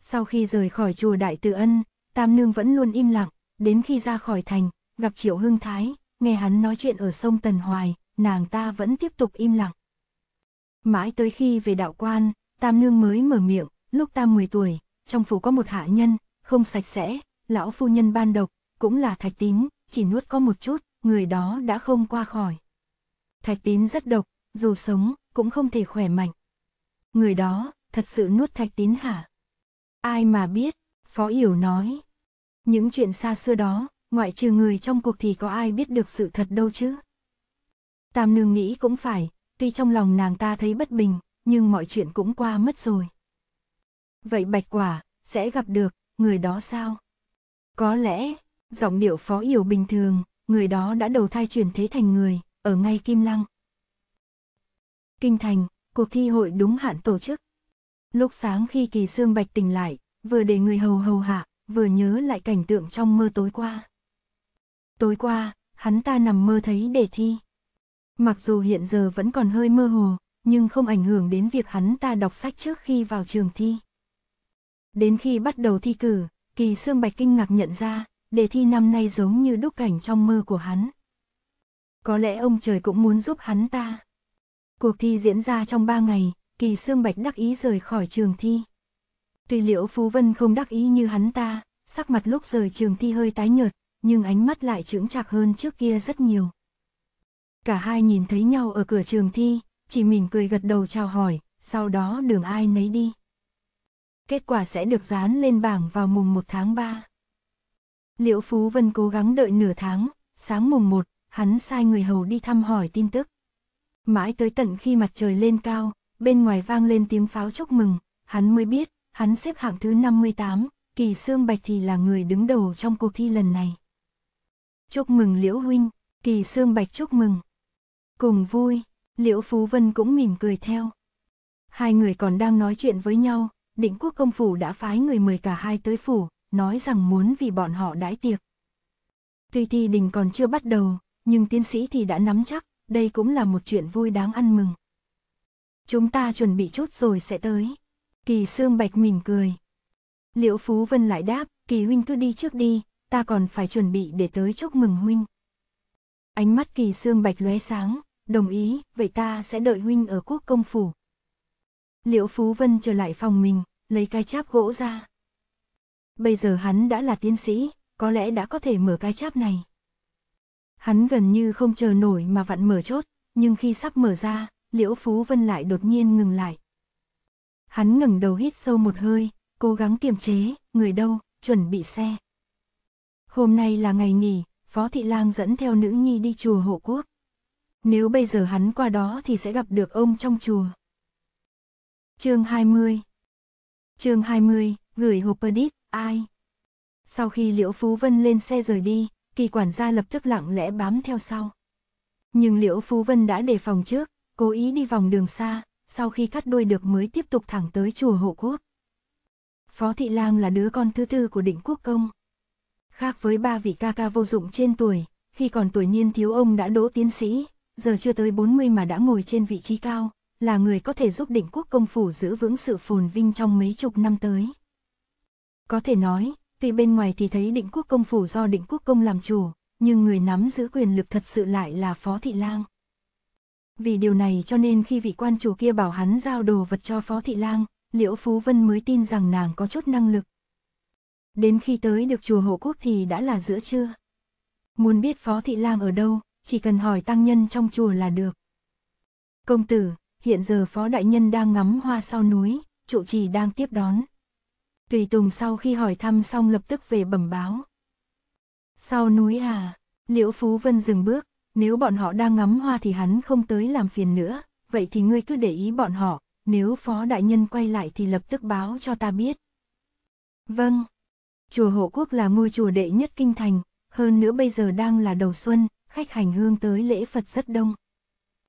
Sau khi rời khỏi chùa Đại Từ Ân, Tam Nương vẫn luôn im lặng, đến khi ra khỏi thành, gặp Triệu Hưng Thái, nghe hắn nói chuyện ở sông Tần Hoài, nàng ta vẫn tiếp tục im lặng. Mãi tới khi về đạo quan, Tam Nương mới mở miệng, lúc ta 10 tuổi, trong phủ có một hạ nhân, không sạch sẽ, lão phu nhân ban độc, cũng là thạch tín, chỉ nuốt có một chút, người đó đã không qua khỏi. Thạch tín rất độc, dù sống, cũng không thể khỏe mạnh. Người đó, thật sự nuốt thạch tín hả? Ai mà biết, Phó Yểu nói. Những chuyện xa xưa đó, ngoại trừ người trong cuộc thì có ai biết được sự thật đâu chứ? Tam nương nghĩ cũng phải, tuy trong lòng nàng ta thấy bất bình, nhưng mọi chuyện cũng qua mất rồi. Vậy bạch quả, sẽ gặp được, người đó sao? Có lẽ, giọng điệu phó yểu bình thường, người đó đã đầu thai chuyển thế thành người, ở ngay Kim Lăng. Kinh thành, cuộc thi hội đúng hạn tổ chức. Lúc sáng khi Kỳ Sương Bạch tỉnh lại, vừa để người hầu hầu hạ, vừa nhớ lại cảnh tượng trong mơ tối qua. Tối qua, hắn ta nằm mơ thấy đề thi. Mặc dù hiện giờ vẫn còn hơi mơ hồ, nhưng không ảnh hưởng đến việc hắn ta đọc sách trước khi vào trường thi. Đến khi bắt đầu thi cử, Kỳ Sương Bạch kinh ngạc nhận ra, đề thi năm nay giống như đúc cảnh trong mơ của hắn có lẽ ông trời cũng muốn giúp hắn ta. Cuộc thi diễn ra trong ba ngày, Kỳ Sương Bạch đắc ý rời khỏi trường thi. Tuy liệu Phú Vân không đắc ý như hắn ta, sắc mặt lúc rời trường thi hơi tái nhợt, nhưng ánh mắt lại chững chạc hơn trước kia rất nhiều. Cả hai nhìn thấy nhau ở cửa trường thi, chỉ mỉm cười gật đầu chào hỏi, sau đó đường ai nấy đi. Kết quả sẽ được dán lên bảng vào mùng 1 tháng 3. Liễu Phú Vân cố gắng đợi nửa tháng, sáng mùng 1, hắn sai người hầu đi thăm hỏi tin tức. Mãi tới tận khi mặt trời lên cao, bên ngoài vang lên tiếng pháo chúc mừng, hắn mới biết, hắn xếp hạng thứ 58, Kỳ xương Bạch thì là người đứng đầu trong cuộc thi lần này. Chúc mừng Liễu Huynh, Kỳ xương Bạch chúc mừng. Cùng vui, Liễu Phú Vân cũng mỉm cười theo. Hai người còn đang nói chuyện với nhau, định quốc công phủ đã phái người mời cả hai tới phủ, nói rằng muốn vì bọn họ đãi tiệc. Tuy thi đình còn chưa bắt đầu, nhưng tiến sĩ thì đã nắm chắc, đây cũng là một chuyện vui đáng ăn mừng. Chúng ta chuẩn bị chút rồi sẽ tới. Kỳ Sương Bạch mỉm cười. Liễu Phú Vân lại đáp, Kỳ Huynh cứ đi trước đi, ta còn phải chuẩn bị để tới chúc mừng Huynh. Ánh mắt Kỳ Sương Bạch lóe sáng, đồng ý, vậy ta sẽ đợi Huynh ở quốc công phủ. Liễu Phú Vân trở lại phòng mình, lấy cái cháp gỗ ra. Bây giờ hắn đã là tiến sĩ, có lẽ đã có thể mở cái cháp này. Hắn gần như không chờ nổi mà vặn mở chốt, nhưng khi sắp mở ra, Liễu Phú Vân lại đột nhiên ngừng lại. Hắn ngẩng đầu hít sâu một hơi, cố gắng kiềm chế, người đâu, chuẩn bị xe. Hôm nay là ngày nghỉ, Phó Thị Lang dẫn theo nữ nhi đi chùa hộ quốc. Nếu bây giờ hắn qua đó thì sẽ gặp được ông trong chùa. chương 20 chương 20, gửi hộp Perdit, ai? Sau khi Liễu Phú Vân lên xe rời đi, kỳ quản gia lập tức lặng lẽ bám theo sau. Nhưng Liễu Phú Vân đã đề phòng trước, cố ý đi vòng đường xa, sau khi cắt đuôi được mới tiếp tục thẳng tới chùa hộ quốc. Phó Thị lang là đứa con thứ tư của định quốc công. Khác với ba vị ca ca vô dụng trên tuổi, khi còn tuổi niên thiếu ông đã đỗ tiến sĩ, giờ chưa tới 40 mà đã ngồi trên vị trí cao, là người có thể giúp định quốc công phủ giữ vững sự phồn vinh trong mấy chục năm tới. Có thể nói, Tuy bên ngoài thì thấy định quốc công phủ do định quốc công làm chủ, nhưng người nắm giữ quyền lực thật sự lại là Phó Thị Lang. Vì điều này cho nên khi vị quan chủ kia bảo hắn giao đồ vật cho Phó Thị Lang, Liễu Phú Vân mới tin rằng nàng có chút năng lực. Đến khi tới được chùa Hộ Quốc thì đã là giữa trưa. Muốn biết Phó Thị Lang ở đâu, chỉ cần hỏi tăng nhân trong chùa là được. Công tử, hiện giờ Phó Đại Nhân đang ngắm hoa sau núi, trụ trì đang tiếp đón. Tùy Tùng sau khi hỏi thăm xong lập tức về bẩm báo. Sau núi à, Liễu Phú Vân dừng bước, nếu bọn họ đang ngắm hoa thì hắn không tới làm phiền nữa, vậy thì ngươi cứ để ý bọn họ, nếu phó đại nhân quay lại thì lập tức báo cho ta biết. Vâng, chùa Hộ Quốc là ngôi chùa đệ nhất kinh thành, hơn nữa bây giờ đang là đầu xuân, khách hành hương tới lễ Phật rất đông.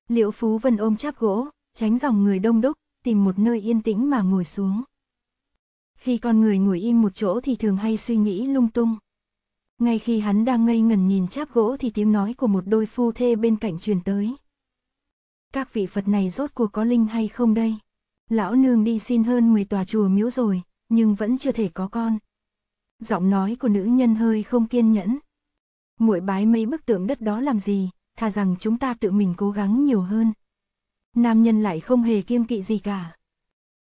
Liễu Phú Vân ôm cháp gỗ, tránh dòng người đông đúc, tìm một nơi yên tĩnh mà ngồi xuống khi con người ngồi im một chỗ thì thường hay suy nghĩ lung tung. Ngay khi hắn đang ngây ngẩn nhìn cháp gỗ thì tiếng nói của một đôi phu thê bên cạnh truyền tới. Các vị Phật này rốt cuộc có linh hay không đây? Lão nương đi xin hơn 10 tòa chùa miếu rồi, nhưng vẫn chưa thể có con. Giọng nói của nữ nhân hơi không kiên nhẫn. Muội bái mấy bức tượng đất đó làm gì, thà rằng chúng ta tự mình cố gắng nhiều hơn. Nam nhân lại không hề kiêng kỵ gì cả.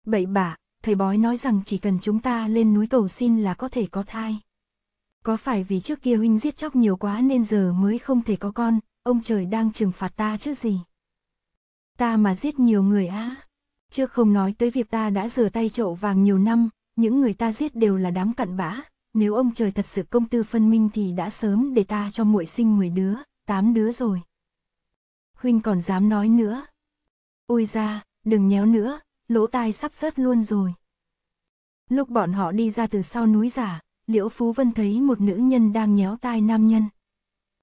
Bậy bạ, thầy bói nói rằng chỉ cần chúng ta lên núi cầu xin là có thể có thai. Có phải vì trước kia huynh giết chóc nhiều quá nên giờ mới không thể có con, ông trời đang trừng phạt ta chứ gì? Ta mà giết nhiều người á. Chứ không nói tới việc ta đã rửa tay chậu vàng nhiều năm, những người ta giết đều là đám cặn bã, nếu ông trời thật sự công tư phân minh thì đã sớm để ta cho muội sinh 10 đứa, 8 đứa rồi. Huynh còn dám nói nữa. Ôi ra, đừng nhéo nữa, lỗ tai sắp rớt luôn rồi. Lúc bọn họ đi ra từ sau núi giả, Liễu Phú Vân thấy một nữ nhân đang nhéo tai nam nhân.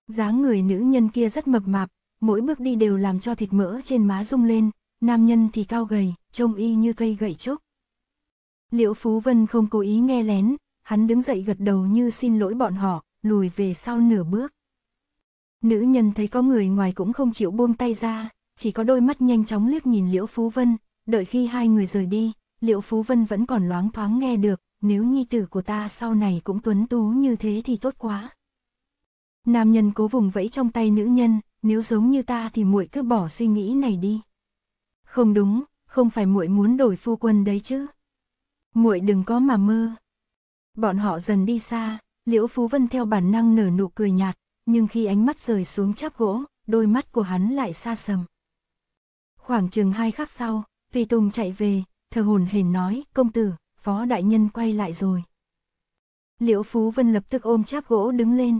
dáng người nữ nhân kia rất mập mạp, mỗi bước đi đều làm cho thịt mỡ trên má rung lên, nam nhân thì cao gầy, trông y như cây gậy trúc. Liễu Phú Vân không cố ý nghe lén, hắn đứng dậy gật đầu như xin lỗi bọn họ, lùi về sau nửa bước. Nữ nhân thấy có người ngoài cũng không chịu buông tay ra, chỉ có đôi mắt nhanh chóng liếc nhìn Liễu Phú Vân, đợi khi hai người rời đi, Liễu Phú Vân vẫn còn loáng thoáng nghe được, nếu nhi tử của ta sau này cũng tuấn tú như thế thì tốt quá. Nam nhân cố vùng vẫy trong tay nữ nhân, nếu giống như ta thì muội cứ bỏ suy nghĩ này đi. Không đúng, không phải muội muốn đổi phu quân đấy chứ. Muội đừng có mà mơ. Bọn họ dần đi xa, Liễu Phú Vân theo bản năng nở nụ cười nhạt, nhưng khi ánh mắt rời xuống chắp gỗ, đôi mắt của hắn lại xa sầm. Khoảng chừng hai khắc sau, Tùy Tùng chạy về, thờ hồn hển nói, công tử, phó đại nhân quay lại rồi. Liễu Phú Vân lập tức ôm cháp gỗ đứng lên.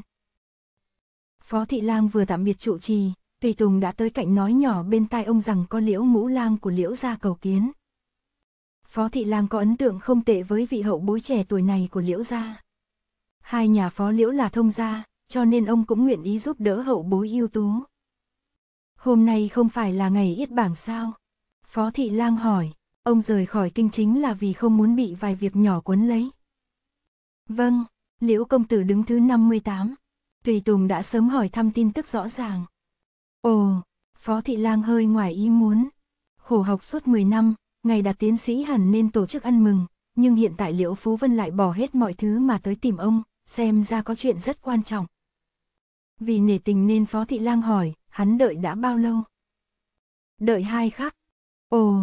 Phó Thị Lang vừa tạm biệt trụ trì, Tùy Tùng đã tới cạnh nói nhỏ bên tai ông rằng con Liễu Ngũ Lang của Liễu gia cầu kiến. Phó Thị Lang có ấn tượng không tệ với vị hậu bối trẻ tuổi này của Liễu gia. Hai nhà phó Liễu là thông gia, cho nên ông cũng nguyện ý giúp đỡ hậu bối ưu tú. Hôm nay không phải là ngày yết bảng sao? Phó Thị Lang hỏi, ông rời khỏi kinh chính là vì không muốn bị vài việc nhỏ cuốn lấy. Vâng, Liễu Công Tử đứng thứ 58. Tùy Tùng đã sớm hỏi thăm tin tức rõ ràng. Ồ, Phó Thị Lang hơi ngoài ý muốn. Khổ học suốt 10 năm, ngày đạt tiến sĩ hẳn nên tổ chức ăn mừng, nhưng hiện tại Liễu Phú Vân lại bỏ hết mọi thứ mà tới tìm ông, xem ra có chuyện rất quan trọng. Vì nể tình nên Phó Thị Lang hỏi, hắn đợi đã bao lâu? Đợi hai khắc, Ồ,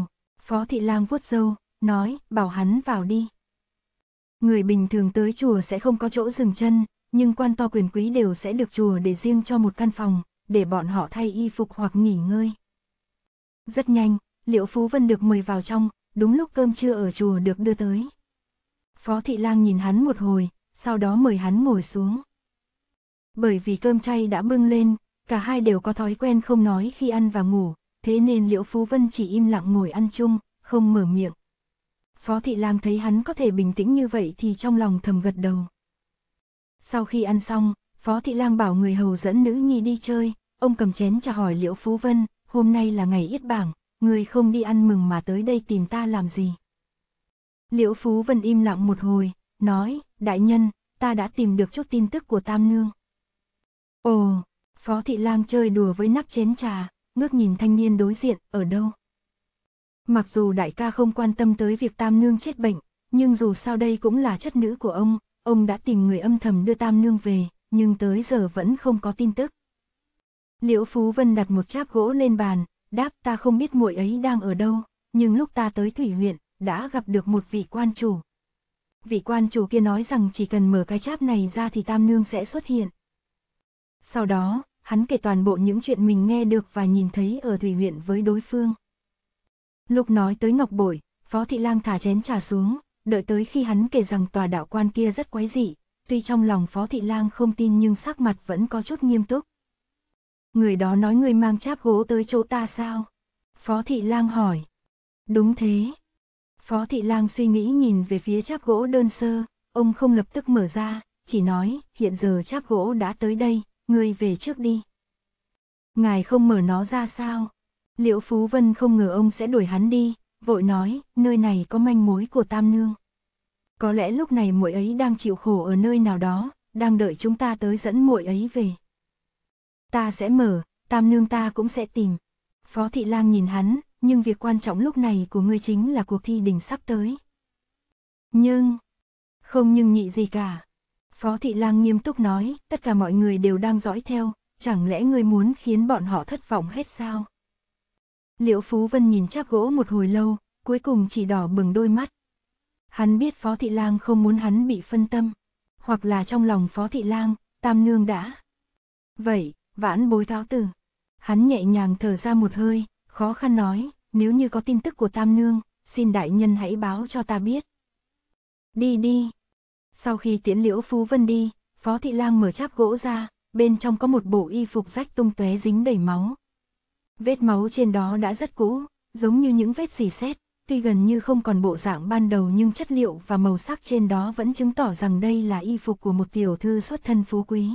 Phó Thị Lang vuốt râu, nói, bảo hắn vào đi. Người bình thường tới chùa sẽ không có chỗ dừng chân, nhưng quan to quyền quý đều sẽ được chùa để riêng cho một căn phòng, để bọn họ thay y phục hoặc nghỉ ngơi. Rất nhanh, Liễu Phú Vân được mời vào trong, đúng lúc cơm trưa ở chùa được đưa tới. Phó Thị Lang nhìn hắn một hồi, sau đó mời hắn ngồi xuống. Bởi vì cơm chay đã bưng lên, cả hai đều có thói quen không nói khi ăn và ngủ, thế nên Liễu Phú Vân chỉ im lặng ngồi ăn chung, không mở miệng. Phó Thị Lam thấy hắn có thể bình tĩnh như vậy thì trong lòng thầm gật đầu. Sau khi ăn xong, Phó Thị Lam bảo người hầu dẫn nữ nhi đi chơi, ông cầm chén trà hỏi Liễu Phú Vân, hôm nay là ngày yết bảng, người không đi ăn mừng mà tới đây tìm ta làm gì. Liễu Phú Vân im lặng một hồi, nói, đại nhân, ta đã tìm được chút tin tức của Tam Nương. Ồ, Phó Thị Lam chơi đùa với nắp chén trà, ngước nhìn thanh niên đối diện, ở đâu. Mặc dù đại ca không quan tâm tới việc tam nương chết bệnh, nhưng dù sao đây cũng là chất nữ của ông, ông đã tìm người âm thầm đưa tam nương về, nhưng tới giờ vẫn không có tin tức. Liễu Phú Vân đặt một cháp gỗ lên bàn, đáp ta không biết muội ấy đang ở đâu, nhưng lúc ta tới thủy huyện, đã gặp được một vị quan chủ. Vị quan chủ kia nói rằng chỉ cần mở cái cháp này ra thì tam nương sẽ xuất hiện. Sau đó, hắn kể toàn bộ những chuyện mình nghe được và nhìn thấy ở Thủy huyện với đối phương. Lúc nói tới Ngọc Bội, Phó Thị lang thả chén trà xuống, đợi tới khi hắn kể rằng tòa đạo quan kia rất quái dị, tuy trong lòng Phó Thị lang không tin nhưng sắc mặt vẫn có chút nghiêm túc. Người đó nói người mang cháp gỗ tới chỗ ta sao? Phó Thị lang hỏi. Đúng thế. Phó Thị lang suy nghĩ nhìn về phía cháp gỗ đơn sơ, ông không lập tức mở ra, chỉ nói hiện giờ cháp gỗ đã tới đây, Người về trước đi. Ngài không mở nó ra sao? Liễu Phú Vân không ngờ ông sẽ đuổi hắn đi, vội nói, nơi này có manh mối của Tam Nương. Có lẽ lúc này muội ấy đang chịu khổ ở nơi nào đó, đang đợi chúng ta tới dẫn muội ấy về. Ta sẽ mở, Tam Nương ta cũng sẽ tìm. Phó Thị Lang nhìn hắn, nhưng việc quan trọng lúc này của ngươi chính là cuộc thi đỉnh sắp tới. Nhưng, không nhưng nhị gì cả. Phó Thị Lang nghiêm túc nói, tất cả mọi người đều đang dõi theo, chẳng lẽ ngươi muốn khiến bọn họ thất vọng hết sao? Liễu Phú Vân nhìn cháp gỗ một hồi lâu, cuối cùng chỉ đỏ bừng đôi mắt. Hắn biết Phó Thị Lang không muốn hắn bị phân tâm, hoặc là trong lòng Phó Thị Lang, Tam Nương đã. Vậy, vãn bối cáo từ. Hắn nhẹ nhàng thở ra một hơi, khó khăn nói, nếu như có tin tức của Tam Nương, xin đại nhân hãy báo cho ta biết. Đi đi, sau khi tiễn liễu Phú Vân đi, Phó Thị Lang mở cháp gỗ ra, bên trong có một bộ y phục rách tung tóe dính đầy máu. Vết máu trên đó đã rất cũ, giống như những vết xì xét, tuy gần như không còn bộ dạng ban đầu nhưng chất liệu và màu sắc trên đó vẫn chứng tỏ rằng đây là y phục của một tiểu thư xuất thân phú quý.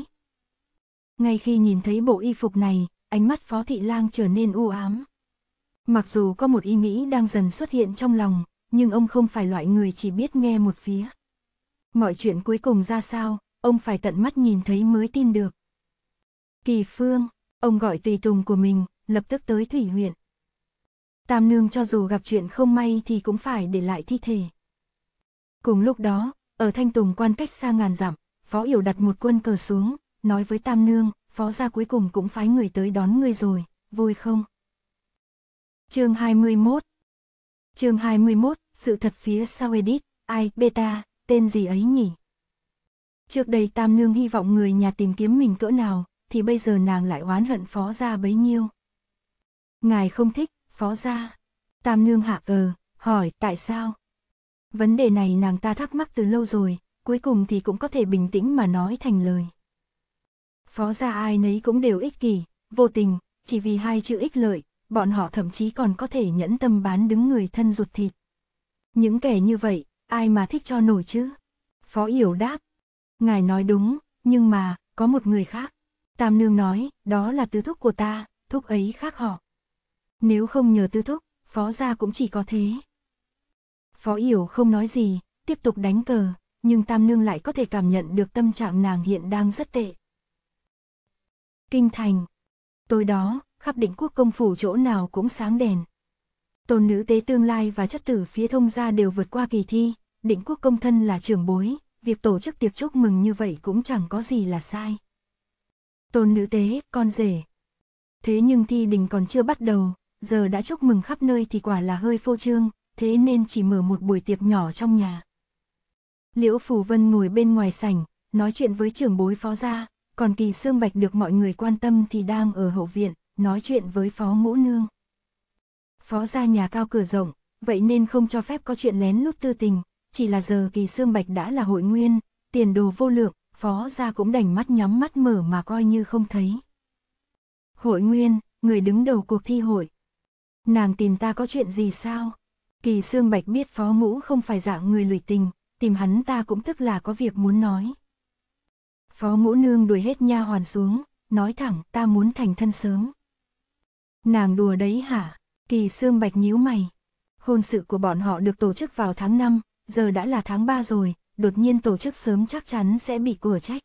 Ngay khi nhìn thấy bộ y phục này, ánh mắt Phó Thị Lang trở nên u ám. Mặc dù có một ý nghĩ đang dần xuất hiện trong lòng, nhưng ông không phải loại người chỉ biết nghe một phía. Mọi chuyện cuối cùng ra sao, ông phải tận mắt nhìn thấy mới tin được. Kỳ Phương, ông gọi tùy tùng của mình, lập tức tới thủy huyện. Tam nương cho dù gặp chuyện không may thì cũng phải để lại thi thể. Cùng lúc đó, ở Thanh Tùng quan cách xa ngàn dặm, Phó Yểu đặt một quân cờ xuống, nói với Tam nương, Phó gia cuối cùng cũng phái người tới đón ngươi rồi, vui không? Chương 21 Chương 21, sự thật phía sau edit, ai, beta tên gì ấy nhỉ? Trước đây Tam Nương hy vọng người nhà tìm kiếm mình cỡ nào, thì bây giờ nàng lại oán hận phó gia bấy nhiêu. Ngài không thích, phó gia. Tam Nương hạ ờ, hỏi tại sao? Vấn đề này nàng ta thắc mắc từ lâu rồi, cuối cùng thì cũng có thể bình tĩnh mà nói thành lời. Phó gia ai nấy cũng đều ích kỷ, vô tình, chỉ vì hai chữ ích lợi, bọn họ thậm chí còn có thể nhẫn tâm bán đứng người thân ruột thịt. Những kẻ như vậy, ai mà thích cho nổi chứ? Phó Yểu đáp, ngài nói đúng, nhưng mà, có một người khác. Tam Nương nói, đó là Tư thúc của ta, thúc ấy khác họ. Nếu không nhờ Tư thúc, phó gia cũng chỉ có thế. Phó Yểu không nói gì, tiếp tục đánh cờ, nhưng Tam Nương lại có thể cảm nhận được tâm trạng nàng hiện đang rất tệ. Kinh thành. Tối đó, khắp định quốc công phủ chỗ nào cũng sáng đèn. Tôn nữ tế tương lai và chất tử phía thông gia đều vượt qua kỳ thi, định quốc công thân là trưởng bối, việc tổ chức tiệc chúc mừng như vậy cũng chẳng có gì là sai. Tôn nữ tế, con rể. Thế nhưng thi đình còn chưa bắt đầu, giờ đã chúc mừng khắp nơi thì quả là hơi phô trương, thế nên chỉ mở một buổi tiệc nhỏ trong nhà. Liễu phù Vân ngồi bên ngoài sảnh, nói chuyện với trưởng bối phó gia, còn kỳ xương bạch được mọi người quan tâm thì đang ở hậu viện, nói chuyện với phó ngũ nương. Phó gia nhà cao cửa rộng, vậy nên không cho phép có chuyện lén lút tư tình, chỉ là giờ kỳ xương bạch đã là hội nguyên, tiền đồ vô lượng, phó gia cũng đành mắt nhắm mắt mở mà coi như không thấy. Hội nguyên, người đứng đầu cuộc thi hội. Nàng tìm ta có chuyện gì sao? Kỳ xương bạch biết phó ngũ không phải dạng người lùi tình, tìm hắn ta cũng tức là có việc muốn nói. Phó ngũ nương đuổi hết nha hoàn xuống, nói thẳng ta muốn thành thân sớm. Nàng đùa đấy hả? Kỳ xương bạch nhíu mày. Hôn sự của bọn họ được tổ chức vào tháng 5, giờ đã là tháng 3 rồi, đột nhiên tổ chức sớm chắc chắn sẽ bị cửa trách.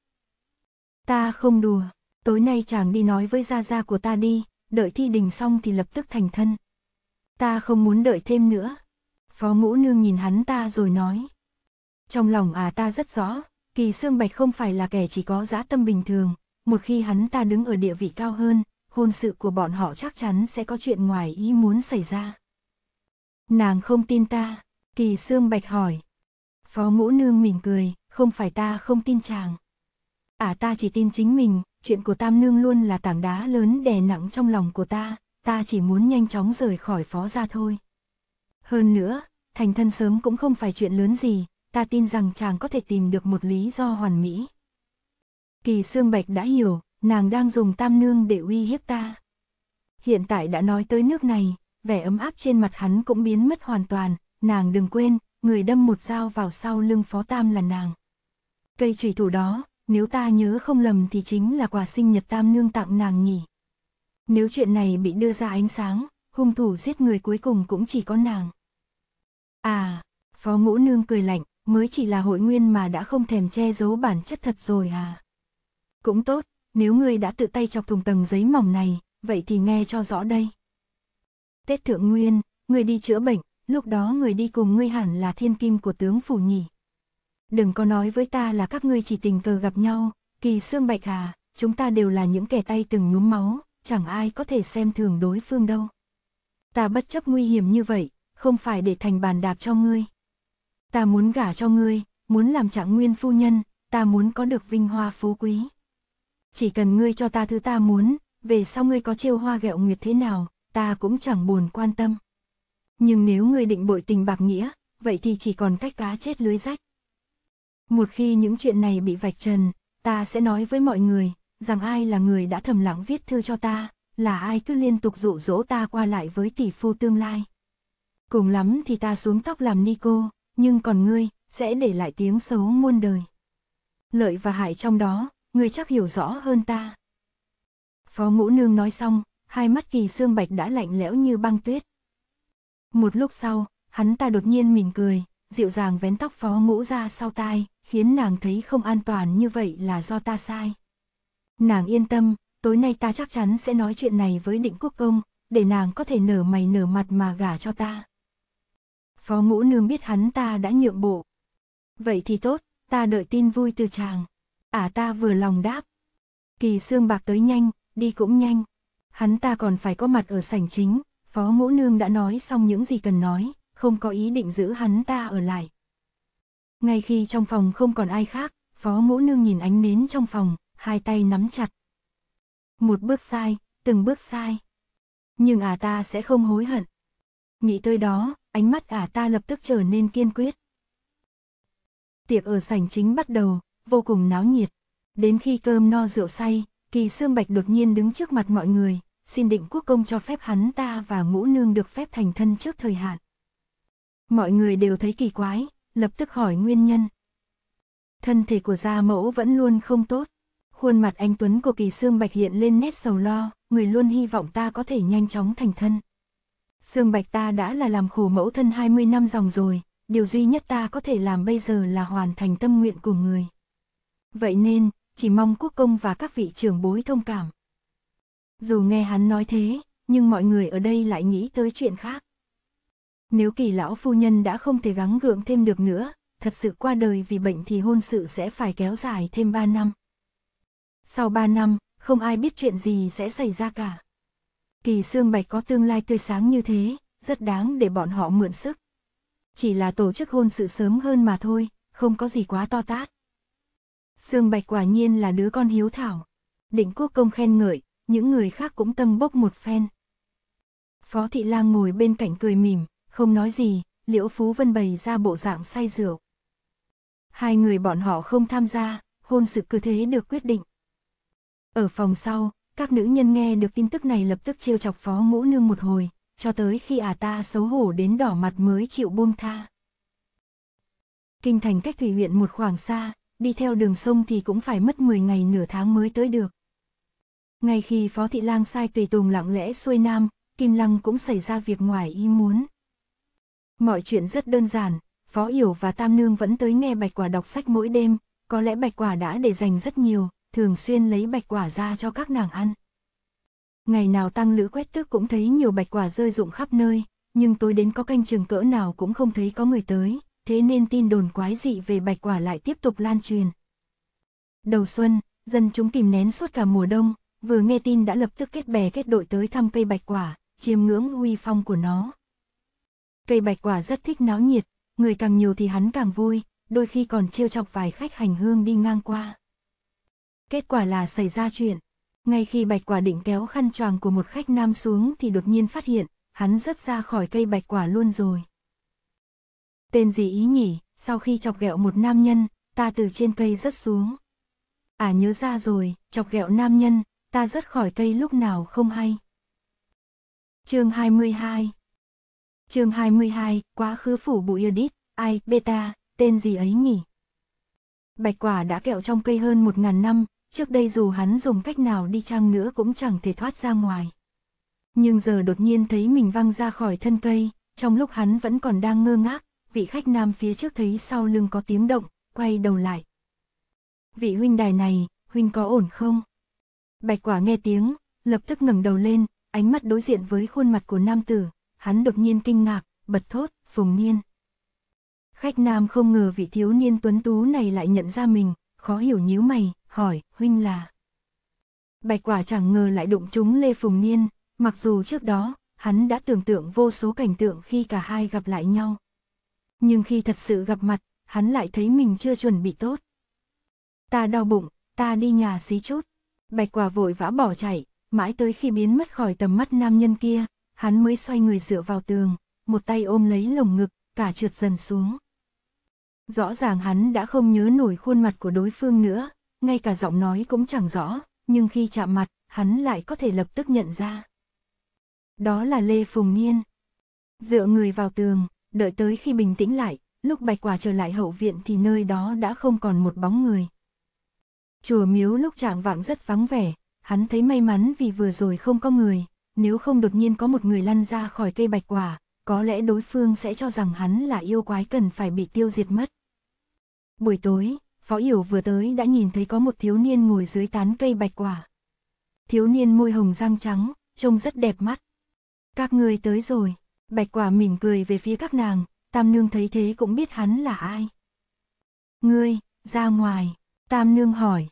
Ta không đùa, tối nay chàng đi nói với gia gia của ta đi, đợi thi đình xong thì lập tức thành thân. Ta không muốn đợi thêm nữa. Phó ngũ nương nhìn hắn ta rồi nói. Trong lòng à ta rất rõ, kỳ xương bạch không phải là kẻ chỉ có dã tâm bình thường, một khi hắn ta đứng ở địa vị cao hơn, hôn sự của bọn họ chắc chắn sẽ có chuyện ngoài ý muốn xảy ra. Nàng không tin ta, Kỳ Sương Bạch hỏi. Phó ngũ nương mỉm cười, không phải ta không tin chàng. À ta chỉ tin chính mình, chuyện của tam nương luôn là tảng đá lớn đè nặng trong lòng của ta, ta chỉ muốn nhanh chóng rời khỏi phó ra thôi. Hơn nữa, thành thân sớm cũng không phải chuyện lớn gì, ta tin rằng chàng có thể tìm được một lý do hoàn mỹ. Kỳ Sương Bạch đã hiểu, nàng đang dùng tam nương để uy hiếp ta. Hiện tại đã nói tới nước này, vẻ ấm áp trên mặt hắn cũng biến mất hoàn toàn, nàng đừng quên, người đâm một dao vào sau lưng phó tam là nàng. Cây trùy thủ đó, nếu ta nhớ không lầm thì chính là quà sinh nhật tam nương tặng nàng nhỉ. Nếu chuyện này bị đưa ra ánh sáng, hung thủ giết người cuối cùng cũng chỉ có nàng. À, phó ngũ nương cười lạnh, mới chỉ là hội nguyên mà đã không thèm che giấu bản chất thật rồi à. Cũng tốt, nếu ngươi đã tự tay chọc thùng tầng giấy mỏng này, vậy thì nghe cho rõ đây. Tết thượng nguyên, ngươi đi chữa bệnh, lúc đó người đi cùng ngươi hẳn là thiên kim của tướng phủ nhỉ. Đừng có nói với ta là các ngươi chỉ tình cờ gặp nhau, kỳ xương bạch hà, chúng ta đều là những kẻ tay từng nhúm máu, chẳng ai có thể xem thường đối phương đâu. Ta bất chấp nguy hiểm như vậy, không phải để thành bàn đạp cho ngươi. Ta muốn gả cho ngươi, muốn làm trạng nguyên phu nhân, ta muốn có được vinh hoa phú quý. Chỉ cần ngươi cho ta thứ ta muốn, về sau ngươi có trêu hoa gẹo nguyệt thế nào, ta cũng chẳng buồn quan tâm nhưng nếu ngươi định bội tình bạc nghĩa, vậy thì chỉ còn cách cá chết lưới rách. Một khi những chuyện này bị vạch trần, ta sẽ nói với mọi người, rằng ai là người đã thầm lặng viết thư cho ta, là ai cứ liên tục dụ dỗ ta qua lại với tỷ phu tương lai. Cùng lắm thì ta xuống tóc làm ni cô, nhưng còn ngươi, sẽ để lại tiếng xấu muôn đời. Lợi và hại trong đó, ngươi chắc hiểu rõ hơn ta. Phó ngũ nương nói xong, hai mắt kỳ xương bạch đã lạnh lẽo như băng tuyết. Một lúc sau, hắn ta đột nhiên mỉm cười, dịu dàng vén tóc phó ngũ ra sau tai, khiến nàng thấy không an toàn như vậy là do ta sai. Nàng yên tâm, tối nay ta chắc chắn sẽ nói chuyện này với định quốc công, để nàng có thể nở mày nở mặt mà gả cho ta. Phó ngũ nương biết hắn ta đã nhượng bộ. Vậy thì tốt, ta đợi tin vui từ chàng. Ả à ta vừa lòng đáp. Kỳ xương bạc tới nhanh, đi cũng nhanh. Hắn ta còn phải có mặt ở sảnh chính, Phó ngũ nương đã nói xong những gì cần nói, không có ý định giữ hắn ta ở lại. Ngay khi trong phòng không còn ai khác, phó ngũ nương nhìn ánh nến trong phòng, hai tay nắm chặt. Một bước sai, từng bước sai. Nhưng ả à ta sẽ không hối hận. Nghĩ tới đó, ánh mắt ả à ta lập tức trở nên kiên quyết. Tiệc ở sảnh chính bắt đầu, vô cùng náo nhiệt. Đến khi cơm no rượu say, kỳ xương bạch đột nhiên đứng trước mặt mọi người, xin định quốc công cho phép hắn ta và ngũ nương được phép thành thân trước thời hạn. Mọi người đều thấy kỳ quái, lập tức hỏi nguyên nhân. Thân thể của gia mẫu vẫn luôn không tốt. Khuôn mặt anh Tuấn của kỳ Sương Bạch hiện lên nét sầu lo, người luôn hy vọng ta có thể nhanh chóng thành thân. Sương Bạch ta đã là làm khổ mẫu thân 20 năm dòng rồi, điều duy nhất ta có thể làm bây giờ là hoàn thành tâm nguyện của người. Vậy nên, chỉ mong quốc công và các vị trưởng bối thông cảm. Dù nghe hắn nói thế, nhưng mọi người ở đây lại nghĩ tới chuyện khác. Nếu kỳ lão phu nhân đã không thể gắng gượng thêm được nữa, thật sự qua đời vì bệnh thì hôn sự sẽ phải kéo dài thêm 3 năm. Sau 3 năm, không ai biết chuyện gì sẽ xảy ra cả. Kỳ xương Bạch có tương lai tươi sáng như thế, rất đáng để bọn họ mượn sức. Chỉ là tổ chức hôn sự sớm hơn mà thôi, không có gì quá to tát. Sương Bạch quả nhiên là đứa con hiếu thảo. Định Quốc Công khen ngợi, những người khác cũng tâm bốc một phen. Phó Thị Lang ngồi bên cạnh cười mỉm, không nói gì, Liễu Phú Vân bày ra bộ dạng say rượu. Hai người bọn họ không tham gia, hôn sự cứ thế được quyết định. Ở phòng sau, các nữ nhân nghe được tin tức này lập tức trêu chọc phó ngũ nương một hồi, cho tới khi à ta xấu hổ đến đỏ mặt mới chịu buông tha. Kinh thành cách thủy huyện một khoảng xa, đi theo đường sông thì cũng phải mất 10 ngày nửa tháng mới tới được ngay khi Phó Thị Lang sai tùy tùng lặng lẽ xuôi nam, Kim Lăng cũng xảy ra việc ngoài ý muốn. Mọi chuyện rất đơn giản, Phó Yểu và Tam Nương vẫn tới nghe Bạch Quả đọc sách mỗi đêm, có lẽ Bạch Quả đã để dành rất nhiều, thường xuyên lấy Bạch Quả ra cho các nàng ăn. Ngày nào tăng lữ quét tước cũng thấy nhiều bạch quả rơi rụng khắp nơi, nhưng tối đến có canh trường cỡ nào cũng không thấy có người tới, thế nên tin đồn quái dị về bạch quả lại tiếp tục lan truyền. Đầu xuân, dân chúng kìm nén suốt cả mùa đông, vừa nghe tin đã lập tức kết bè kết đội tới thăm cây bạch quả, chiêm ngưỡng uy phong của nó. Cây bạch quả rất thích náo nhiệt, người càng nhiều thì hắn càng vui, đôi khi còn trêu chọc vài khách hành hương đi ngang qua. Kết quả là xảy ra chuyện, ngay khi bạch quả định kéo khăn choàng của một khách nam xuống thì đột nhiên phát hiện, hắn rớt ra khỏi cây bạch quả luôn rồi. Tên gì ý nhỉ, sau khi chọc ghẹo một nam nhân, ta từ trên cây rớt xuống. À nhớ ra rồi, chọc ghẹo nam nhân, ta rớt khỏi cây lúc nào không hay. chương 22 chương 22, quá khứ phủ bụi Yudit, ai, beta, tên gì ấy nhỉ? Bạch quả đã kẹo trong cây hơn một ngàn năm, trước đây dù hắn dùng cách nào đi chăng nữa cũng chẳng thể thoát ra ngoài. Nhưng giờ đột nhiên thấy mình văng ra khỏi thân cây, trong lúc hắn vẫn còn đang ngơ ngác, vị khách nam phía trước thấy sau lưng có tiếng động, quay đầu lại. Vị huynh đài này, huynh có ổn không? Bạch quả nghe tiếng, lập tức ngẩng đầu lên, ánh mắt đối diện với khuôn mặt của nam tử, hắn đột nhiên kinh ngạc, bật thốt, phùng niên. Khách nam không ngờ vị thiếu niên tuấn tú này lại nhận ra mình, khó hiểu nhíu mày, hỏi, huynh là. Bạch quả chẳng ngờ lại đụng chúng Lê Phùng Niên, mặc dù trước đó, hắn đã tưởng tượng vô số cảnh tượng khi cả hai gặp lại nhau. Nhưng khi thật sự gặp mặt, hắn lại thấy mình chưa chuẩn bị tốt. Ta đau bụng, ta đi nhà xí chút bạch quả vội vã bỏ chạy, mãi tới khi biến mất khỏi tầm mắt nam nhân kia, hắn mới xoay người dựa vào tường, một tay ôm lấy lồng ngực, cả trượt dần xuống. Rõ ràng hắn đã không nhớ nổi khuôn mặt của đối phương nữa, ngay cả giọng nói cũng chẳng rõ, nhưng khi chạm mặt, hắn lại có thể lập tức nhận ra. Đó là Lê Phùng Niên. Dựa người vào tường, đợi tới khi bình tĩnh lại, lúc bạch quả trở lại hậu viện thì nơi đó đã không còn một bóng người, Chùa miếu lúc trạng vạng rất vắng vẻ, hắn thấy may mắn vì vừa rồi không có người, nếu không đột nhiên có một người lăn ra khỏi cây bạch quả, có lẽ đối phương sẽ cho rằng hắn là yêu quái cần phải bị tiêu diệt mất. Buổi tối, Phó Yểu vừa tới đã nhìn thấy có một thiếu niên ngồi dưới tán cây bạch quả. Thiếu niên môi hồng răng trắng, trông rất đẹp mắt. Các người tới rồi, bạch quả mỉm cười về phía các nàng, Tam Nương thấy thế cũng biết hắn là ai. Ngươi, ra ngoài, Tam Nương hỏi,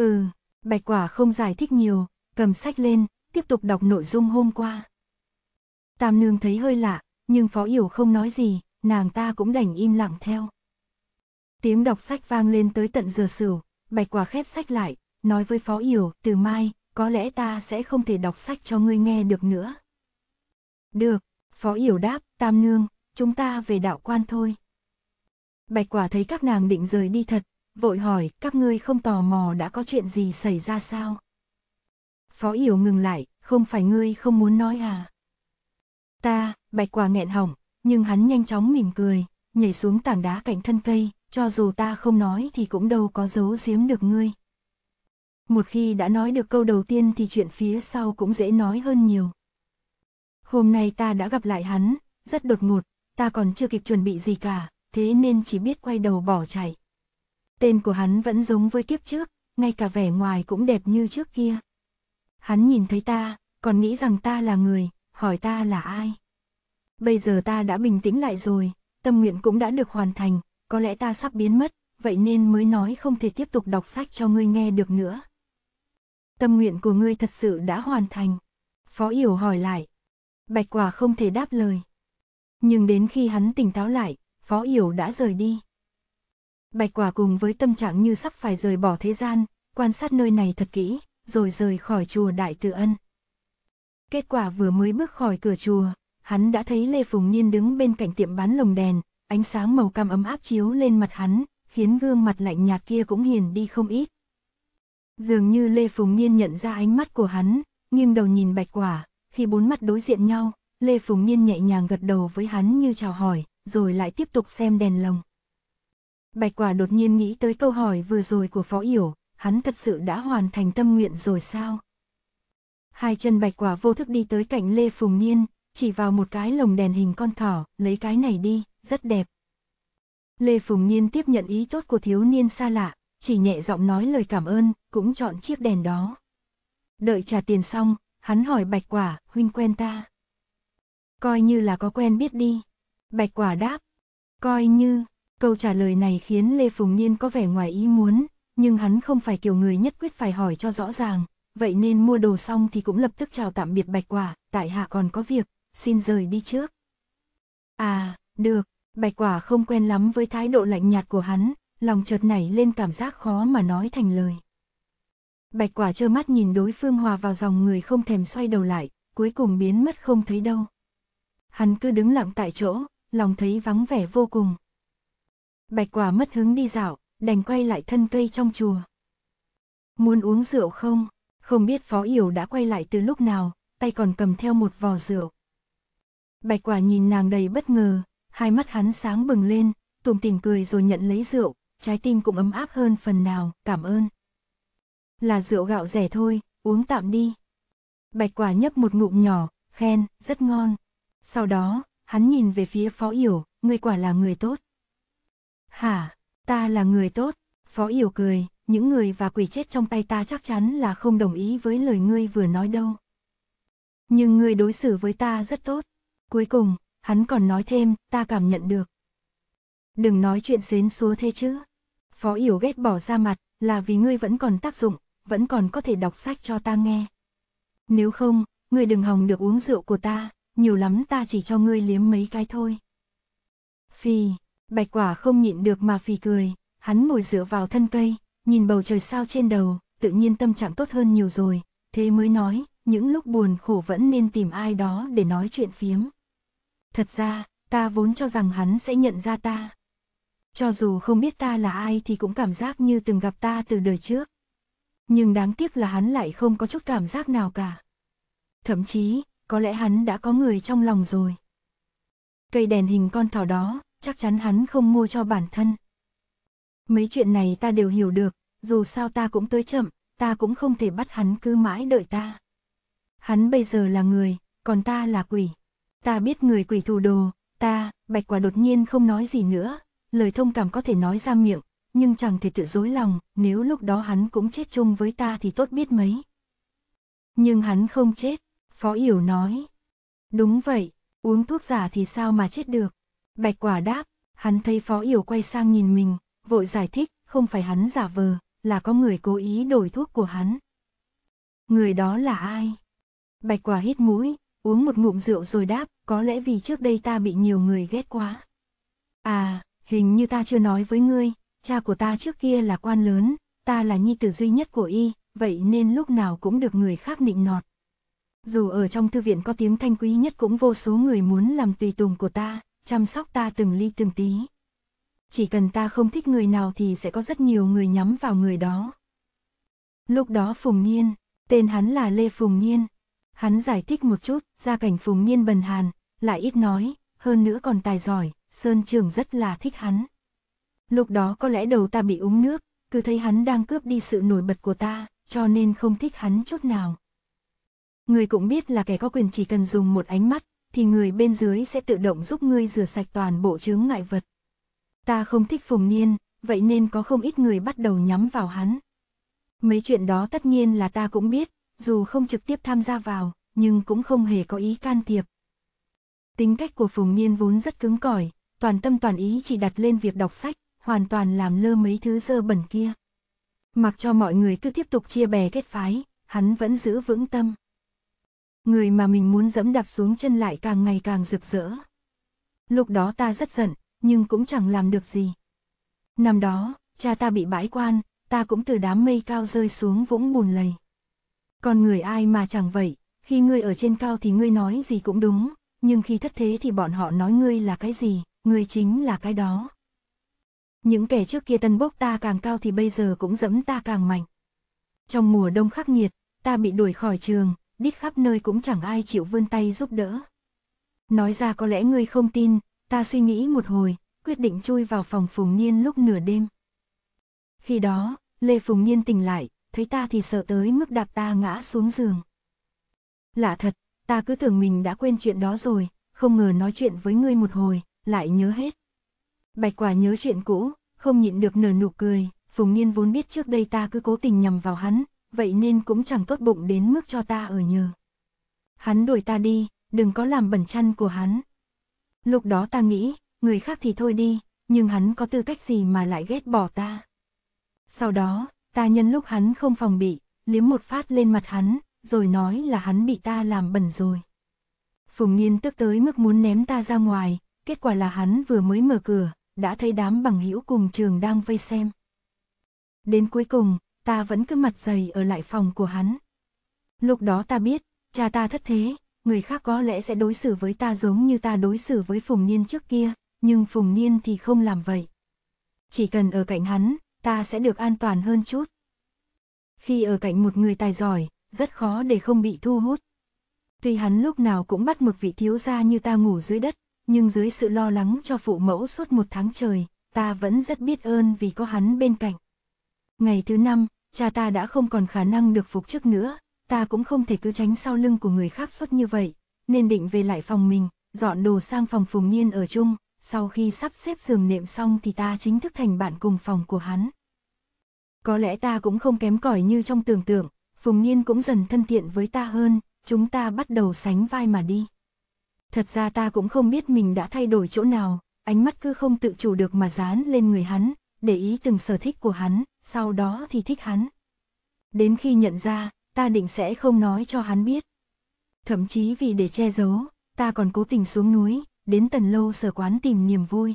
Ừ, bạch quả không giải thích nhiều, cầm sách lên, tiếp tục đọc nội dung hôm qua. Tam nương thấy hơi lạ, nhưng phó yểu không nói gì, nàng ta cũng đành im lặng theo. Tiếng đọc sách vang lên tới tận giờ sửu, bạch quả khép sách lại, nói với phó yểu, từ mai, có lẽ ta sẽ không thể đọc sách cho ngươi nghe được nữa. Được, phó yểu đáp, tam nương, chúng ta về đạo quan thôi. Bạch quả thấy các nàng định rời đi thật, vội hỏi các ngươi không tò mò đã có chuyện gì xảy ra sao? Phó Yểu ngừng lại, không phải ngươi không muốn nói à? Ta, bạch quả nghẹn hỏng, nhưng hắn nhanh chóng mỉm cười, nhảy xuống tảng đá cạnh thân cây, cho dù ta không nói thì cũng đâu có giấu giếm được ngươi. Một khi đã nói được câu đầu tiên thì chuyện phía sau cũng dễ nói hơn nhiều. Hôm nay ta đã gặp lại hắn, rất đột ngột, ta còn chưa kịp chuẩn bị gì cả, thế nên chỉ biết quay đầu bỏ chạy. Tên của hắn vẫn giống với kiếp trước, ngay cả vẻ ngoài cũng đẹp như trước kia. Hắn nhìn thấy ta, còn nghĩ rằng ta là người, hỏi ta là ai. Bây giờ ta đã bình tĩnh lại rồi, tâm nguyện cũng đã được hoàn thành, có lẽ ta sắp biến mất, vậy nên mới nói không thể tiếp tục đọc sách cho ngươi nghe được nữa. Tâm nguyện của ngươi thật sự đã hoàn thành. Phó Yểu hỏi lại. Bạch quả không thể đáp lời. Nhưng đến khi hắn tỉnh táo lại, Phó Yểu đã rời đi. Bạch quả cùng với tâm trạng như sắp phải rời bỏ thế gian, quan sát nơi này thật kỹ, rồi rời khỏi chùa Đại Tự Ân. Kết quả vừa mới bước khỏi cửa chùa, hắn đã thấy Lê Phùng Niên đứng bên cạnh tiệm bán lồng đèn, ánh sáng màu cam ấm áp chiếu lên mặt hắn, khiến gương mặt lạnh nhạt kia cũng hiền đi không ít. Dường như Lê Phùng Niên nhận ra ánh mắt của hắn, nghiêng đầu nhìn bạch quả, khi bốn mắt đối diện nhau, Lê Phùng Niên nhẹ nhàng gật đầu với hắn như chào hỏi, rồi lại tiếp tục xem đèn lồng. Bạch quả đột nhiên nghĩ tới câu hỏi vừa rồi của Phó Yểu, hắn thật sự đã hoàn thành tâm nguyện rồi sao? Hai chân bạch quả vô thức đi tới cạnh Lê Phùng Niên, chỉ vào một cái lồng đèn hình con thỏ, lấy cái này đi, rất đẹp. Lê Phùng Niên tiếp nhận ý tốt của thiếu niên xa lạ, chỉ nhẹ giọng nói lời cảm ơn, cũng chọn chiếc đèn đó. Đợi trả tiền xong, hắn hỏi bạch quả, huynh quen ta. Coi như là có quen biết đi. Bạch quả đáp, coi như, Câu trả lời này khiến Lê Phùng Niên có vẻ ngoài ý muốn, nhưng hắn không phải kiểu người nhất quyết phải hỏi cho rõ ràng, vậy nên mua đồ xong thì cũng lập tức chào tạm biệt Bạch Quả, tại hạ còn có việc, xin rời đi trước. À, được, Bạch Quả không quen lắm với thái độ lạnh nhạt của hắn, lòng chợt nảy lên cảm giác khó mà nói thành lời. Bạch Quả trơ mắt nhìn đối phương hòa vào dòng người không thèm xoay đầu lại, cuối cùng biến mất không thấy đâu. Hắn cứ đứng lặng tại chỗ, lòng thấy vắng vẻ vô cùng bạch quả mất hứng đi dạo, đành quay lại thân cây trong chùa. Muốn uống rượu không? Không biết Phó Yểu đã quay lại từ lúc nào, tay còn cầm theo một vò rượu. Bạch quả nhìn nàng đầy bất ngờ, hai mắt hắn sáng bừng lên, tùm tìm cười rồi nhận lấy rượu, trái tim cũng ấm áp hơn phần nào, cảm ơn. Là rượu gạo rẻ thôi, uống tạm đi. Bạch quả nhấp một ngụm nhỏ, khen, rất ngon. Sau đó, hắn nhìn về phía Phó Yểu, người quả là người tốt. Hả, ta là người tốt, phó yểu cười, những người và quỷ chết trong tay ta chắc chắn là không đồng ý với lời ngươi vừa nói đâu. Nhưng ngươi đối xử với ta rất tốt. Cuối cùng, hắn còn nói thêm, ta cảm nhận được. Đừng nói chuyện xến xúa thế chứ. Phó yểu ghét bỏ ra mặt, là vì ngươi vẫn còn tác dụng, vẫn còn có thể đọc sách cho ta nghe. Nếu không, ngươi đừng hòng được uống rượu của ta, nhiều lắm ta chỉ cho ngươi liếm mấy cái thôi. Phi, Bạch quả không nhịn được mà phì cười, hắn ngồi dựa vào thân cây, nhìn bầu trời sao trên đầu, tự nhiên tâm trạng tốt hơn nhiều rồi, thế mới nói, những lúc buồn khổ vẫn nên tìm ai đó để nói chuyện phiếm. Thật ra, ta vốn cho rằng hắn sẽ nhận ra ta. Cho dù không biết ta là ai thì cũng cảm giác như từng gặp ta từ đời trước. Nhưng đáng tiếc là hắn lại không có chút cảm giác nào cả. Thậm chí, có lẽ hắn đã có người trong lòng rồi. Cây đèn hình con thỏ đó, chắc chắn hắn không mua cho bản thân. Mấy chuyện này ta đều hiểu được, dù sao ta cũng tới chậm, ta cũng không thể bắt hắn cứ mãi đợi ta. Hắn bây giờ là người, còn ta là quỷ. Ta biết người quỷ thù đồ, ta, bạch quả đột nhiên không nói gì nữa, lời thông cảm có thể nói ra miệng, nhưng chẳng thể tự dối lòng, nếu lúc đó hắn cũng chết chung với ta thì tốt biết mấy. Nhưng hắn không chết, Phó hiểu nói. Đúng vậy, uống thuốc giả thì sao mà chết được. Bạch quả đáp, hắn thấy phó yểu quay sang nhìn mình, vội giải thích, không phải hắn giả vờ, là có người cố ý đổi thuốc của hắn. Người đó là ai? Bạch quả hít mũi, uống một ngụm rượu rồi đáp, có lẽ vì trước đây ta bị nhiều người ghét quá. À, hình như ta chưa nói với ngươi, cha của ta trước kia là quan lớn, ta là nhi tử duy nhất của y, vậy nên lúc nào cũng được người khác nịnh nọt. Dù ở trong thư viện có tiếng thanh quý nhất cũng vô số người muốn làm tùy tùng của ta, chăm sóc ta từng ly từng tí. Chỉ cần ta không thích người nào thì sẽ có rất nhiều người nhắm vào người đó. Lúc đó Phùng Niên, tên hắn là Lê Phùng Niên, Hắn giải thích một chút, gia cảnh Phùng Niên bần hàn, lại ít nói, hơn nữa còn tài giỏi, Sơn Trường rất là thích hắn. Lúc đó có lẽ đầu ta bị uống nước, cứ thấy hắn đang cướp đi sự nổi bật của ta, cho nên không thích hắn chút nào. Người cũng biết là kẻ có quyền chỉ cần dùng một ánh mắt thì người bên dưới sẽ tự động giúp ngươi rửa sạch toàn bộ chướng ngại vật. Ta không thích Phùng Niên, vậy nên có không ít người bắt đầu nhắm vào hắn. Mấy chuyện đó tất nhiên là ta cũng biết, dù không trực tiếp tham gia vào, nhưng cũng không hề có ý can thiệp. Tính cách của Phùng Niên vốn rất cứng cỏi, toàn tâm toàn ý chỉ đặt lên việc đọc sách, hoàn toàn làm lơ mấy thứ dơ bẩn kia. Mặc cho mọi người cứ tiếp tục chia bè kết phái, hắn vẫn giữ vững tâm. Người mà mình muốn dẫm đạp xuống chân lại càng ngày càng rực rỡ. Lúc đó ta rất giận, nhưng cũng chẳng làm được gì. Năm đó, cha ta bị bãi quan, ta cũng từ đám mây cao rơi xuống vũng bùn lầy. Còn người ai mà chẳng vậy, khi ngươi ở trên cao thì ngươi nói gì cũng đúng, nhưng khi thất thế thì bọn họ nói ngươi là cái gì, ngươi chính là cái đó. Những kẻ trước kia tân bốc ta càng cao thì bây giờ cũng dẫm ta càng mạnh. Trong mùa đông khắc nghiệt, ta bị đuổi khỏi trường, đít khắp nơi cũng chẳng ai chịu vươn tay giúp đỡ. Nói ra có lẽ ngươi không tin, ta suy nghĩ một hồi, quyết định chui vào phòng Phùng Niên lúc nửa đêm. Khi đó, Lê Phùng Niên tỉnh lại, thấy ta thì sợ tới mức đạp ta ngã xuống giường. Lạ thật, ta cứ tưởng mình đã quên chuyện đó rồi, không ngờ nói chuyện với ngươi một hồi, lại nhớ hết. Bạch quả nhớ chuyện cũ, không nhịn được nở nụ cười, Phùng Niên vốn biết trước đây ta cứ cố tình nhầm vào hắn, vậy nên cũng chẳng tốt bụng đến mức cho ta ở nhờ. Hắn đuổi ta đi, đừng có làm bẩn chăn của hắn. Lúc đó ta nghĩ, người khác thì thôi đi, nhưng hắn có tư cách gì mà lại ghét bỏ ta. Sau đó, ta nhân lúc hắn không phòng bị, liếm một phát lên mặt hắn, rồi nói là hắn bị ta làm bẩn rồi. Phùng niên tức tới mức muốn ném ta ra ngoài, kết quả là hắn vừa mới mở cửa, đã thấy đám bằng hữu cùng trường đang vây xem. Đến cuối cùng, ta vẫn cứ mặt dày ở lại phòng của hắn. Lúc đó ta biết, cha ta thất thế, người khác có lẽ sẽ đối xử với ta giống như ta đối xử với Phùng Niên trước kia, nhưng Phùng Niên thì không làm vậy. Chỉ cần ở cạnh hắn, ta sẽ được an toàn hơn chút. Khi ở cạnh một người tài giỏi, rất khó để không bị thu hút. Tuy hắn lúc nào cũng bắt một vị thiếu gia như ta ngủ dưới đất, nhưng dưới sự lo lắng cho phụ mẫu suốt một tháng trời, ta vẫn rất biết ơn vì có hắn bên cạnh. Ngày thứ năm, cha ta đã không còn khả năng được phục chức nữa, ta cũng không thể cứ tránh sau lưng của người khác suốt như vậy, nên định về lại phòng mình, dọn đồ sang phòng Phùng Nhiên ở chung, sau khi sắp xếp giường nệm xong thì ta chính thức thành bạn cùng phòng của hắn. Có lẽ ta cũng không kém cỏi như trong tưởng tượng, Phùng Nhiên cũng dần thân thiện với ta hơn, chúng ta bắt đầu sánh vai mà đi. Thật ra ta cũng không biết mình đã thay đổi chỗ nào, ánh mắt cứ không tự chủ được mà dán lên người hắn, để ý từng sở thích của hắn, sau đó thì thích hắn. Đến khi nhận ra, ta định sẽ không nói cho hắn biết. Thậm chí vì để che giấu, ta còn cố tình xuống núi, đến tần lâu sở quán tìm niềm vui.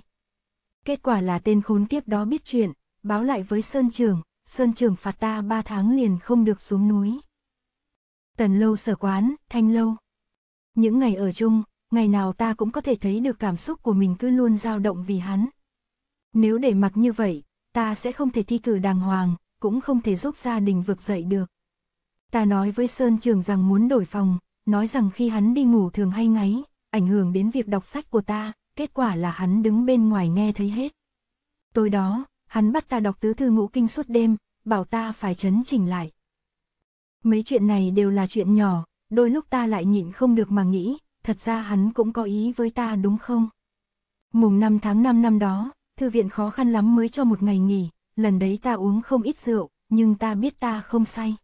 Kết quả là tên khốn tiếp đó biết chuyện, báo lại với Sơn Trường, Sơn Trường phạt ta ba tháng liền không được xuống núi. Tần lâu sở quán, thanh lâu. Những ngày ở chung, ngày nào ta cũng có thể thấy được cảm xúc của mình cứ luôn dao động vì hắn. Nếu để mặc như vậy, ta sẽ không thể thi cử đàng hoàng, cũng không thể giúp gia đình vực dậy được. Ta nói với Sơn Trường rằng muốn đổi phòng, nói rằng khi hắn đi ngủ thường hay ngáy, ảnh hưởng đến việc đọc sách của ta, kết quả là hắn đứng bên ngoài nghe thấy hết. Tối đó, hắn bắt ta đọc tứ thư ngũ kinh suốt đêm, bảo ta phải chấn chỉnh lại. Mấy chuyện này đều là chuyện nhỏ, đôi lúc ta lại nhịn không được mà nghĩ, thật ra hắn cũng có ý với ta đúng không? Mùng 5 tháng 5 năm đó, thư viện khó khăn lắm mới cho một ngày nghỉ, lần đấy ta uống không ít rượu, nhưng ta biết ta không say.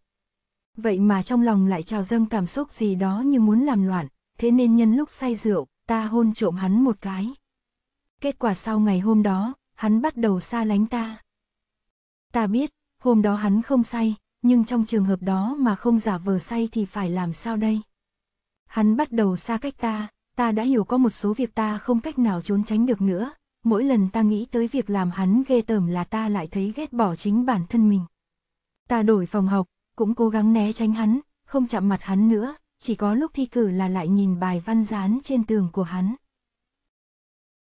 Vậy mà trong lòng lại trào dâng cảm xúc gì đó như muốn làm loạn, thế nên nhân lúc say rượu, ta hôn trộm hắn một cái. Kết quả sau ngày hôm đó, hắn bắt đầu xa lánh ta. Ta biết, hôm đó hắn không say, nhưng trong trường hợp đó mà không giả vờ say thì phải làm sao đây? Hắn bắt đầu xa cách ta, ta đã hiểu có một số việc ta không cách nào trốn tránh được nữa, mỗi lần ta nghĩ tới việc làm hắn ghê tởm là ta lại thấy ghét bỏ chính bản thân mình. Ta đổi phòng học, cũng cố gắng né tránh hắn, không chạm mặt hắn nữa, chỉ có lúc thi cử là lại nhìn bài văn dán trên tường của hắn.